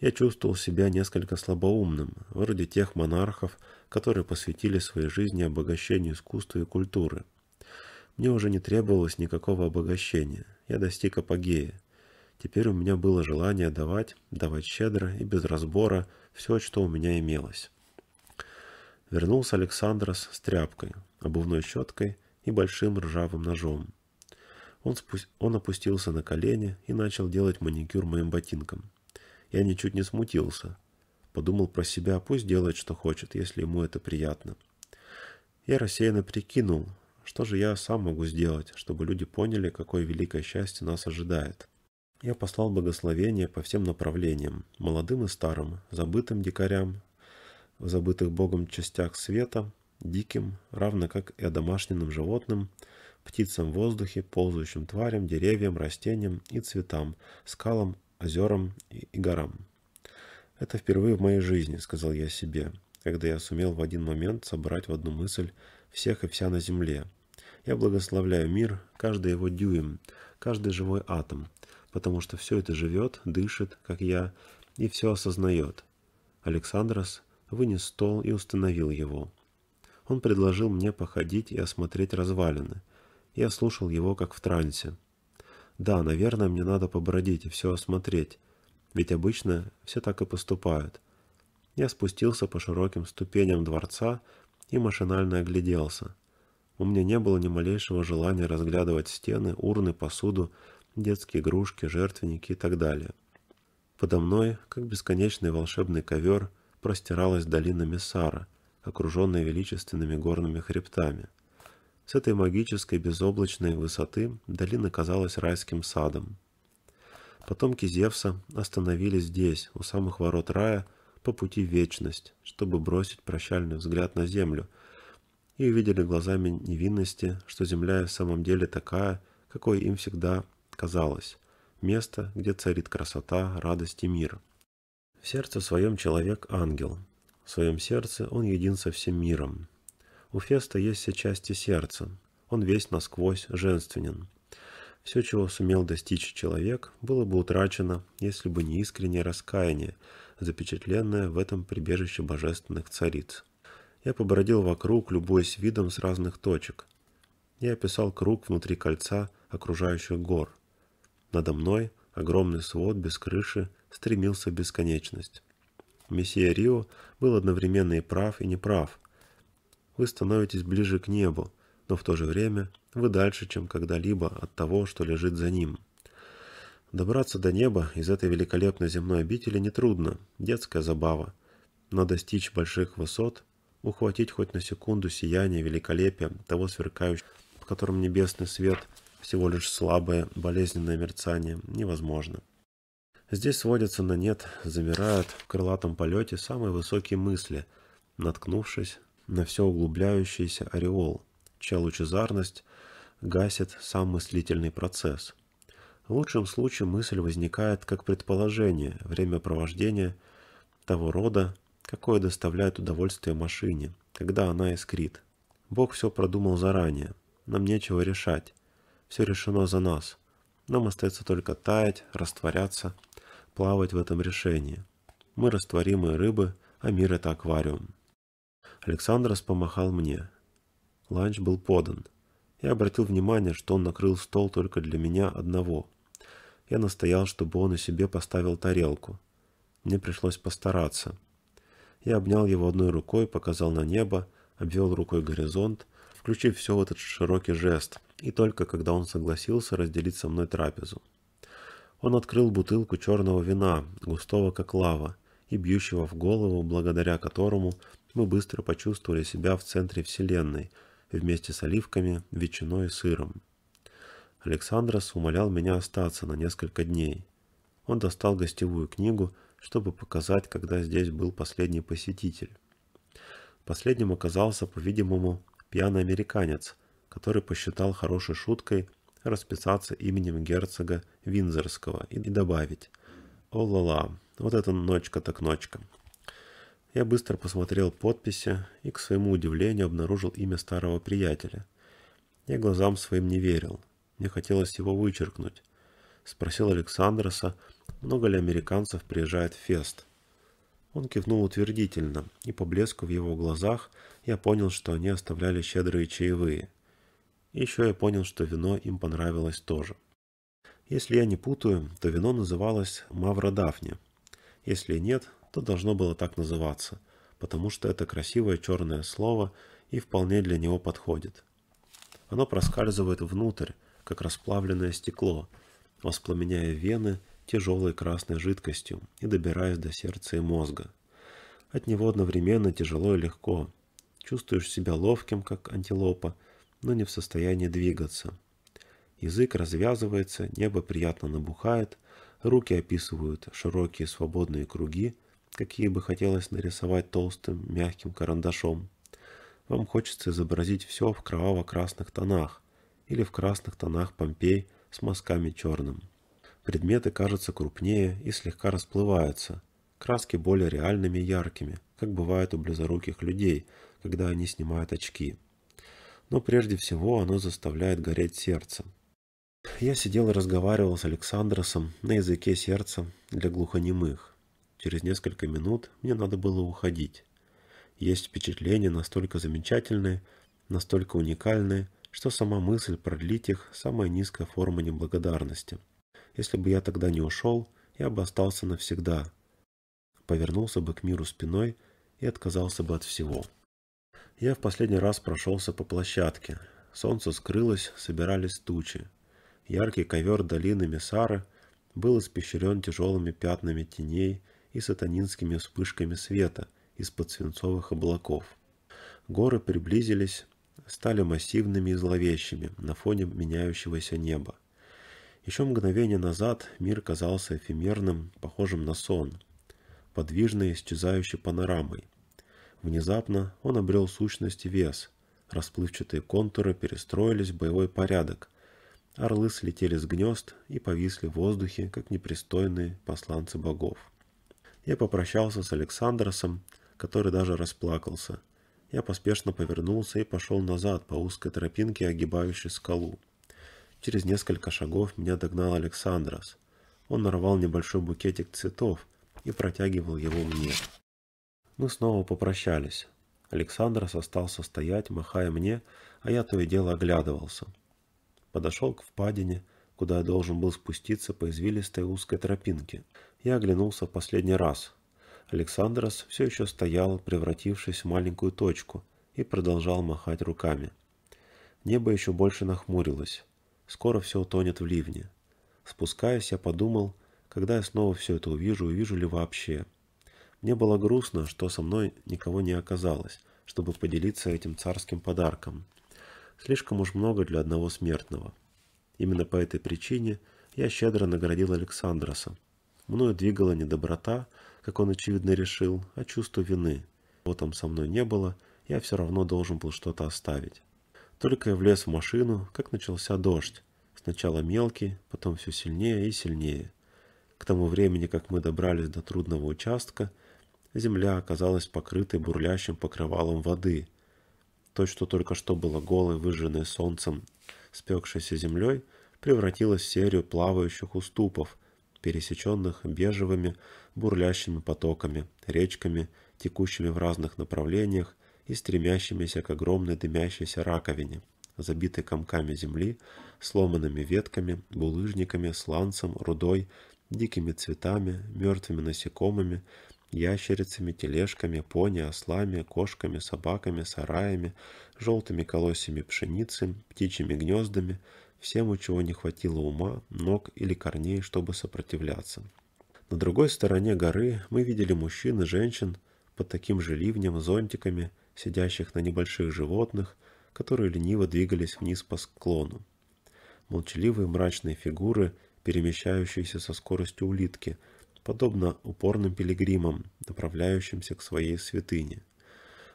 Я чувствовал себя несколько слабоумным, вроде тех монархов, которые посвятили своей жизни обогащению искусства и культуры. Мне уже не требовалось никакого обогащения, я достиг апогея. Теперь у меня было желание давать, давать щедро и без разбора все, что у меня имелось. Вернулся Александр с тряпкой, обувной щеткой и большим ржавым ножом. Он, спу... он опустился на колени и начал делать маникюр моим ботинкам. Я ничуть не смутился. Подумал про себя, пусть делает, что хочет, если ему это приятно. Я рассеянно прикинул, что же я сам могу сделать, чтобы люди поняли, какое великое счастье нас ожидает. Я послал благословение по всем направлениям, молодым и старым, забытым дикарям, в забытых Богом частях света, диким, равно как и домашним животным – птицам в воздухе, ползающим тварям, деревьям, растениям и цветам, скалам, озерам и горам. «Это впервые в моей жизни», — сказал я себе, когда я сумел в один момент собрать в одну мысль всех и вся на земле. Я благословляю мир, каждый его дюйм, каждый живой атом, потому что все это живет, дышит, как я, и все осознает. Александрос вынес стол и установил его. Он предложил мне походить и осмотреть развалины. Я слушал его как в трансе. Да, наверное, мне надо побродить и все осмотреть, ведь обычно все так и поступают. Я спустился по широким ступеням дворца и машинально огляделся. У меня не было ни малейшего желания разглядывать стены, урны, посуду, детские игрушки, жертвенники и так далее. Подо мной, как бесконечный волшебный ковер, простиралась долина Мессара, окруженная величественными горными хребтами – с этой магической безоблачной высоты долина казалась райским садом. Потомки Зевса остановились здесь, у самых ворот рая, по пути в вечность, чтобы бросить прощальный взгляд на землю, и увидели глазами невинности, что земля в самом деле такая, какой им всегда казалось, место, где царит красота, радость и мир. В сердце своем человек ангел, в своем сердце он един со всем миром, у Феста есть все части сердца. Он весь насквозь женственен. Все, чего сумел достичь человек, было бы утрачено, если бы не искреннее раскаяние, запечатленное в этом прибежище божественных цариц. Я побродил вокруг, любуясь видом с разных точек. Я описал круг внутри кольца окружающих гор. Надо мной огромный свод без крыши стремился в бесконечность. Мессия Рио был одновременно и прав, и неправ вы становитесь ближе к небу, но в то же время вы дальше, чем когда-либо от того, что лежит за ним. Добраться до неба из этой великолепной земной обители нетрудно, детская забава. Но достичь больших высот, ухватить хоть на секунду сияние великолепия того сверкающего, в котором небесный свет всего лишь слабое, болезненное мерцание, невозможно. Здесь сводятся на нет, замирают в крылатом полете самые высокие мысли, наткнувшись на все углубляющийся ореол, чья лучезарность гасит сам мыслительный процесс. В лучшем случае мысль возникает как предположение, времяпровождение того рода, какое доставляет удовольствие машине, когда она искрит. Бог все продумал заранее, нам нечего решать, все решено за нас. Нам остается только таять, растворяться, плавать в этом решении. Мы растворимые рыбы, а мир это аквариум. Александрос помахал мне. Ланч был подан. Я обратил внимание, что он накрыл стол только для меня одного. Я настоял, чтобы он и себе поставил тарелку. Мне пришлось постараться. Я обнял его одной рукой, показал на небо, обвел рукой горизонт, включив все в этот широкий жест, и только когда он согласился разделить со мной трапезу. Он открыл бутылку черного вина, густого как лава, и бьющего в голову, благодаря которому мы быстро почувствовали себя в центре Вселенной, вместе с оливками, ветчиной и сыром. Александрос умолял меня остаться на несколько дней. Он достал гостевую книгу, чтобы показать, когда здесь был последний посетитель. Последним оказался, по-видимому, пьяный американец, который посчитал хорошей шуткой расписаться именем герцога Винзерского и добавить «О-ла-ла, вот эта ночка так ночка». Я быстро посмотрел подписи и, к своему удивлению, обнаружил имя старого приятеля. Я глазам своим не верил. Мне хотелось его вычеркнуть. Спросил Александроса, много ли американцев приезжает в фест. Он кивнул утвердительно, и по блеску в его глазах я понял, что они оставляли щедрые чаевые. И еще я понял, что вино им понравилось тоже. Если я не путаю, то вино называлось «Мавра Если нет, то должно было так называться, потому что это красивое черное слово и вполне для него подходит. Оно проскальзывает внутрь, как расплавленное стекло, воспламеняя вены тяжелой красной жидкостью и добираясь до сердца и мозга. От него одновременно тяжело и легко. Чувствуешь себя ловким, как антилопа, но не в состоянии двигаться. Язык развязывается, небо приятно набухает, руки описывают широкие свободные круги, какие бы хотелось нарисовать толстым мягким карандашом. Вам хочется изобразить все в кроваво-красных тонах или в красных тонах Помпей с мазками черным. Предметы кажутся крупнее и слегка расплываются, краски более реальными и яркими, как бывает у близоруких людей, когда они снимают очки. Но прежде всего оно заставляет гореть сердце. Я сидел и разговаривал с Александросом на языке сердца для глухонемых. Через несколько минут мне надо было уходить. Есть впечатления настолько замечательные, настолько уникальные, что сама мысль продлить их – самая низкая форма неблагодарности. Если бы я тогда не ушел, я бы остался навсегда. Повернулся бы к миру спиной и отказался бы от всего. Я в последний раз прошелся по площадке. Солнце скрылось, собирались тучи. Яркий ковер долины Месары был испещрен тяжелыми пятнами теней и сатанинскими вспышками света из-под свинцовых облаков. Горы приблизились, стали массивными и зловещими на фоне меняющегося неба. Еще мгновение назад мир казался эфемерным, похожим на сон, подвижной исчезающей панорамой. Внезапно он обрел сущность и вес. Расплывчатые контуры перестроились в боевой порядок. Орлы слетели с гнезд и повисли в воздухе, как непристойные посланцы богов. Я попрощался с Александросом, который даже расплакался. Я поспешно повернулся и пошел назад по узкой тропинке, огибающей скалу. Через несколько шагов меня догнал Александрос. Он нарвал небольшой букетик цветов и протягивал его мне. Мы снова попрощались. Александрос остался стоять, махая мне, а я то и дело оглядывался. Подошел к впадине, куда я должен был спуститься по извилистой узкой тропинке. Я оглянулся в последний раз. Александрос все еще стоял, превратившись в маленькую точку, и продолжал махать руками. Небо еще больше нахмурилось. Скоро все утонет в ливне. Спускаясь, я подумал, когда я снова все это увижу, увижу ли вообще. Мне было грустно, что со мной никого не оказалось, чтобы поделиться этим царским подарком. Слишком уж много для одного смертного. Именно по этой причине я щедро наградил Александроса. Мною двигала не доброта, как он очевидно решил, а чувство вины. Вот там со мной не было, я все равно должен был что-то оставить. Только я влез в машину, как начался дождь. Сначала мелкий, потом все сильнее и сильнее. К тому времени, как мы добрались до трудного участка, земля оказалась покрытой бурлящим покрывалом воды. То, что только что было голой, выжженной солнцем спекшейся землей превратилась в серию плавающих уступов, пересеченных бежевыми, бурлящими потоками, речками, текущими в разных направлениях и стремящимися к огромной дымящейся раковине, забитой комками земли, сломанными ветками, булыжниками, сланцем, рудой, дикими цветами, мертвыми насекомыми, ящерицами, тележками, пони, ослами, кошками, собаками, сараями, желтыми колосьями пшеницы, птичьими гнездами, всем, у чего не хватило ума, ног или корней, чтобы сопротивляться. На другой стороне горы мы видели мужчин и женщин под таким же ливнем, зонтиками, сидящих на небольших животных, которые лениво двигались вниз по склону. Молчаливые мрачные фигуры, перемещающиеся со скоростью улитки – подобно упорным пилигримам, направляющимся к своей святыне.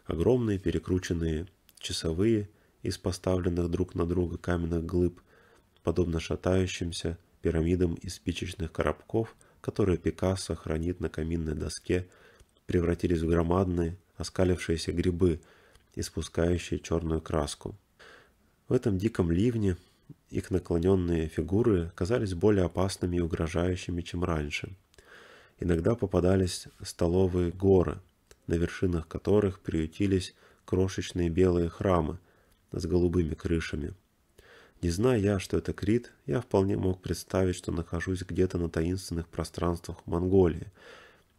Огромные перекрученные часовые из поставленных друг на друга каменных глыб, подобно шатающимся пирамидам из спичечных коробков, которые Пикассо хранит на каминной доске, превратились в громадные, оскалившиеся грибы, испускающие черную краску. В этом диком ливне их наклоненные фигуры казались более опасными и угрожающими, чем раньше – Иногда попадались столовые горы, на вершинах которых приютились крошечные белые храмы с голубыми крышами. Не зная я, что это Крит, я вполне мог представить, что нахожусь где-то на таинственных пространствах Монголии,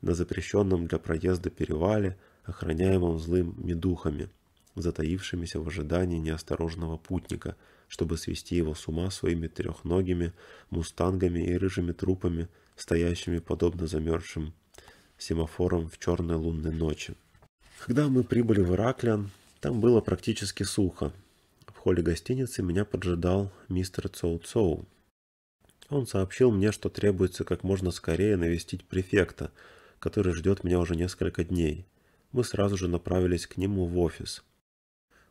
на запрещенном для проезда перевале, охраняемом злым медухами, затаившимися в ожидании неосторожного путника, чтобы свести его с ума своими трехногими мустангами и рыжими трупами стоящими подобно замерзшим семафорам в черной лунной ночи. Когда мы прибыли в Ираклиан, там было практически сухо. В холле гостиницы меня поджидал мистер Цоу Цоу. Он сообщил мне, что требуется как можно скорее навестить префекта, который ждет меня уже несколько дней. Мы сразу же направились к нему в офис.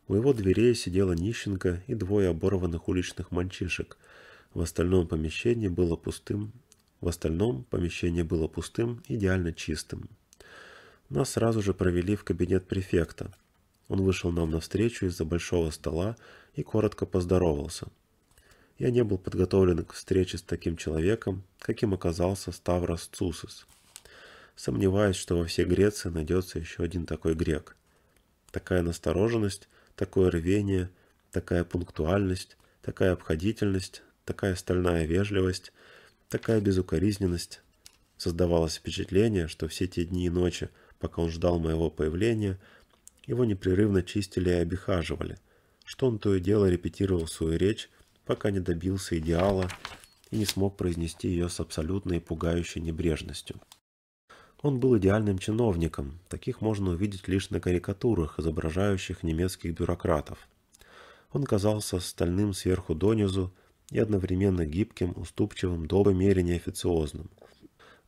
У его дверей сидела нищенка и двое оборванных уличных мальчишек. В остальном помещении было пустым в остальном помещение было пустым, идеально чистым. Нас сразу же провели в кабинет префекта. Он вышел нам навстречу из-за большого стола и коротко поздоровался. Я не был подготовлен к встрече с таким человеком, каким оказался Ставрос Цусис. Сомневаюсь, что во всей Греции найдется еще один такой грек. Такая настороженность, такое рвение, такая пунктуальность, такая обходительность, такая стальная вежливость, Такая безукоризненность. Создавалось впечатление, что все те дни и ночи, пока он ждал моего появления, его непрерывно чистили и обихаживали, что он то и дело репетировал свою речь, пока не добился идеала и не смог произнести ее с абсолютной и пугающей небрежностью. Он был идеальным чиновником, таких можно увидеть лишь на карикатурах, изображающих немецких бюрократов. Он казался стальным сверху донизу, и одновременно гибким, уступчивым, до мере неофициозным.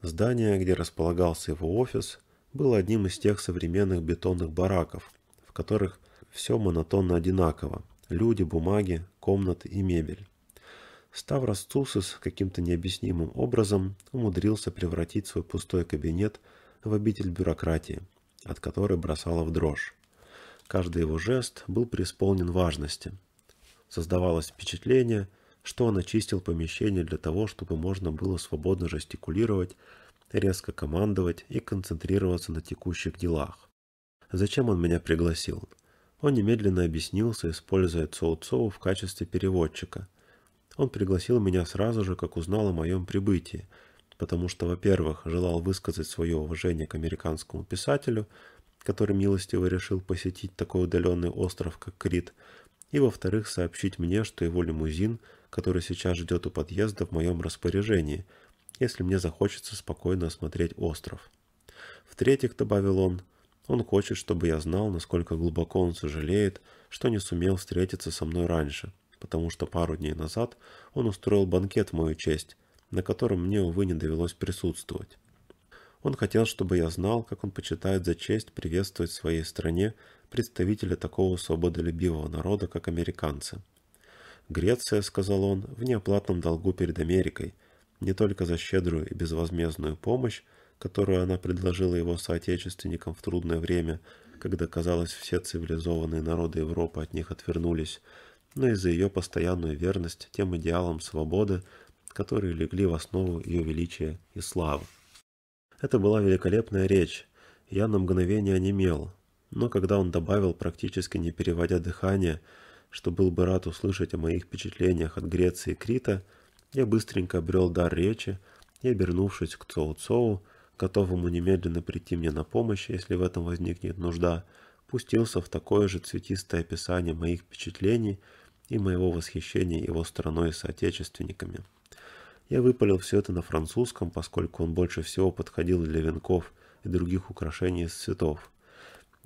Здание, где располагался его офис, было одним из тех современных бетонных бараков, в которых все монотонно одинаково – люди, бумаги, комнаты и мебель. Ставрос Цусис каким-то необъяснимым образом умудрился превратить свой пустой кабинет в обитель бюрократии, от которой бросала в дрожь. Каждый его жест был преисполнен важности. Создавалось впечатление – что он очистил помещение для того, чтобы можно было свободно жестикулировать, резко командовать и концентрироваться на текущих делах. Зачем он меня пригласил? Он немедленно объяснился, используя Цоуцову в качестве переводчика. Он пригласил меня сразу же, как узнал о моем прибытии, потому что, во-первых, желал высказать свое уважение к американскому писателю, который милостиво решил посетить такой удаленный остров, как Крит, и, во-вторых, сообщить мне, что его лимузин – который сейчас ждет у подъезда в моем распоряжении, если мне захочется спокойно осмотреть остров. В-третьих, добавил он, он хочет, чтобы я знал, насколько глубоко он сожалеет, что не сумел встретиться со мной раньше, потому что пару дней назад он устроил банкет в мою честь, на котором мне, увы, не довелось присутствовать. Он хотел, чтобы я знал, как он почитает за честь приветствовать в своей стране представителя такого свободолюбивого народа, как американцы – Греция, сказал он, в неоплатном долгу перед Америкой, не только за щедрую и безвозмездную помощь, которую она предложила его соотечественникам в трудное время, когда, казалось, все цивилизованные народы Европы от них отвернулись, но и за ее постоянную верность тем идеалам свободы, которые легли в основу ее величия и славы. Это была великолепная речь, я на мгновение онемел, но когда он добавил, практически не переводя дыхание, что был бы рад услышать о моих впечатлениях от Греции и Крита, я быстренько обрел дар речи и, обернувшись к Цоу-Цоу, готовому немедленно прийти мне на помощь, если в этом возникнет нужда, пустился в такое же цветистое описание моих впечатлений и моего восхищения его страной и соотечественниками. Я выпалил все это на французском, поскольку он больше всего подходил для венков и других украшений из цветов.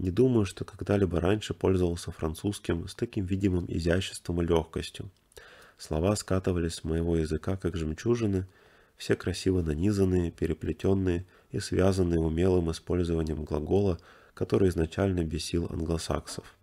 Не думаю, что когда-либо раньше пользовался французским с таким видимым изяществом и легкостью. Слова скатывались с моего языка, как жемчужины, все красиво нанизанные, переплетенные и связанные умелым использованием глагола, который изначально бесил англосаксов.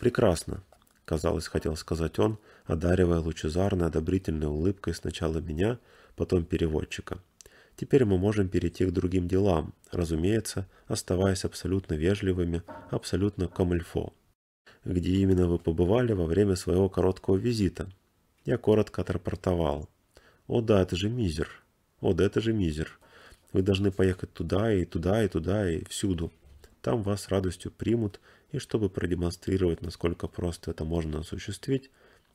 «Прекрасно», — казалось, хотел сказать он, одаривая лучезарной одобрительной улыбкой сначала меня, потом переводчика — Теперь мы можем перейти к другим делам, разумеется, оставаясь абсолютно вежливыми, абсолютно камельфо. Где именно вы побывали во время своего короткого визита? Я коротко отрапортовал. О да, это же мизер. О да, это же мизер. Вы должны поехать туда и туда и туда и всюду. Там вас с радостью примут, и чтобы продемонстрировать, насколько просто это можно осуществить,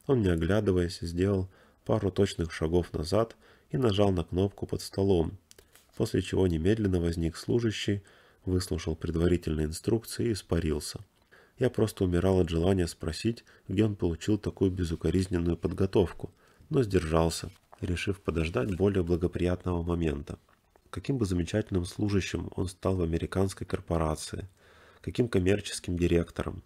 он, не оглядываясь, сделал пару точных шагов назад – и нажал на кнопку под столом, после чего немедленно возник служащий, выслушал предварительные инструкции и испарился. Я просто умирал от желания спросить, где он получил такую безукоризненную подготовку, но сдержался, решив подождать более благоприятного момента. Каким бы замечательным служащим он стал в американской корпорации, каким коммерческим директором.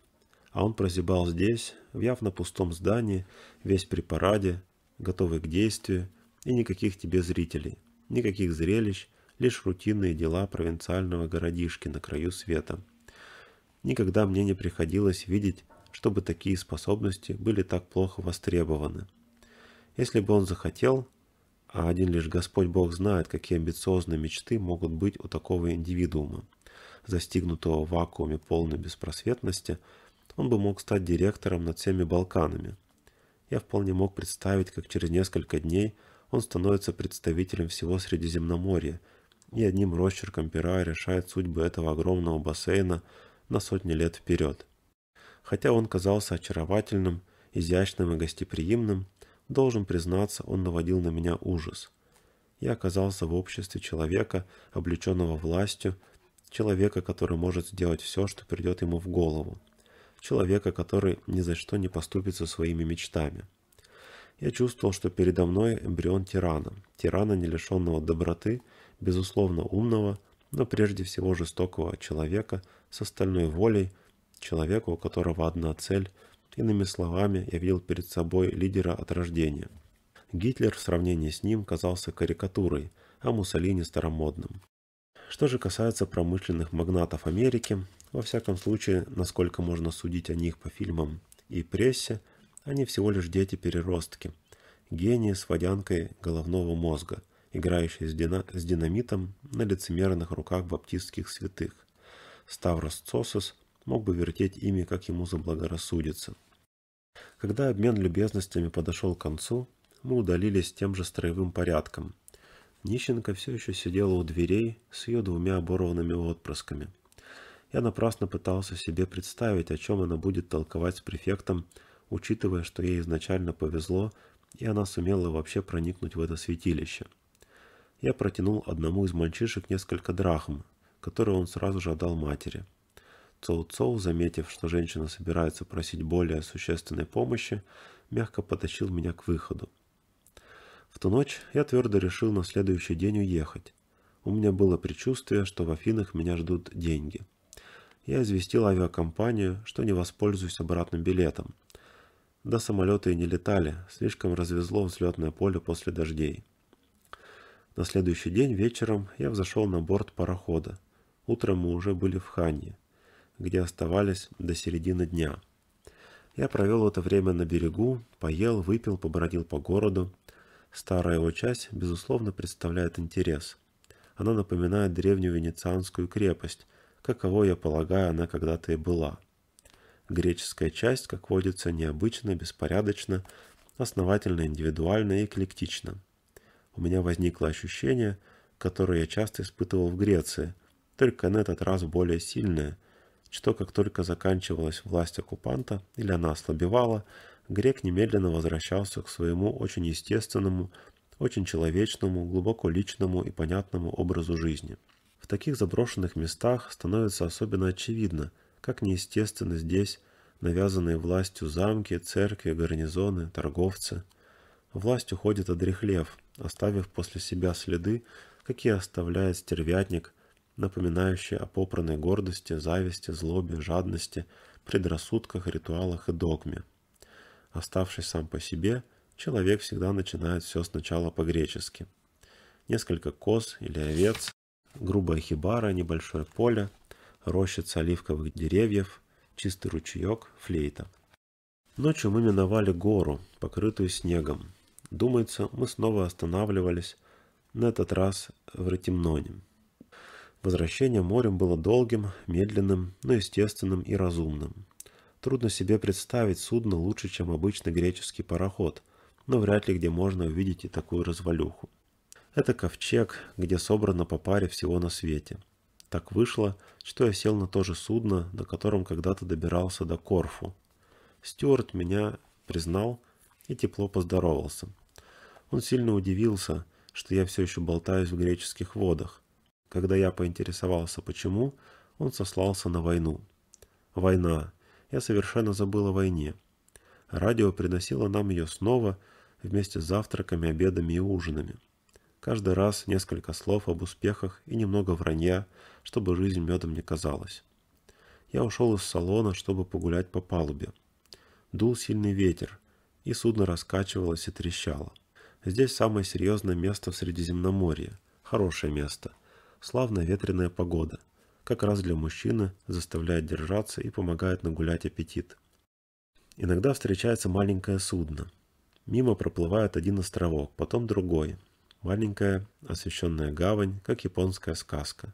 А он прозябал здесь, в явно пустом здании, весь при параде, готовый к действию, и никаких тебе зрителей, никаких зрелищ, лишь рутинные дела провинциального городишки на краю света. Никогда мне не приходилось видеть, чтобы такие способности были так плохо востребованы. Если бы он захотел, а один лишь Господь Бог знает, какие амбициозные мечты могут быть у такого индивидуума, застигнутого в вакууме полной беспросветности, он бы мог стать директором над всеми Балканами. Я вполне мог представить, как через несколько дней – он становится представителем всего Средиземноморья и одним росчерком пера решает судьбы этого огромного бассейна на сотни лет вперед. Хотя он казался очаровательным, изящным и гостеприимным, должен признаться, он наводил на меня ужас. Я оказался в обществе человека, облеченного властью, человека, который может сделать все, что придет ему в голову, человека, который ни за что не поступится своими мечтами. Я чувствовал, что передо мной эмбрион тирана, тирана, не лишенного доброты, безусловно умного, но прежде всего жестокого человека с остальной волей, человека, у которого одна цель, иными словами, я видел перед собой лидера от рождения. Гитлер в сравнении с ним казался карикатурой, а Муссолини старомодным. Что же касается промышленных магнатов Америки, во всяком случае, насколько можно судить о них по фильмам и прессе – они всего лишь дети-переростки. Гении с водянкой головного мозга, играющие с, дина... с динамитом на лицемерных руках баптистских святых. Ставрос Цосос мог бы вертеть ими, как ему заблагорассудится. Когда обмен любезностями подошел к концу, мы удалились тем же строевым порядком. Нищенко все еще сидела у дверей с ее двумя оборванными отпрысками. Я напрасно пытался себе представить, о чем она будет толковать с префектом учитывая, что ей изначально повезло, и она сумела вообще проникнуть в это святилище. Я протянул одному из мальчишек несколько драхм, которые он сразу же отдал матери. Цоу-Цоу, заметив, что женщина собирается просить более существенной помощи, мягко потащил меня к выходу. В ту ночь я твердо решил на следующий день уехать. У меня было предчувствие, что в Афинах меня ждут деньги. Я известил авиакомпанию, что не воспользуюсь обратным билетом, да самолеты и не летали, слишком развезло взлетное поле после дождей. На следующий день вечером я взошел на борт парохода. Утром мы уже были в Ханье, где оставались до середины дня. Я провел это время на берегу, поел, выпил, побродил по городу. Старая его часть, безусловно, представляет интерес. Она напоминает древнюю венецианскую крепость, каково, я полагаю, она когда-то и была – Греческая часть, как водится, необычно, беспорядочно, основательно, индивидуально и эклектично. У меня возникло ощущение, которое я часто испытывал в Греции, только на этот раз более сильное, что как только заканчивалась власть оккупанта или она ослабевала, грек немедленно возвращался к своему очень естественному, очень человечному, глубоко личному и понятному образу жизни. В таких заброшенных местах становится особенно очевидно – как неестественно здесь навязанные властью замки, церкви, гарнизоны, торговцы. Власть уходит одрехлев, оставив после себя следы, какие оставляет стервятник, напоминающие о попранной гордости, зависти, злобе, жадности, предрассудках, ритуалах и догме. Оставшись сам по себе, человек всегда начинает все сначала по-гречески. Несколько коз или овец, грубая хибара, небольшое поле – рощица оливковых деревьев, чистый ручеек, флейта. Ночью мы миновали гору, покрытую снегом. Думается, мы снова останавливались, на этот раз в Ратимноне. Возвращение морем было долгим, медленным, но естественным и разумным. Трудно себе представить судно лучше, чем обычный греческий пароход, но вряд ли где можно увидеть и такую развалюху. Это ковчег, где собрано по паре всего на свете – так вышло, что я сел на то же судно, на котором когда-то добирался до Корфу. Стюарт меня признал и тепло поздоровался. Он сильно удивился, что я все еще болтаюсь в греческих водах. Когда я поинтересовался, почему, он сослался на войну. Война. Я совершенно забыл о войне. Радио приносило нам ее снова вместе с завтраками, обедами и ужинами. Каждый раз несколько слов об успехах и немного вранья – чтобы жизнь медом не казалась. Я ушел из салона, чтобы погулять по палубе. Дул сильный ветер, и судно раскачивалось и трещало. Здесь самое серьезное место в Средиземноморье. Хорошее место. Славная ветреная погода. Как раз для мужчины заставляет держаться и помогает нагулять аппетит. Иногда встречается маленькое судно. Мимо проплывает один островок, потом другой. Маленькая освещенная гавань, как японская сказка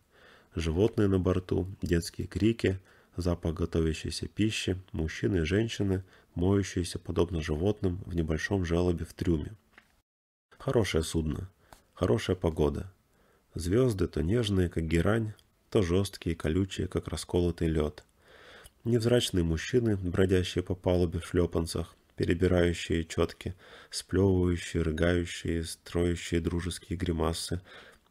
животные на борту, детские крики, запах готовящейся пищи, мужчины и женщины, моющиеся подобно животным в небольшом желобе в трюме. Хорошее судно, хорошая погода. Звезды то нежные, как герань, то жесткие, и колючие, как расколотый лед. Невзрачные мужчины, бродящие по палубе в шлепанцах, перебирающие четки, сплевывающие, рыгающие, строящие дружеские гримасы,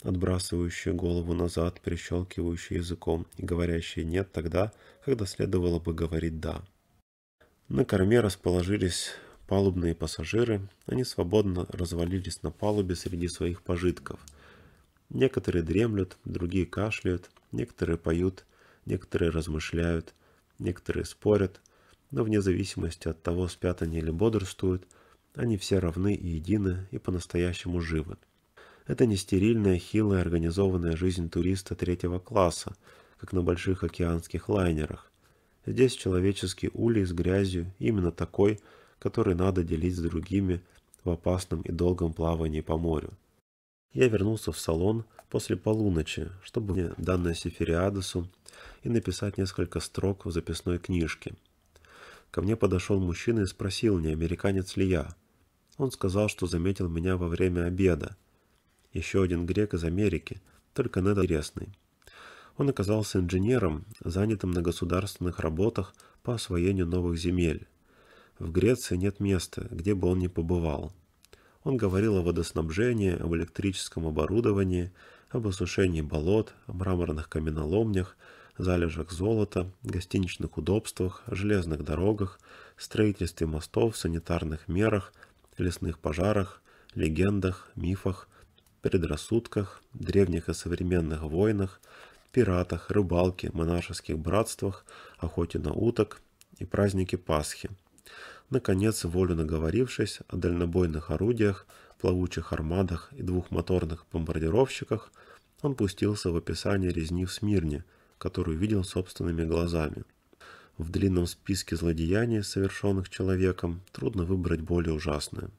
отбрасывающие голову назад, прищелкивающие языком и говорящие «нет» тогда, когда следовало бы говорить «да». На корме расположились палубные пассажиры, они свободно развалились на палубе среди своих пожитков. Некоторые дремлют, другие кашляют, некоторые поют, некоторые размышляют, некоторые спорят, но вне зависимости от того, спят они или бодрствуют, они все равны и едины и по-настоящему живы. Это не стерильная, хилая, организованная жизнь туриста третьего класса, как на больших океанских лайнерах. Здесь человеческий улей с грязью, именно такой, который надо делить с другими в опасном и долгом плавании по морю. Я вернулся в салон после полуночи, чтобы мне данное Сефериадесу и написать несколько строк в записной книжке. Ко мне подошел мужчина и спросил, не американец ли я. Он сказал, что заметил меня во время обеда еще один грек из Америки, только на этот интересный. Он оказался инженером, занятым на государственных работах по освоению новых земель. В Греции нет места, где бы он ни побывал. Он говорил о водоснабжении, об электрическом оборудовании, об осушении болот, о мраморных каменоломнях, залежах золота, гостиничных удобствах, железных дорогах, строительстве мостов, санитарных мерах, лесных пожарах, легендах, мифах, предрассудках, древних и современных войнах, пиратах, рыбалке, монашеских братствах, охоте на уток и празднике Пасхи. Наконец, волю наговорившись о дальнобойных орудиях, плавучих армадах и двухмоторных бомбардировщиках, он пустился в описание резни в Смирне, которую видел собственными глазами. В длинном списке злодеяний, совершенных человеком, трудно выбрать более ужасное.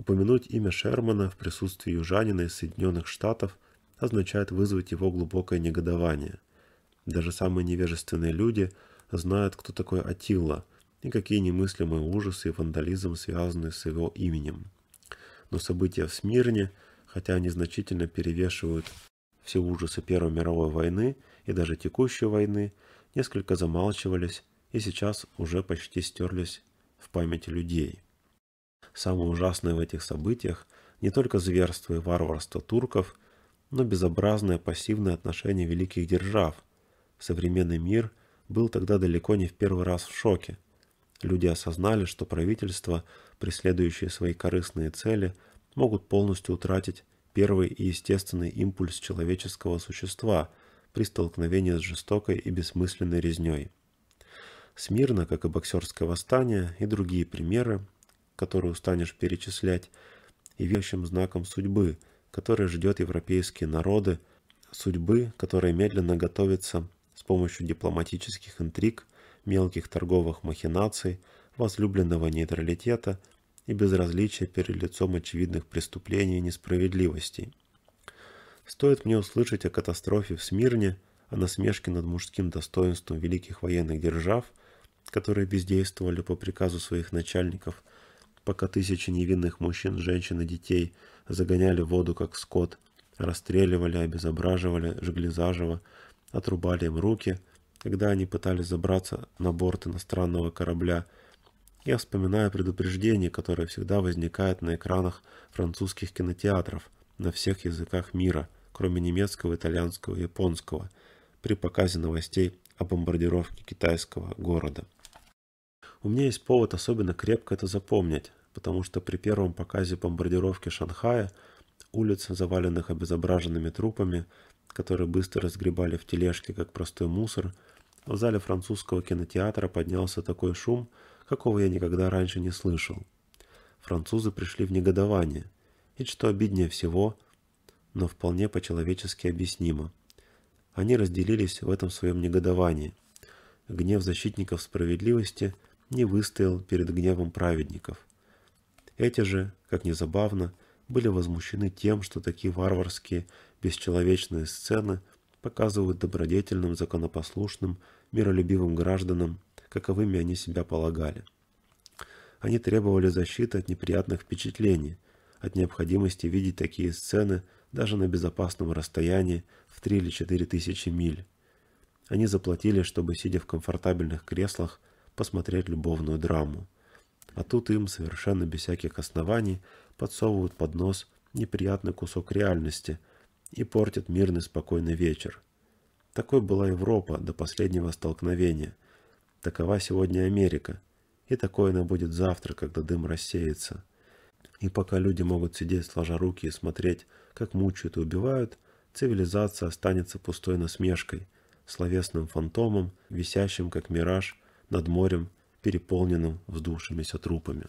Упомянуть имя Шермана в присутствии южанина из Соединенных Штатов означает вызвать его глубокое негодование. Даже самые невежественные люди знают, кто такой Атилла и какие немыслимые ужасы и вандализм связаны с его именем. Но события в Смирне, хотя они значительно перевешивают все ужасы Первой мировой войны и даже текущей войны, несколько замалчивались и сейчас уже почти стерлись в памяти людей. Самое ужасное в этих событиях не только зверство и варварство турков, но безобразное пассивное отношение великих держав. Современный мир был тогда далеко не в первый раз в шоке. Люди осознали, что правительства, преследующие свои корыстные цели, могут полностью утратить первый и естественный импульс человеческого существа при столкновении с жестокой и бессмысленной резней. Смирно, как и боксерское восстание и другие примеры, которую станешь перечислять, и вещим знаком судьбы, который ждет европейские народы, судьбы, которая медленно готовится с помощью дипломатических интриг, мелких торговых махинаций, возлюбленного нейтралитета и безразличия перед лицом очевидных преступлений и несправедливостей. Стоит мне услышать о катастрофе в Смирне, о насмешке над мужским достоинством великих военных держав, которые бездействовали по приказу своих начальников – пока тысячи невинных мужчин, женщин и детей загоняли воду, как скот, расстреливали, обезображивали, жгли заживо, отрубали им руки, когда они пытались забраться на борт иностранного корабля. Я вспоминаю предупреждение, которое всегда возникает на экранах французских кинотеатров на всех языках мира, кроме немецкого, итальянского и японского, при показе новостей о бомбардировке китайского города. У меня есть повод особенно крепко это запомнить, потому что при первом показе бомбардировки Шанхая улиц, заваленных обезображенными трупами, которые быстро разгребали в тележке, как простой мусор, в зале французского кинотеатра поднялся такой шум, какого я никогда раньше не слышал. Французы пришли в негодование, и что обиднее всего, но вполне по-человечески объяснимо. Они разделились в этом своем негодовании. Гнев защитников справедливости – не выстоял перед гневом праведников. Эти же, как ни забавно, были возмущены тем, что такие варварские, бесчеловечные сцены показывают добродетельным, законопослушным, миролюбивым гражданам, каковыми они себя полагали. Они требовали защиты от неприятных впечатлений, от необходимости видеть такие сцены даже на безопасном расстоянии в 3 или 4 тысячи миль. Они заплатили, чтобы, сидя в комфортабельных креслах, посмотреть любовную драму. А тут им, совершенно без всяких оснований, подсовывают под нос неприятный кусок реальности и портят мирный спокойный вечер. Такой была Европа до последнего столкновения. Такова сегодня Америка. И такой она будет завтра, когда дым рассеется. И пока люди могут сидеть сложа руки и смотреть, как мучают и убивают, цивилизация останется пустой насмешкой, словесным фантомом, висящим как мираж над морем, переполненным вздувшимися трупами.